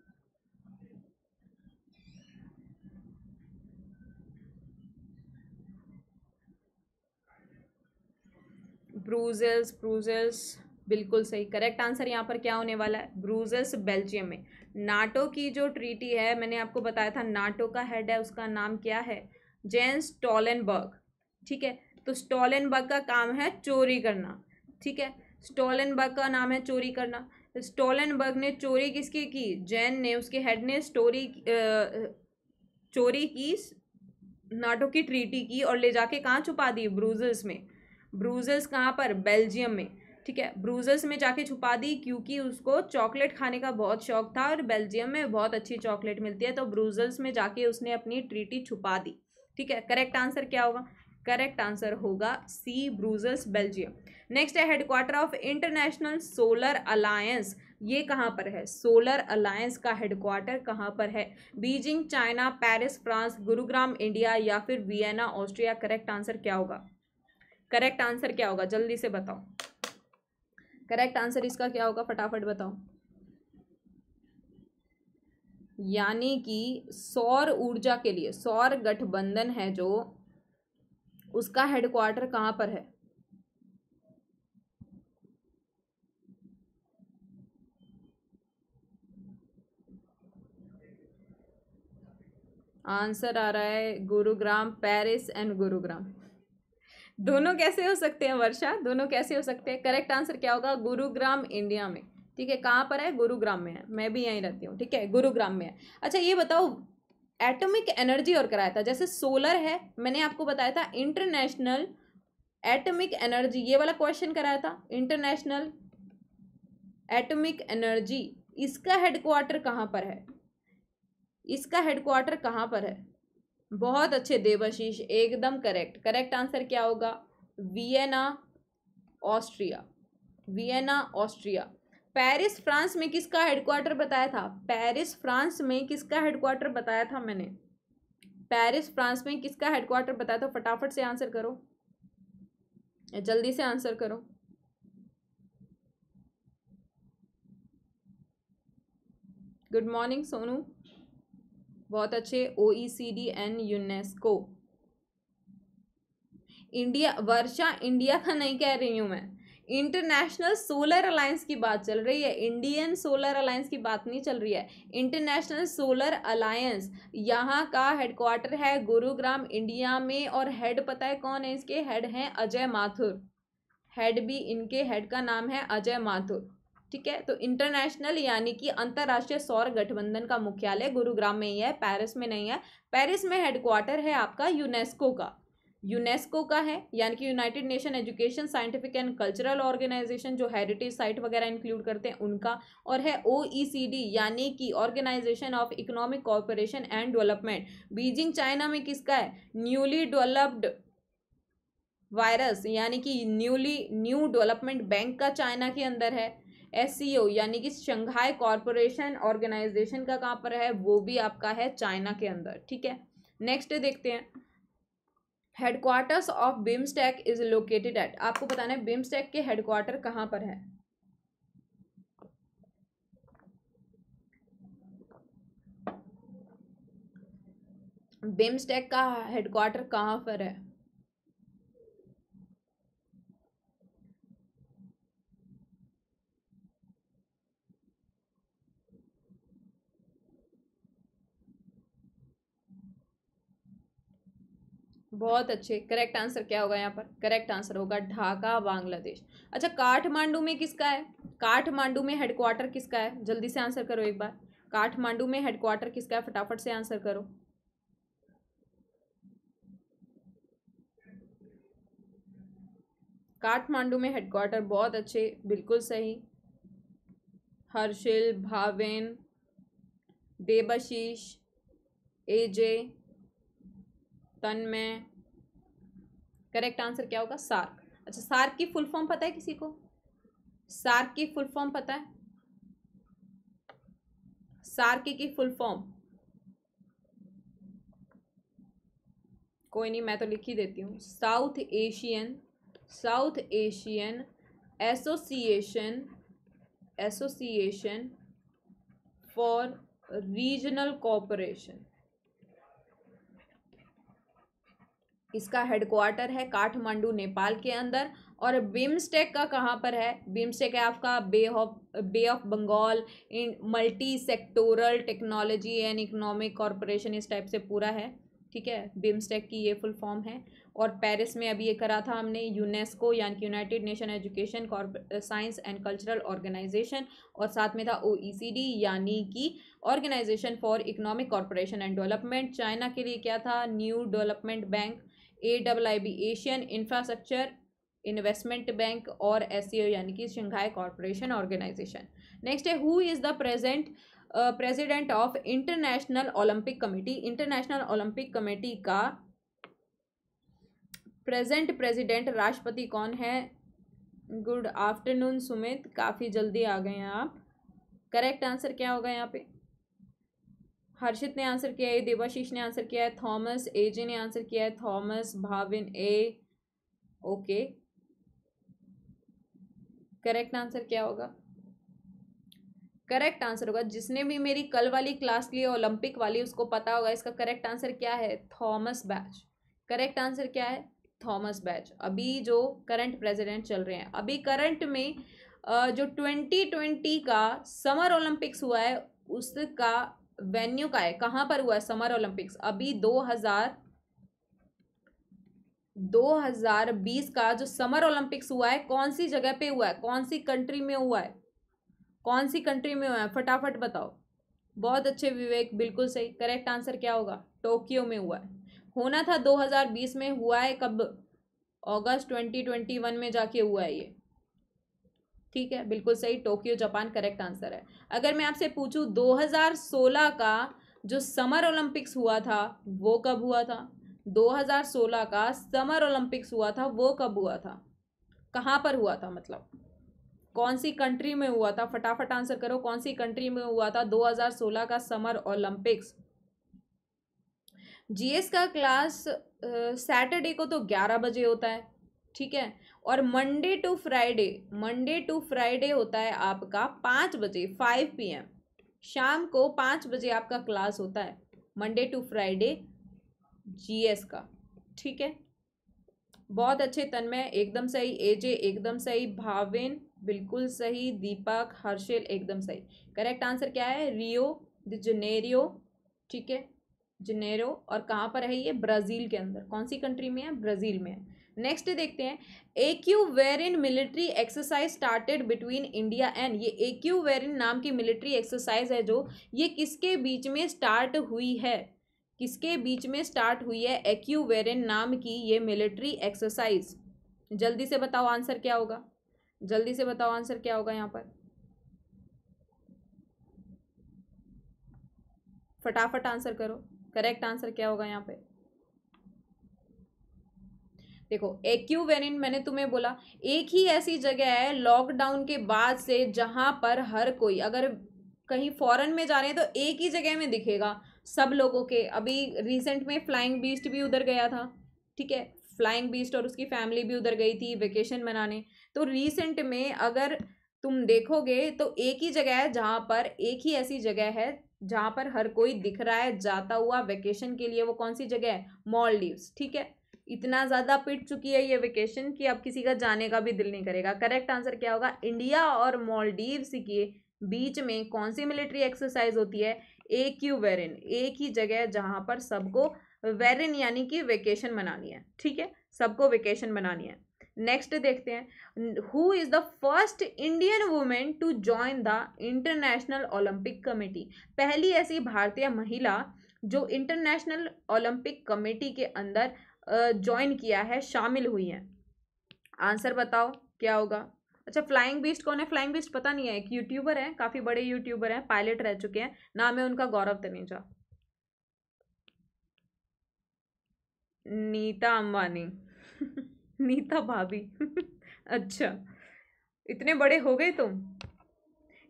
ब्रूजल्स ब्रूजल्स बिल्कुल सही करेक्ट आंसर यहाँ पर क्या होने वाला है ब्रूजल्स बेल्जियम में नाटो की जो ट्रीटी है मैंने आपको बताया था नाटो का हेड है उसका नाम क्या है जेन्स टॉलनबर्ग ठीक है तो स्टॉलनबर्ग का काम है चोरी करना ठीक है स्टॉलनबर्ग का नाम है चोरी करना स्टॉलनबर्ग ने चोरी किसकी की जैन ने उसके हेड ने स्टोरी चोरी की नाटो की ट्रीटी की और ले जाके कहाँ छुपा दी ब्रूजल्स में ब्रूजल्स कहाँ पर बेल्जियम में ठीक है ब्रूजल्स में जाके छुपा दी क्योंकि उसको चॉकलेट खाने का बहुत शौक था और बेल्जियम में बहुत अच्छी चॉकलेट मिलती है तो ब्रूजल्स में जाके उसने अपनी ट्रीटी छुपा दी ठीक है करेक्ट आंसर क्या होगा करेक्ट आंसर होगा सी ब्रूजल्स बेल्जियम नेक्स्ट है headquarter of International Solar Alliance ये कहाँ पर है सोलर अलायंस का हेडक्वार्टर कहाँ पर है Beijing China Paris France Gurugram India या फिर वियना ऑस्ट्रिया करेक्ट आंसर क्या होगा करेक्ट आंसर क्या होगा जल्दी से बताओ करेक्ट आंसर इसका क्या होगा फटाफट बताओ यानी कि सौर ऊर्जा के लिए सौर गठबंधन है जो उसका हेडक्वार्टर कहाँ पर है आंसर आ रहा है गुरुग्राम पेरिस एंड गुरुग्राम दोनों कैसे हो सकते हैं वर्षा दोनों कैसे हो सकते हैं करेक्ट आंसर क्या होगा गुरुग्राम इंडिया में ठीक है कहाँ पर है गुरुग्राम में है मैं भी यहीं रहती हूँ ठीक है गुरुग्राम में है अच्छा ये बताओ एटॉमिक एनर्जी और कराया था जैसे सोलर है मैंने आपको बताया था इंटरनेशनल एटॉमिक एनर्जी ये वाला क्वेश्चन कराया था इंटरनेशनल एटॉमिक एनर्जी इसका हेडक्वार्टर कहाँ पर है इसका हेडक्वार्टर कहाँ पर है बहुत अच्छे देवाशीष एकदम करेक्ट करेक्ट आंसर क्या होगा Vienna Austria Vienna Austria Paris France में किसका हेडक्वार्टर बताया था पेरिस फ्रांस में किसका हेडक्वार्टर बताया था मैंने पेरिस फ्रांस में किसका हेडक्वार्टर बताया था फटाफट से आंसर करो जल्दी से आंसर करो गुड मॉर्निंग सोनू बहुत अच्छे O E C D and UNESCO India Varsha India का नहीं कह रही हूं मैं इंटरनेशनल सोलर अलायंस की बात चल रही है इंडियन सोलर अलायंस की बात नहीं चल रही है इंटरनेशनल सोलर अलायंस यहाँ का हेडक्वार्टर है गुरुग्राम इंडिया में और हेड पता है कौन है इसके हेड हैं अजय माथुर हेड भी इनके हेड का नाम है अजय माथुर ठीक है तो इंटरनेशनल यानी कि अंतर्राष्ट्रीय सौर गठबंधन का मुख्यालय गुरुग्राम में ही है पेरिस में नहीं है पेरिस में हेडक्वार्टर है आपका यूनेस्को का यूनेस्को का है यानी कि United nation education scientific and cultural Organization जो हेरिटेज साइट वगैरह इंक्लूड करते हैं उनका और है ओईसीडी e यानी कि Organization of Economic corporation and Development Beijing China में किसका है न्यूली डेवलप्ड वायरस यानी कि न्यूली न्यू डेवलपमेंट बैंक का चाइना के अंदर है एस यानी कि शंघाई कॉरपोरेशन ऑर्गेनाइजेशन का कहाँ पर है वो भी आपका है चाइना के अंदर ठीक है नेक्स्ट देखते हैं headquarters of BIMSTEC is located at आपको बताना है बिम्स्टेक के हेडक्वार्टर कहाँ पर है बिम्सटेक का हेडक्वार्टर कहाँ पर है बहुत अच्छे करेक्ट आंसर क्या होगा यहाँ पर करेक्ट आंसर होगा ढाका बांग्लादेश अच्छा काठमांडू में किसका है काठमांडू में हेडक्वार्टर किसका है जल्दी से आंसर करो एक बार काठमांडू में हेडक्वार्टर किसका है फटाफट से आंसर करो काठमांडू में हेडक्वार्टर बहुत अच्छे बिल्कुल सही हर्षिल भावेन देबशीष एजे तन में करेक्ट आंसर क्या होगा सार्क अच्छा सार्क की फुल फॉर्म पता है किसी को सार्क की फुल फॉर्म पता है सार्क की फुल फॉर्म कोई नहीं मैं तो लिख ही देती हूँ South Asian South Asian association association for regional cooperation इसका हेडक्वार्टर है काठमांडू नेपाल के अंदर और बिम्स्टेक का कहाँ पर है बिम्स्टेक है आपका Bay of Bay of Bengal in multi sectoral technology and economic corporation इस टाइप से पूरा है ठीक है बिम्स्टेक की ये फुल फॉर्म है और पेरिस में अभी ये करा था हमने यूनेस्को यानी कि United nation education science and cultural organization और साथ में था ओईसीडी e यानी कि organization for economic corporation and development China के लिए क्या था new development bank A double I B Asian infrastructure investment bank और एस e यानी कि शंघाई कॉरपोरेशन ऑर्गेनाइजेशन नेक्स्ट है who is the present president of international olympic committee international olympic committee का present president राष्ट्रपति कौन है good afternoon Sumit काफ़ी जल्दी आ गए हैं आप करेक्ट आंसर क्या होगा यहाँ पे हर्षित ने आंसर किया है देवाशीष ने आंसर किया है थॉमस एजे ने आंसर किया है थॉमस भाविन ए ओके करेक्ट आंसर क्या होगा करेक्ट आंसर होगा जिसने भी मेरी कल वाली क्लास ली ओलंपिक वाली उसको पता होगा इसका करेक्ट आंसर क्या है थॉमस बैच करेक्ट आंसर क्या है थॉमस बैच अभी जो करंट प्रेसिडेंट चल रहे हैं अभी करंट में जो ट्वेंटी ट्वेंटी का समर ओलंपिक्स हुआ है उसका वेन्यू का है कहाँ पर हुआ है समर ओलंपिक्स अभी 2000 2020 का जो समर ओलंपिक्स हुआ है कौन सी जगह पे हुआ है कौन सी कंट्री में हुआ है कौन सी कंट्री में हुआ है फटाफट बताओ बहुत अच्छे विवेक बिल्कुल सही करेक्ट आंसर क्या होगा टोक्यो में हुआ है होना था 2020 में हुआ है कब अगस्त 2021 में जाके हुआ है ये ठीक है बिल्कुल सही टोक्यो जापान करेक्ट आंसर है अगर मैं आपसे पूछूं 2016 का जो समर ओलंपिक्स हुआ था वो कब हुआ था 2016 का समर ओलंपिक्स हुआ था वो कब हुआ था कहाँ पर हुआ था मतलब कौन सी कंट्री में हुआ था फटाफट आंसर करो कौन सी कंट्री में हुआ था 2016 का समर ओलंपिक्स जीएस का क्लास सैटरडे को तो 11 बजे होता है ठीक है और Monday to Friday Monday to Friday होता है आपका पाँच बजे फाइव पी एम शाम को पाँच बजे आपका क्लास होता है मंडे टू फ्राइडे जीएस का ठीक है बहुत अच्छे तन्मय एकदम सही एजे एकदम सही भाविन बिल्कुल सही दीपक हर्षिल एकदम सही करेक्ट आंसर क्या है रियो द जनेरियो ठीक है जनेरो और कहाँ पर है ये ब्राज़ील के अंदर कौन सी कंट्री में है ब्राज़ील में है नेक्स्ट देखते हैं Ekuverin military exercise started between India and ये ए क्यू वेर इन नाम की मिलिट्री एक्सरसाइज है जो ये किसके बीच में स्टार्ट हुई है किसके बीच में स्टार्ट हुई है एक्यू इन नाम की ये मिलिट्री एक्सरसाइज जल्दी से बताओ आंसर क्या होगा जल्दी से बताओ आंसर क्या होगा यहाँ पर फटाफट आंसर करो करेक्ट आंसर क्या होगा यहाँ पर देखो एक्यूवेरिन मैंने तुम्हें बोला एक ही ऐसी जगह है लॉकडाउन के बाद से जहाँ पर हर कोई अगर कहीं फॉरेन में जा रहे हैं तो एक ही जगह में दिखेगा सब लोगों के अभी रिसेंट में फ्लाइंग बीस्ट भी उधर गया था ठीक है फ्लाइंग बीस्ट और उसकी फैमिली भी उधर गई थी वेकेशन मनाने तो रिसेंट में अगर तुम देखोगे तो एक ही जगह है जहाँ पर एक ही ऐसी जगह है जहाँ पर हर कोई दिख रहा है जाता हुआ वेकेशन के लिए वो कौन सी जगह है मॉल ठीक है इतना ज़्यादा पिट चुकी है ये वेकेशन कि अब किसी का जाने का भी दिल नहीं करेगा करेक्ट आंसर क्या होगा इंडिया और मॉलडीव्स के बीच में कौन सी मिलिट्री एक्सरसाइज होती है ए क्यू वेरिन एक ही जगह जहाँ पर सबको वेरिन यानी कि वेकेशन मनानी है ठीक है सबको वेकेशन मनानी है नेक्स्ट देखते हैं who is the first Indian women to join the international olympic committee पहली ऐसी भारतीय महिला जो इंटरनेशनल ओलंपिक कमेटी के अंदर ज्वाइन किया है शामिल हुई हैं आंसर बताओ क्या होगा अच्छा फ्लाइंग बीस्ट कौन है फ्लाइंग बीस्ट पता नहीं है एक यूट्यूबर है काफ़ी बड़े यूट्यूबर हैं पायलट रह चुके हैं नाम है उनका गौरव तनेजा नीता अंबानी *laughs* नीता भाभी *laughs* अच्छा इतने बड़े हो गए तुम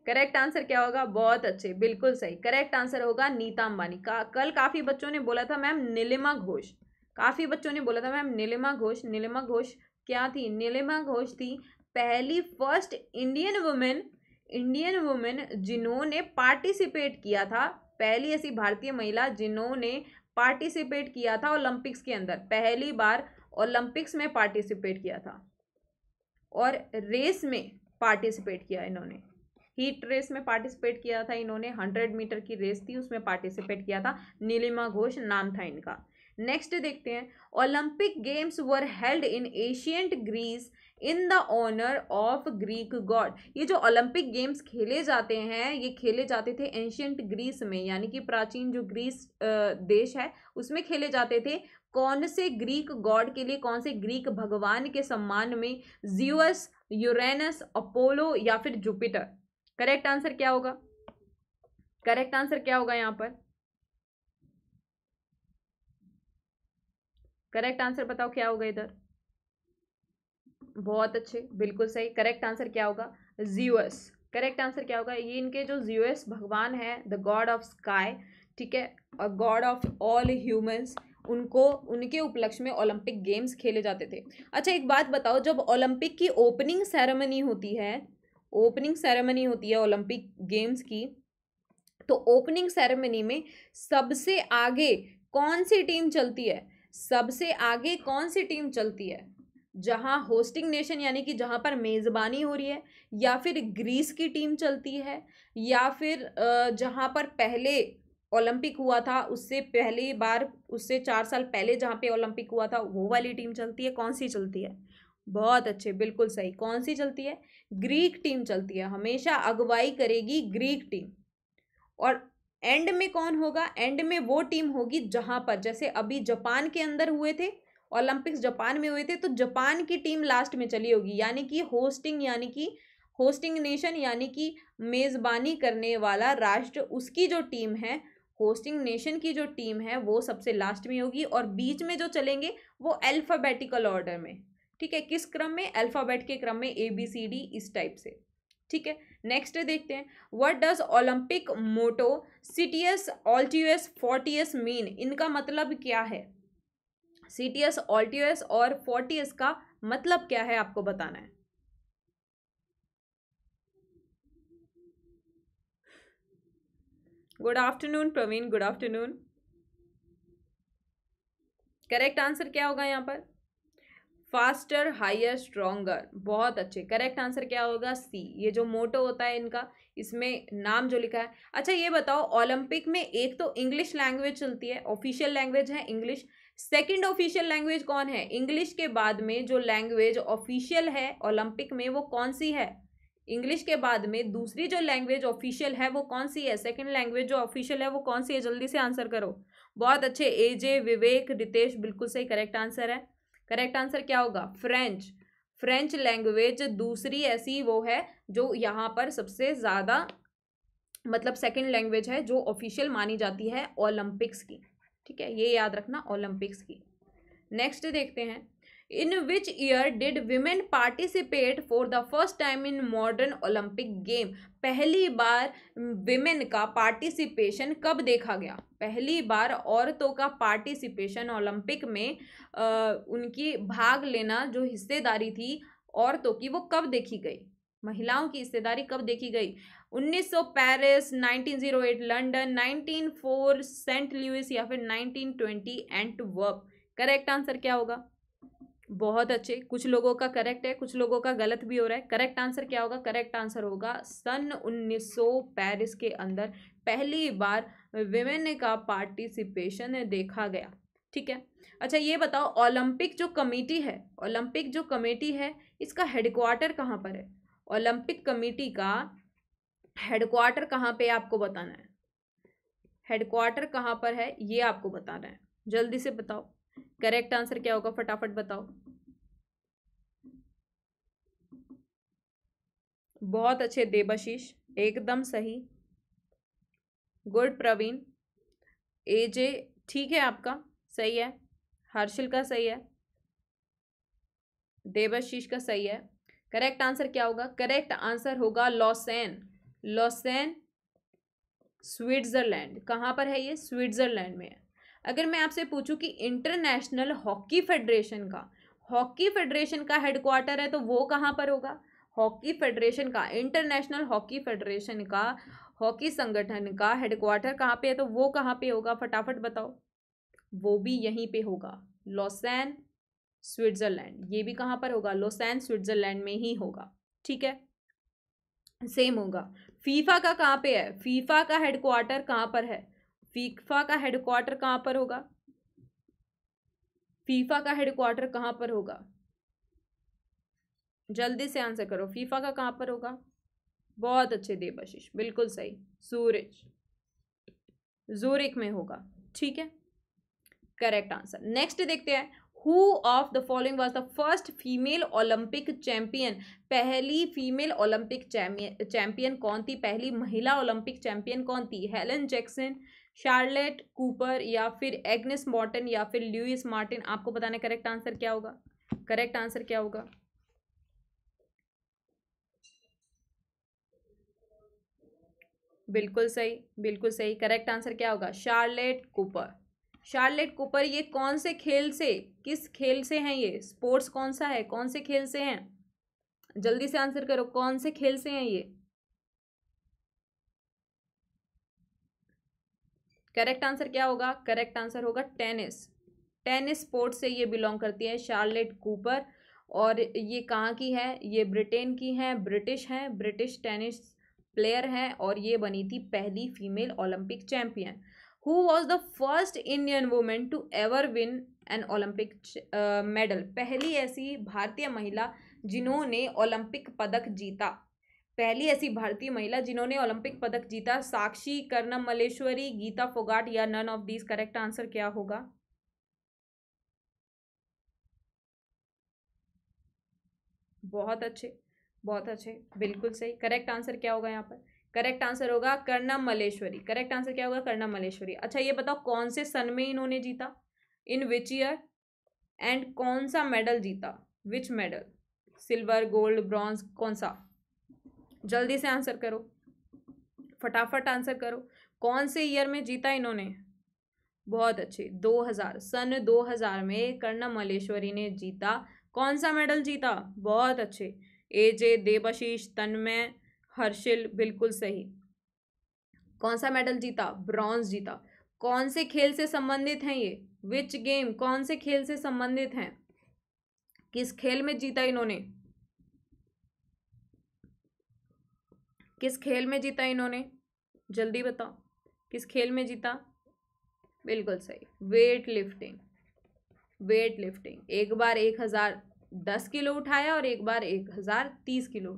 करेक्ट आंसर क्या होगा बहुत अच्छे बिल्कुल सही करेक्ट आंसर होगा नीता अंबानी का कल काफ़ी बच्चों ने बोला था मैम नीलिमा घोष काफ़ी बच्चों ने बोला था मैम नीलिमा घोष नीलिमा घोष क्या थी नीलिमा घोष थी पहली first Indian women Indian women जिन्होंने पार्टिसिपेट किया था पहली ऐसी भारतीय महिला जिन्होंने पार्टिसिपेट किया था ओलंपिक्स के अंदर पहली बार ओलंपिक्स में पार्टिसिपेट किया था और रेस में पार्टिसिपेट किया इन्होंने हीट रेस में पार्टिसिपेट किया था इन्होंने हंड्रेड मीटर की रेस थी उसमें पार्टिसिपेट किया था नीलिमा घोष नाम था इनका नेक्स्ट देखते हैं olympic games were held in ancient Greece in the honour of Greek god ये जो ओलंपिक गेम्स खेले जाते हैं ये खेले जाते थे एंशियंट ग्रीस में यानी कि प्राचीन जो ग्रीस देश है उसमें खेले जाते थे कौन से ग्रीक गॉड के लिए कौन से ग्रीक भगवान के सम्मान में जियोस यूरेनस अपोलो या फिर जुपिटर करेक्ट आंसर क्या होगा करेक्ट आंसर क्या होगा यहाँ पर करेक्ट आंसर बताओ क्या होगा इधर बहुत अच्छे बिल्कुल सही करेक्ट आंसर क्या होगा जीवस करेक्ट आंसर क्या होगा ये इनके जो जीवस भगवान है द गॉड ऑफ स्काई ठीक है और गॉड ऑफ ऑल ह्यूमंस उनको उनके उपलक्ष्य में ओलंपिक गेम्स खेले जाते थे अच्छा एक बात बताओ जब ओलंपिक की ओपनिंग सेरेमनी होती है ओपनिंग सेरेमनी होती है ओलंपिक गेम्स की तो ओपनिंग सेरेमनी में सबसे आगे कौन सी टीम चलती है सबसे आगे कौन सी टीम चलती है जहाँ होस्टिंग नेशन यानी कि जहाँ पर मेज़बानी हो रही है या फिर ग्रीस की टीम चलती है या फिर जहाँ पर पहले ओलंपिक हुआ था उससे पहली बार उससे चार साल पहले जहाँ पे ओलंपिक हुआ था वो वाली टीम चलती है कौन सी चलती है बहुत अच्छे बिल्कुल सही कौन सी चलती है ग्रीक टीम चलती है हमेशा अगुवाई करेगी ग्रीक टीम और एंड में कौन होगा एंड में वो टीम होगी जहाँ पर जैसे अभी जापान के अंदर हुए थे ओलंपिक्स जापान में हुए थे तो जापान की टीम लास्ट में चली होगी यानी कि होस्टिंग यानी कि होस्टिंग नेशन यानी कि मेज़बानी करने वाला राष्ट्र उसकी जो टीम है होस्टिंग नेशन की जो टीम है वो सबसे लास्ट में होगी और बीच में जो चलेंगे वो अल्फ़ाबेटिकल ऑर्डर में ठीक है किस क्रम में अल्फ़ाबेट के क्रम में ए बी सी डी इस टाइप से ठीक है नेक्स्ट देखते हैं what does olympic motto citius altius fortius mean इनका मतलब क्या है सिटीएस ऑल्टीएस और फोर्टीएस का मतलब क्या है आपको बताना है good afternoon Praveen good afternoon correct answer क्या होगा यहाँ पर फास्टर हाइयर स्ट्रोंगर बहुत अच्छे करेक्ट आंसर क्या होगा सी ये जो मोटो होता है इनका इसमें नाम जो लिखा है अच्छा ये बताओ ओलंपिक में एक तो इंग्लिश लैंग्वेज चलती है ऑफिशियल लैंग्वेज है इंग्लिश सेकंड ऑफिशियल लैंग्वेज कौन है इंग्लिश के बाद में जो लैंग्वेज ऑफिशियल है ओलंपिक में वो कौन सी है इंग्लिश के बाद में दूसरी जो लैंग्वेज ऑफिशियल है वो कौन सी है सेकेंड लैंग्वेज जो ऑफिशियल है वो कौन सी है जल्दी से आंसर करो बहुत अच्छे एजे विवेक रितेश बिल्कुल सही करेक्ट आंसर है करेक्ट आंसर क्या होगा फ्रेंच फ्रेंच लैंग्वेज दूसरी ऐसी वो है जो यहाँ पर सबसे ज़्यादा मतलब सेकेंड लैंग्वेज है जो ऑफिशियल मानी जाती है ओलंपिक्स की ठीक है ये याद रखना ओलंपिक्स की नेक्स्ट देखते हैं in which year did women participate for the first time in modern olympic game पहली बार विमेन का पार्टिसिपेशन कब देखा गया पहली बार औरतों का पार्टिसिपेशन ओलंपिक में आ, उनकी भाग लेना जो हिस्सेदारी थी औरतों की वो कब देखी गई महिलाओं की हिस्सेदारी कब देखी गई 1900 पेरिस 1908 लंदन 1904 सेंट लुइस या फिर 1920 एंट करेक्ट आंसर क्या होगा बहुत अच्छे कुछ लोगों का करेक्ट है कुछ लोगों का गलत भी हो रहा है करेक्ट आंसर क्या होगा करेक्ट आंसर होगा सन 1900 पेरिस के अंदर पहली बार विमेन का पार्टिसिपेशन देखा गया ठीक है अच्छा ये बताओ ओलंपिक जो कमेटी है ओलंपिक जो कमेटी है इसका हेडक्वार्टर कहाँ पर है ओलंपिक कमेटी का हेडक्वार्टर कहाँ पर आपको बताना है हेडक्वार्टर कहाँ पर है ये आपको बताना है जल्दी से बताओ करेक्ट आंसर क्या होगा फटाफट बताओ बहुत अच्छे देवाशीष एकदम सही गुड प्रवीण एजे ठीक है आपका सही है हर्षिल का सही है देवाशीष का सही है करेक्ट आंसर क्या होगा करेक्ट आंसर होगा लॉसैन लॉसैन स्विट्जरलैंड कहाँ पर है ये स्विट्जरलैंड में है अगर मैं आपसे पूछूं कि इंटरनेशनल हॉकी फेडरेशन का हॉकी फेडरेशन का हेडक्वार्टर है तो वो कहाँ पर होगा हॉकी फेडरेशन का इंटरनेशनल हॉकी फेडरेशन का हॉकी संगठन का हेडक्वार्टर कहाँ पे है तो वो कहाँ पे होगा फटाफट बताओ वो भी यहीं पे होगा लॉसैन स्विट्ज़रलैंड ये भी कहाँ पर होगा लॉसैन स्विट्ज़रलैंड में ही होगा ठीक है सेम होगा फीफा का कहाँ पे है फीफा का हेडक्वार्टर कहाँ पर है फीफा का हेडक्वार्टर कहाँ पर होगा फीफा का हेडक्वार्टर कहाँ पर होगा जल्दी से आंसर करो फीफा का कहाँ पर होगा बहुत अच्छे देवाशीष बिल्कुल सही सूरज जूरिक में होगा ठीक है करेक्ट आंसर नेक्स्ट देखते हैं who of the following was the first female olympic champion पहली फीमेल ओलंपिक चैंपियन कौन थी पहली महिला ओलंपिक चैंपियन कौन थी हेलन जैक्सन शार्लेट कूपर या फिर एग्नेस मॉर्टन या फिर ल्यूइस मार्टिन आपको बताना करेक्ट आंसर क्या होगा करेक्ट आंसर क्या होगा बिल्कुल सही बिल्कुल सही करेक्ट आंसर क्या होगा शार्लेट कूपर शार्लेट कूपर ये कौन से खेल से किस खेल से हैं ये स्पोर्ट्स कौन सा है कौन से खेल से हैं जल्दी से आंसर करो कौन से खेल से हैं ये करेक्ट आंसर क्या होगा करेक्ट आंसर होगा टेनिस टेनिस स्पोर्ट से ये बिलोंग करती है शार्लेट कूपर और ये कहाँ की है ये ब्रिटेन की हैं ब्रिटिश हैं ब्रिटिश टेनिस प्लेयर हैं और ये बनी थी पहली female olympic champion who was the first Indian women to ever win an olympic medal पहली ऐसी भारतीय महिला जिन्होंने ओलंपिक पदक जीता पहली ऐसी भारतीय महिला जिन्होंने ओलंपिक पदक जीता साक्षी कर्णम मलेश्वरी गीता फोगाट या none of these correct answer क्या होगा बहुत अच्छे बहुत अच्छे बिल्कुल सही करेक्ट आंसर क्या होगा यहाँ पर करेक्ट आंसर होगा कर्णम मलेश्वरी करेक्ट आंसर क्या होगा कर्णम मलेश्वरी अच्छा ये बताओ कौन से सन में इन्होंने जीता इन विच ईयर एंड कौन सा मेडल जीता which medal silver gold bronze कौन सा जल्दी से आंसर करो फटाफट आंसर करो कौन से ईयर में जीता इन्होंने बहुत अच्छे 2000 सन 2000 में कर्णम मलेश्वरी ने जीता कौन सा मेडल जीता बहुत अच्छे ए जे देवाशीष तन्मय हर्षिल बिल्कुल सही कौन सा मेडल जीता ब्रॉन्ज जीता कौन से खेल से संबंधित हैं ये विच गेम कौन से खेल से संबंधित हैं किस खेल में जीता इन्होंने किस खेल में जीता इन्होंने जल्दी बताओ किस खेल में जीता बिल्कुल सही वेट लिफ्टिंग वेट लिफ्टिंग एक बार एक हज़ार दस किलो उठाया और एक बार एक हज़ार तीस किलो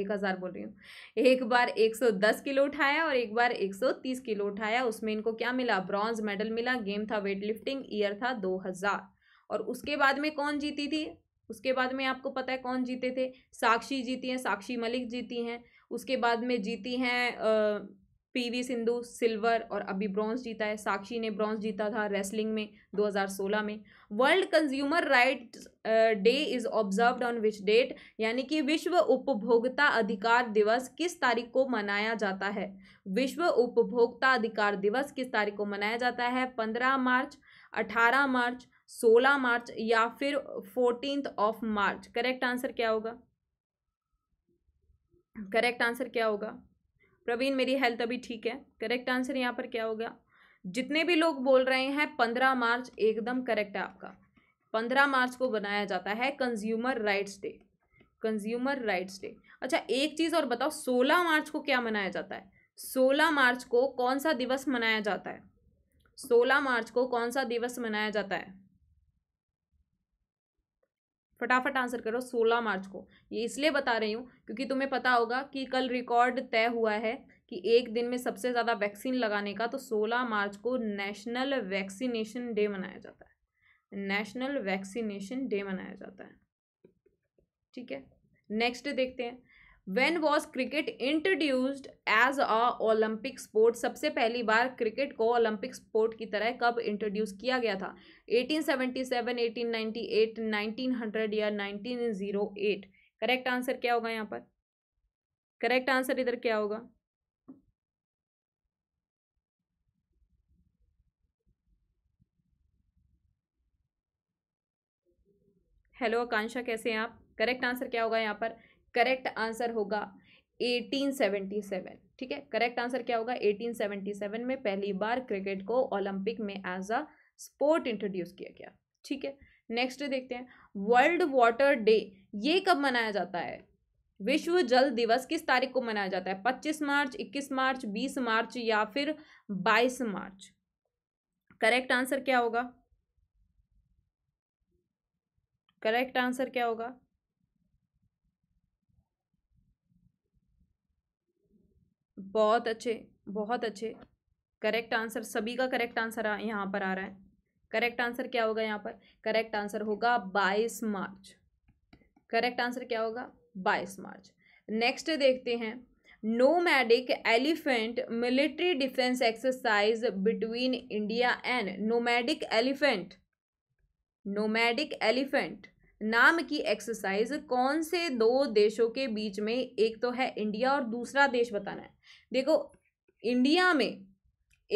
एक हज़ार बोल रही हूँ एक बार एक सौ दस किलो उठाया और एक बार एक सौ तीस किलो उठाया उसमें इनको क्या मिला ब्रॉन्ज मेडल मिला गेम था वेट लिफ्टिंग ईयर था दो हज़ार और उसके बाद में कौन जीती थी उसके बाद में आपको पता है कौन जीते थे साक्षी जीती हैं साक्षी मलिक जीती हैं उसके बाद में जीती हैं पीवी सिंधु सिल्वर और अभी ब्रॉन्ज जीता है साक्षी ने ब्रॉन्ज जीता था रेसलिंग में 2016 में world consumer right day is observed on which date यानी कि विश्व उपभोक्ता अधिकार दिवस किस तारीख को मनाया जाता है विश्व उपभोक्ता अधिकार दिवस किस तारीख को मनाया जाता है पंद्रह मार्च अठारह मार्च सोलह मार्च या फिर fourteen of March correct answer क्या होगा करेक्ट आंसर क्या होगा प्रवीण मेरी हेल्थ अभी ठीक है करेक्ट आंसर यहाँ पर क्या होगा जितने भी लोग बोल रहे हैं पंद्रह मार्च एकदम करेक्ट है आपका पंद्रह मार्च को बनाया जाता है consumer rights day consumer rights day अच्छा एक चीज़ और बताओ सोलह मार्च को क्या मनाया जाता है सोलह मार्च को कौन सा दिवस मनाया जाता है सोलह मार्च को कौन सा दिवस मनाया जाता है फटाफट आंसर करो सोलह मार्च को ये इसलिए बता रही हूँ क्योंकि तुम्हें पता होगा कि कल रिकॉर्ड तय हुआ है कि एक दिन में सबसे ज़्यादा वैक्सीन लगाने का तो सोलह मार्च को नेशनल वैक्सीनेशन डे मनाया जाता है नेशनल वैक्सीनेशन डे मनाया जाता है ठीक है नेक्स्ट देखते हैं when was cricket introduced as a olympic sport सबसे पहली बार क्रिकेट को ओलंपिक स्पोर्ट की तरह कब इंट्रोड्यूस किया गया था 1877, 1898, 1900 या 1908 करेक्ट आंसर क्या होगा यहाँ पर करेक्ट आंसर इधर क्या होगा हेलो आकांक्षा कैसे हैं आप करेक्ट आंसर क्या होगा यहाँ पर करेक्ट आंसर होगा 1877 ठीक है करेक्ट आंसर क्या होगा 1877 में पहली बार क्रिकेट को ओलंपिक में एज अ स्पोर्ट इंट्रोड्यूस किया गया ठीक है नेक्स्ट देखते हैं वर्ल्ड वाटर डे ये कब मनाया जाता है विश्व जल दिवस किस तारीख को मनाया जाता है 25 मार्च 21 मार्च 20 मार्च या फिर 22 मार्च करेक्ट आंसर क्या होगा करेक्ट आंसर क्या होगा बहुत अच्छे बहुत अच्छे करेक्ट आंसर सभी का करेक्ट आंसर यहाँ पर आ रहा है करेक्ट आंसर क्या होगा यहाँ पर करेक्ट आंसर होगा बाईस मार्च करेक्ट आंसर क्या होगा बाईस मार्च नेक्स्ट देखते हैं nomadic elephant military defence exercise between India and nomadic elephant nomadic elephant नाम की एक्सरसाइज कौन से दो देशों के बीच में एक तो है इंडिया और दूसरा देश बताना है देखो इंडिया में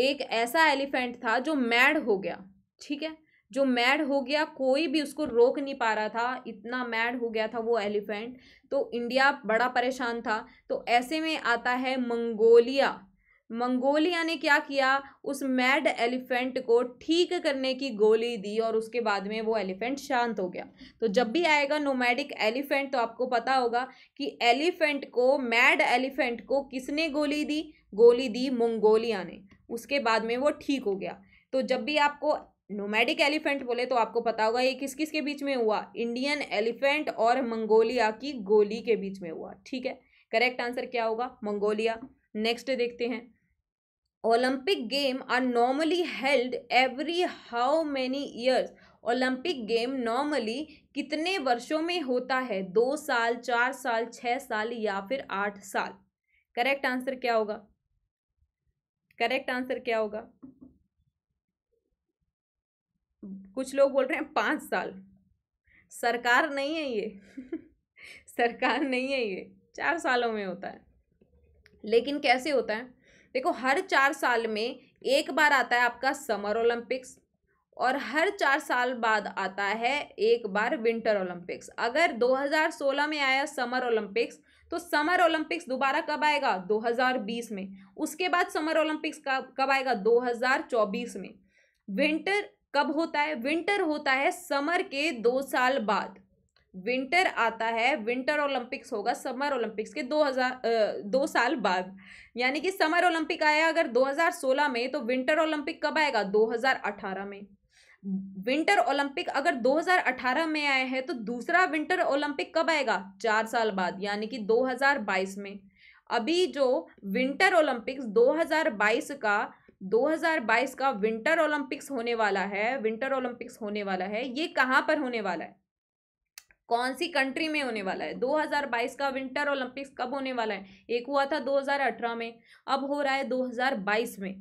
एक ऐसा एलिफेंट था जो मैड हो गया ठीक है जो मैड हो गया कोई भी उसको रोक नहीं पा रहा था इतना मैड हो गया था वो एलिफेंट तो इंडिया बड़ा परेशान था तो ऐसे में आता है मंगोलिया मंगोलिया ने क्या किया उस मैड एलिफेंट को ठीक करने की गोली दी और उसके बाद में वो एलिफेंट शांत हो गया तो जब भी आएगा नोमैडिक एलिफेंट तो आपको पता होगा कि एलिफेंट को मैड एलिफेंट को किसने गोली दी गोली दी मंगोलिया ने उसके बाद में वो ठीक हो गया तो जब भी आपको नोमैडिक एलिफेंट बोले तो आपको पता होगा ये किस किस के बीच में हुआ इंडियन एलिफेंट और मंगोलिया की गोली के बीच में हुआ ठीक है करेक्ट आंसर क्या होगा मंगोलिया नेक्स्ट देखते हैं olympic game are normally held every how many years olympic game normally कितने वर्षों में होता है दो साल चार साल छः साल या फिर आठ साल करेक्ट आंसर क्या होगा करेक्ट आंसर क्या होगा कुछ लोग बोल रहे हैं पाँच साल सरकार नहीं है ये *laughs* सरकार नहीं है ये चार सालों में होता है लेकिन कैसे होता है देखो हर चार साल में एक बार आता है आपका समर ओलंपिक्स और हर चार साल बाद आता है एक बार विंटर ओलंपिक्स अगर 2016 में आया समर ओलंपिक्स तो समर ओलंपिक्स दोबारा कब आएगा 2020 में उसके बाद समर ओलंपिक्स कब कब आएगा 2024 में विंटर कब होता है विंटर होता है समर के दो साल बाद विंटर आता है विंटर ओलंपिक्स होगा समर ओलंपिक्स के 2000 दो साल बाद यानी कि समर ओलंपिक आया अगर 2016 में तो विंटर ओलंपिक कब आएगा 2018 में विंटर ओलंपिक अगर 2018 में आया है तो दूसरा विंटर ओलंपिक कब आएगा चार साल बाद यानी कि 2022 में अभी जो विंटर ओलंपिक्स 2022 का 2022 का विंटर ओलंपिक्स होने वाला है विंटर ओलंपिक्स होने वाला है ये कहाँ पर होने वाला है कौन सी कंट्री में होने वाला है 2022 का विंटर ओलंपिक्स कब होने वाला है एक हुआ था 2018 में अब हो रहा है 2022 में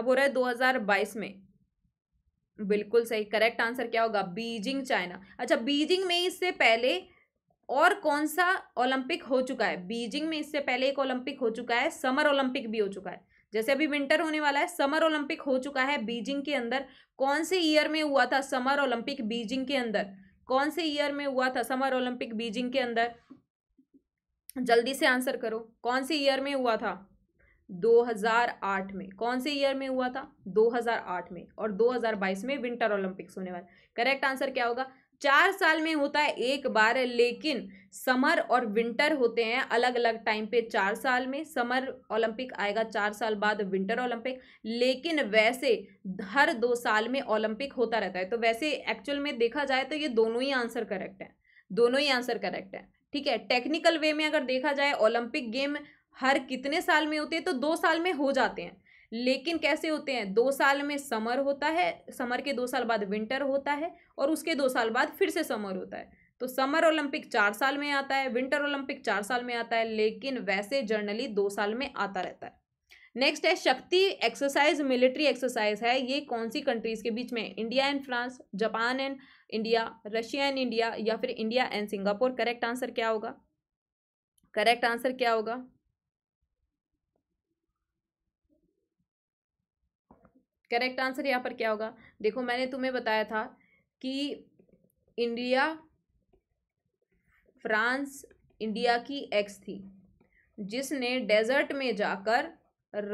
अब हो रहा है 2022 में बिल्कुल सही करेक्ट आंसर क्या होगा बीजिंग चाइना अच्छा बीजिंग में इससे पहले और कौन सा ओलंपिक हो चुका है बीजिंग में इससे पहले एक ओलंपिक हो चुका है समर ओलंपिक भी हो चुका है जैसे अभी विंटर होने वाला है समर ओलंपिक हो चुका है बीजिंग के अंदर कौन से ईयर में हुआ था समर ओलंपिक बीजिंग के अंदर कौन से ईयर में हुआ था समर ओलंपिक बीजिंग के अंदर जल्दी से आंसर करो कौन से ईयर में हुआ था 2008 में कौन से ईयर में हुआ था 2008 में और 2022 में विंटर ओलंपिक्स होने वाला करेक्ट आंसर क्या होगा चार साल में होता है एक बार लेकिन समर और विंटर होते हैं अलग अलग टाइम पे चार साल में समर ओलंपिक आएगा चार साल बाद विंटर ओलंपिक लेकिन वैसे हर दो साल में ओलंपिक होता रहता है तो वैसे एक्चुअल में देखा जाए तो ये दोनों ही आंसर करेक्ट है दोनों ही आंसर करेक्ट है ठीक है टेक्निकल वे में अगर देखा जाए ओलंपिक गेम हर कितने साल में होते हैं तो दो साल में हो जाते हैं लेकिन कैसे होते हैं दो साल में समर होता है समर के दो साल बाद विंटर होता है और उसके दो साल बाद फिर से समर होता है तो समर ओलंपिक चार साल में आता है विंटर ओलंपिक चार साल में आता है लेकिन वैसे जर्नली दो साल में आता रहता है नेक्स्ट है शक्ति एक्सरसाइज मिलिट्री एक्सरसाइज है ये कौन सी कंट्रीज के बीच में India and France Japan and India Russia and India या फिर India and Singapore correct answer क्या होगा करेक्ट आंसर क्या होगा करेक्ट आंसर यहाँ पर क्या होगा देखो मैंने तुम्हें बताया था कि इंडिया फ्रांस इंडिया की एक्स थी जिसने डेजर्ट में जाकर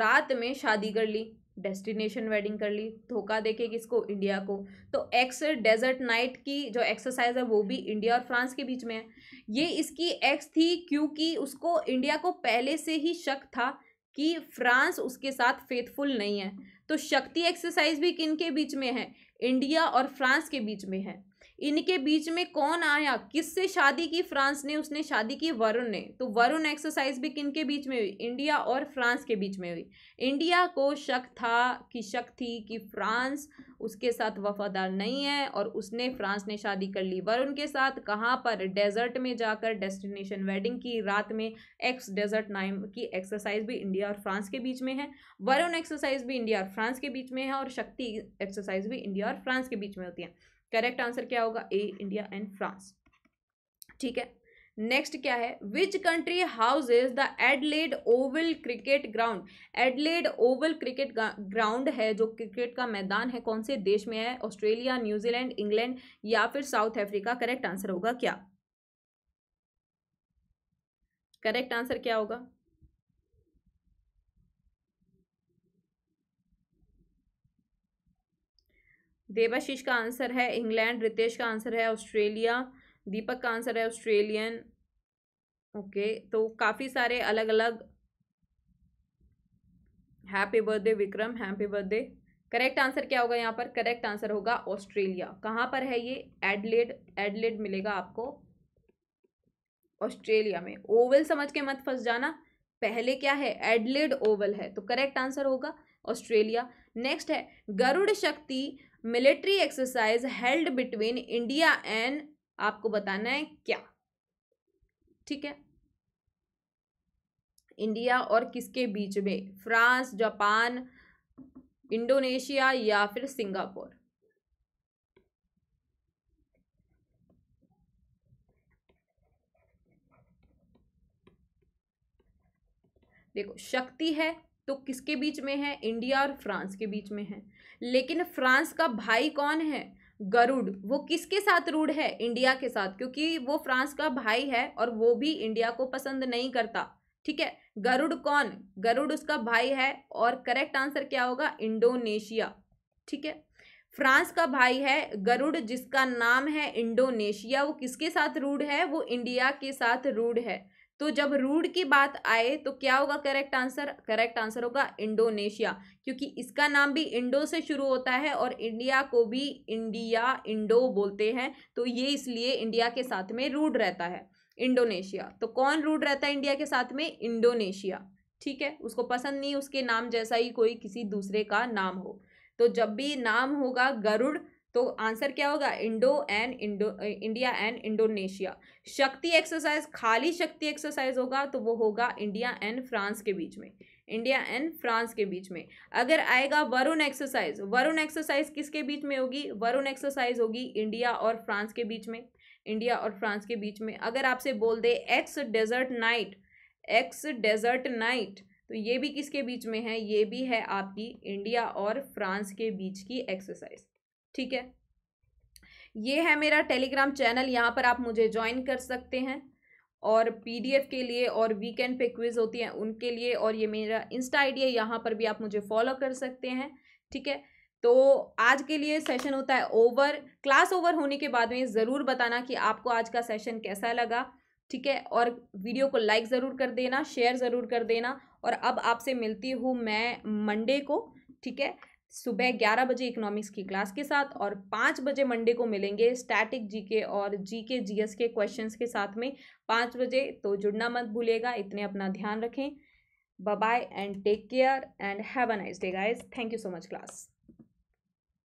रात में शादी कर ली डेस्टिनेशन वेडिंग कर ली धोखा देके किसको इंडिया को तो एक्स डेजर्ट नाइट की जो एक्सरसाइज है वो भी इंडिया और फ्रांस के बीच में है ये इसकी एक्स थी क्योंकि उसको इंडिया को पहले से ही शक था कि फ्रांस उसके साथ फेथफुल नहीं है तो शक्ति एक्सरसाइज भी किन के बीच में है इंडिया और फ्रांस के बीच में है इनके बीच में कौन आया किससे शादी की फ्रांस ने उसने शादी की वरुण ने तो वरुण एक्सरसाइज भी किन के बीच में हुई इंडिया और फ्रांस के बीच में हुई इंडिया को शक था कि शक थी कि फ्रांस उसके साथ वफादार नहीं है और उसने फ्रांस ने शादी कर ली वरुण के साथ कहाँ पर डेजर्ट में जाकर डेस्टिनेशन वेडिंग की रात में एक्स डेजर्ट नाइम की एक्सरसाइज भी इंडिया और फ्रांस के बीच में है वरुण एक्सरसाइज भी इंडिया और फ्रांस के बीच में है और शक्ति एक्सरसाइज भी इंडिया और फ्रांस के बीच में होती है करेक्ट आंसर क्या होगा ए इंडिया एंड फ्रांस ठीक है नेक्स्ट क्या है which country house is the Adelaide Oval cricket ground Adelaide Oval cricket ground है जो क्रिकेट का मैदान है कौन से देश में है ऑस्ट्रेलिया न्यूजीलैंड इंग्लैंड या फिर साउथ अफ्रीका करेक्ट आंसर होगा क्या करेक्ट आंसर क्या होगा देवाशीष का आंसर है इंग्लैंड रितेश का आंसर है ऑस्ट्रेलिया दीपक का आंसर है ऑस्ट्रेलियन ओके तो काफ़ी सारे अलग अलग happy birthday Vikram happy birthday correct answer क्या होगा यहाँ पर करेक्ट आंसर होगा ऑस्ट्रेलिया कहाँ पर है ये एडलेड एडलेड मिलेगा आपको ऑस्ट्रेलिया में ओवल समझ के मत फंस जाना पहले क्या है एडलेड ओवल है तो करेक्ट आंसर होगा ऑस्ट्रेलिया नेक्स्ट है Garuda Shakti military exercise held between India and आपको बताना है क्या ठीक है इंडिया और किसके बीच में फ्रांस जापान इंडोनेशिया या फिर सिंगापुर देखो शक्ति है तो किसके बीच में है इंडिया और फ्रांस के बीच में है लेकिन फ्रांस का भाई कौन है गरुड़ वो किसके साथ रूढ़ है इंडिया के साथ क्योंकि वो फ्रांस का भाई है और वो भी इंडिया को पसंद नहीं करता ठीक है गरुड़ कौन गरुड़ उसका भाई है और करेक्ट आंसर क्या होगा इंडोनेशिया ठीक है फ्रांस का भाई है गरुड़ जिसका नाम है इंडोनेशिया वो किसके साथ रूढ़ है वो इंडिया के साथ रूढ़ है तो जब रूड की बात आए तो क्या होगा करेक्ट आंसर करेक्ट आंसर होगा इंडोनेशिया क्योंकि इसका नाम भी इंडो से शुरू होता है और इंडिया को भी इंडिया इंडो बोलते हैं तो ये इसलिए इंडिया के साथ में रूड रहता है इंडोनेशिया तो कौन रूड रहता है इंडिया के साथ में इंडोनेशिया ठीक है उसको पसंद नहीं उसके नाम जैसा ही कोई किसी दूसरे का नाम हो तो जब भी नाम होगा गरुड़ तो आंसर क्या होगा Indo and Indo India and Indonesia Shakti exercise खाली शक्ति एक्सरसाइज होगा तो वो होगा इंडिया एंड फ्रांस के बीच में इंडिया एंड फ्रांस के बीच में अगर आएगा वरुण एक्सरसाइज वरुण एक्सरसाइज किसके बीच में होगी वरुण एक्सरसाइज होगी इंडिया और फ्रांस के बीच में इंडिया और फ्रांस के बीच में अगर आपसे बोल दे ex desert knight ex desert knight तो ये भी किसके बीच में है ये भी है आपकी इंडिया और फ्रांस के बीच की एक्सरसाइज ठीक है ये है मेरा टेलीग्राम चैनल यहाँ पर आप मुझे ज्वाइन कर सकते हैं और पीडीएफ के लिए और वीकेंड पे क्विज होती हैं उनके लिए और ये मेरा इंस्टा आईडी है यहाँ पर भी आप मुझे फॉलो कर सकते हैं ठीक है तो आज के लिए सेशन होता है ओवर क्लास ओवर होने के बाद में ज़रूर बताना कि आपको आज का सेशन कैसा लगा ठीक है और वीडियो को लाइक ज़रूर कर देना शेयर ज़रूर कर देना और अब आपसे मिलती हूँ मैं मंडे को ठीक है सुबह ग्यारह बजे इकोनॉमिक्स की क्लास के साथ और पाँच बजे मंडे को मिलेंगे स्टैटिक जीके और जीके जीएस के क्वेश्चंस के साथ में पाँच बजे तो जुड़ना मत भूलिएगा इतने अपना ध्यान रखें bye and take care and have a nice day guys thank you so much class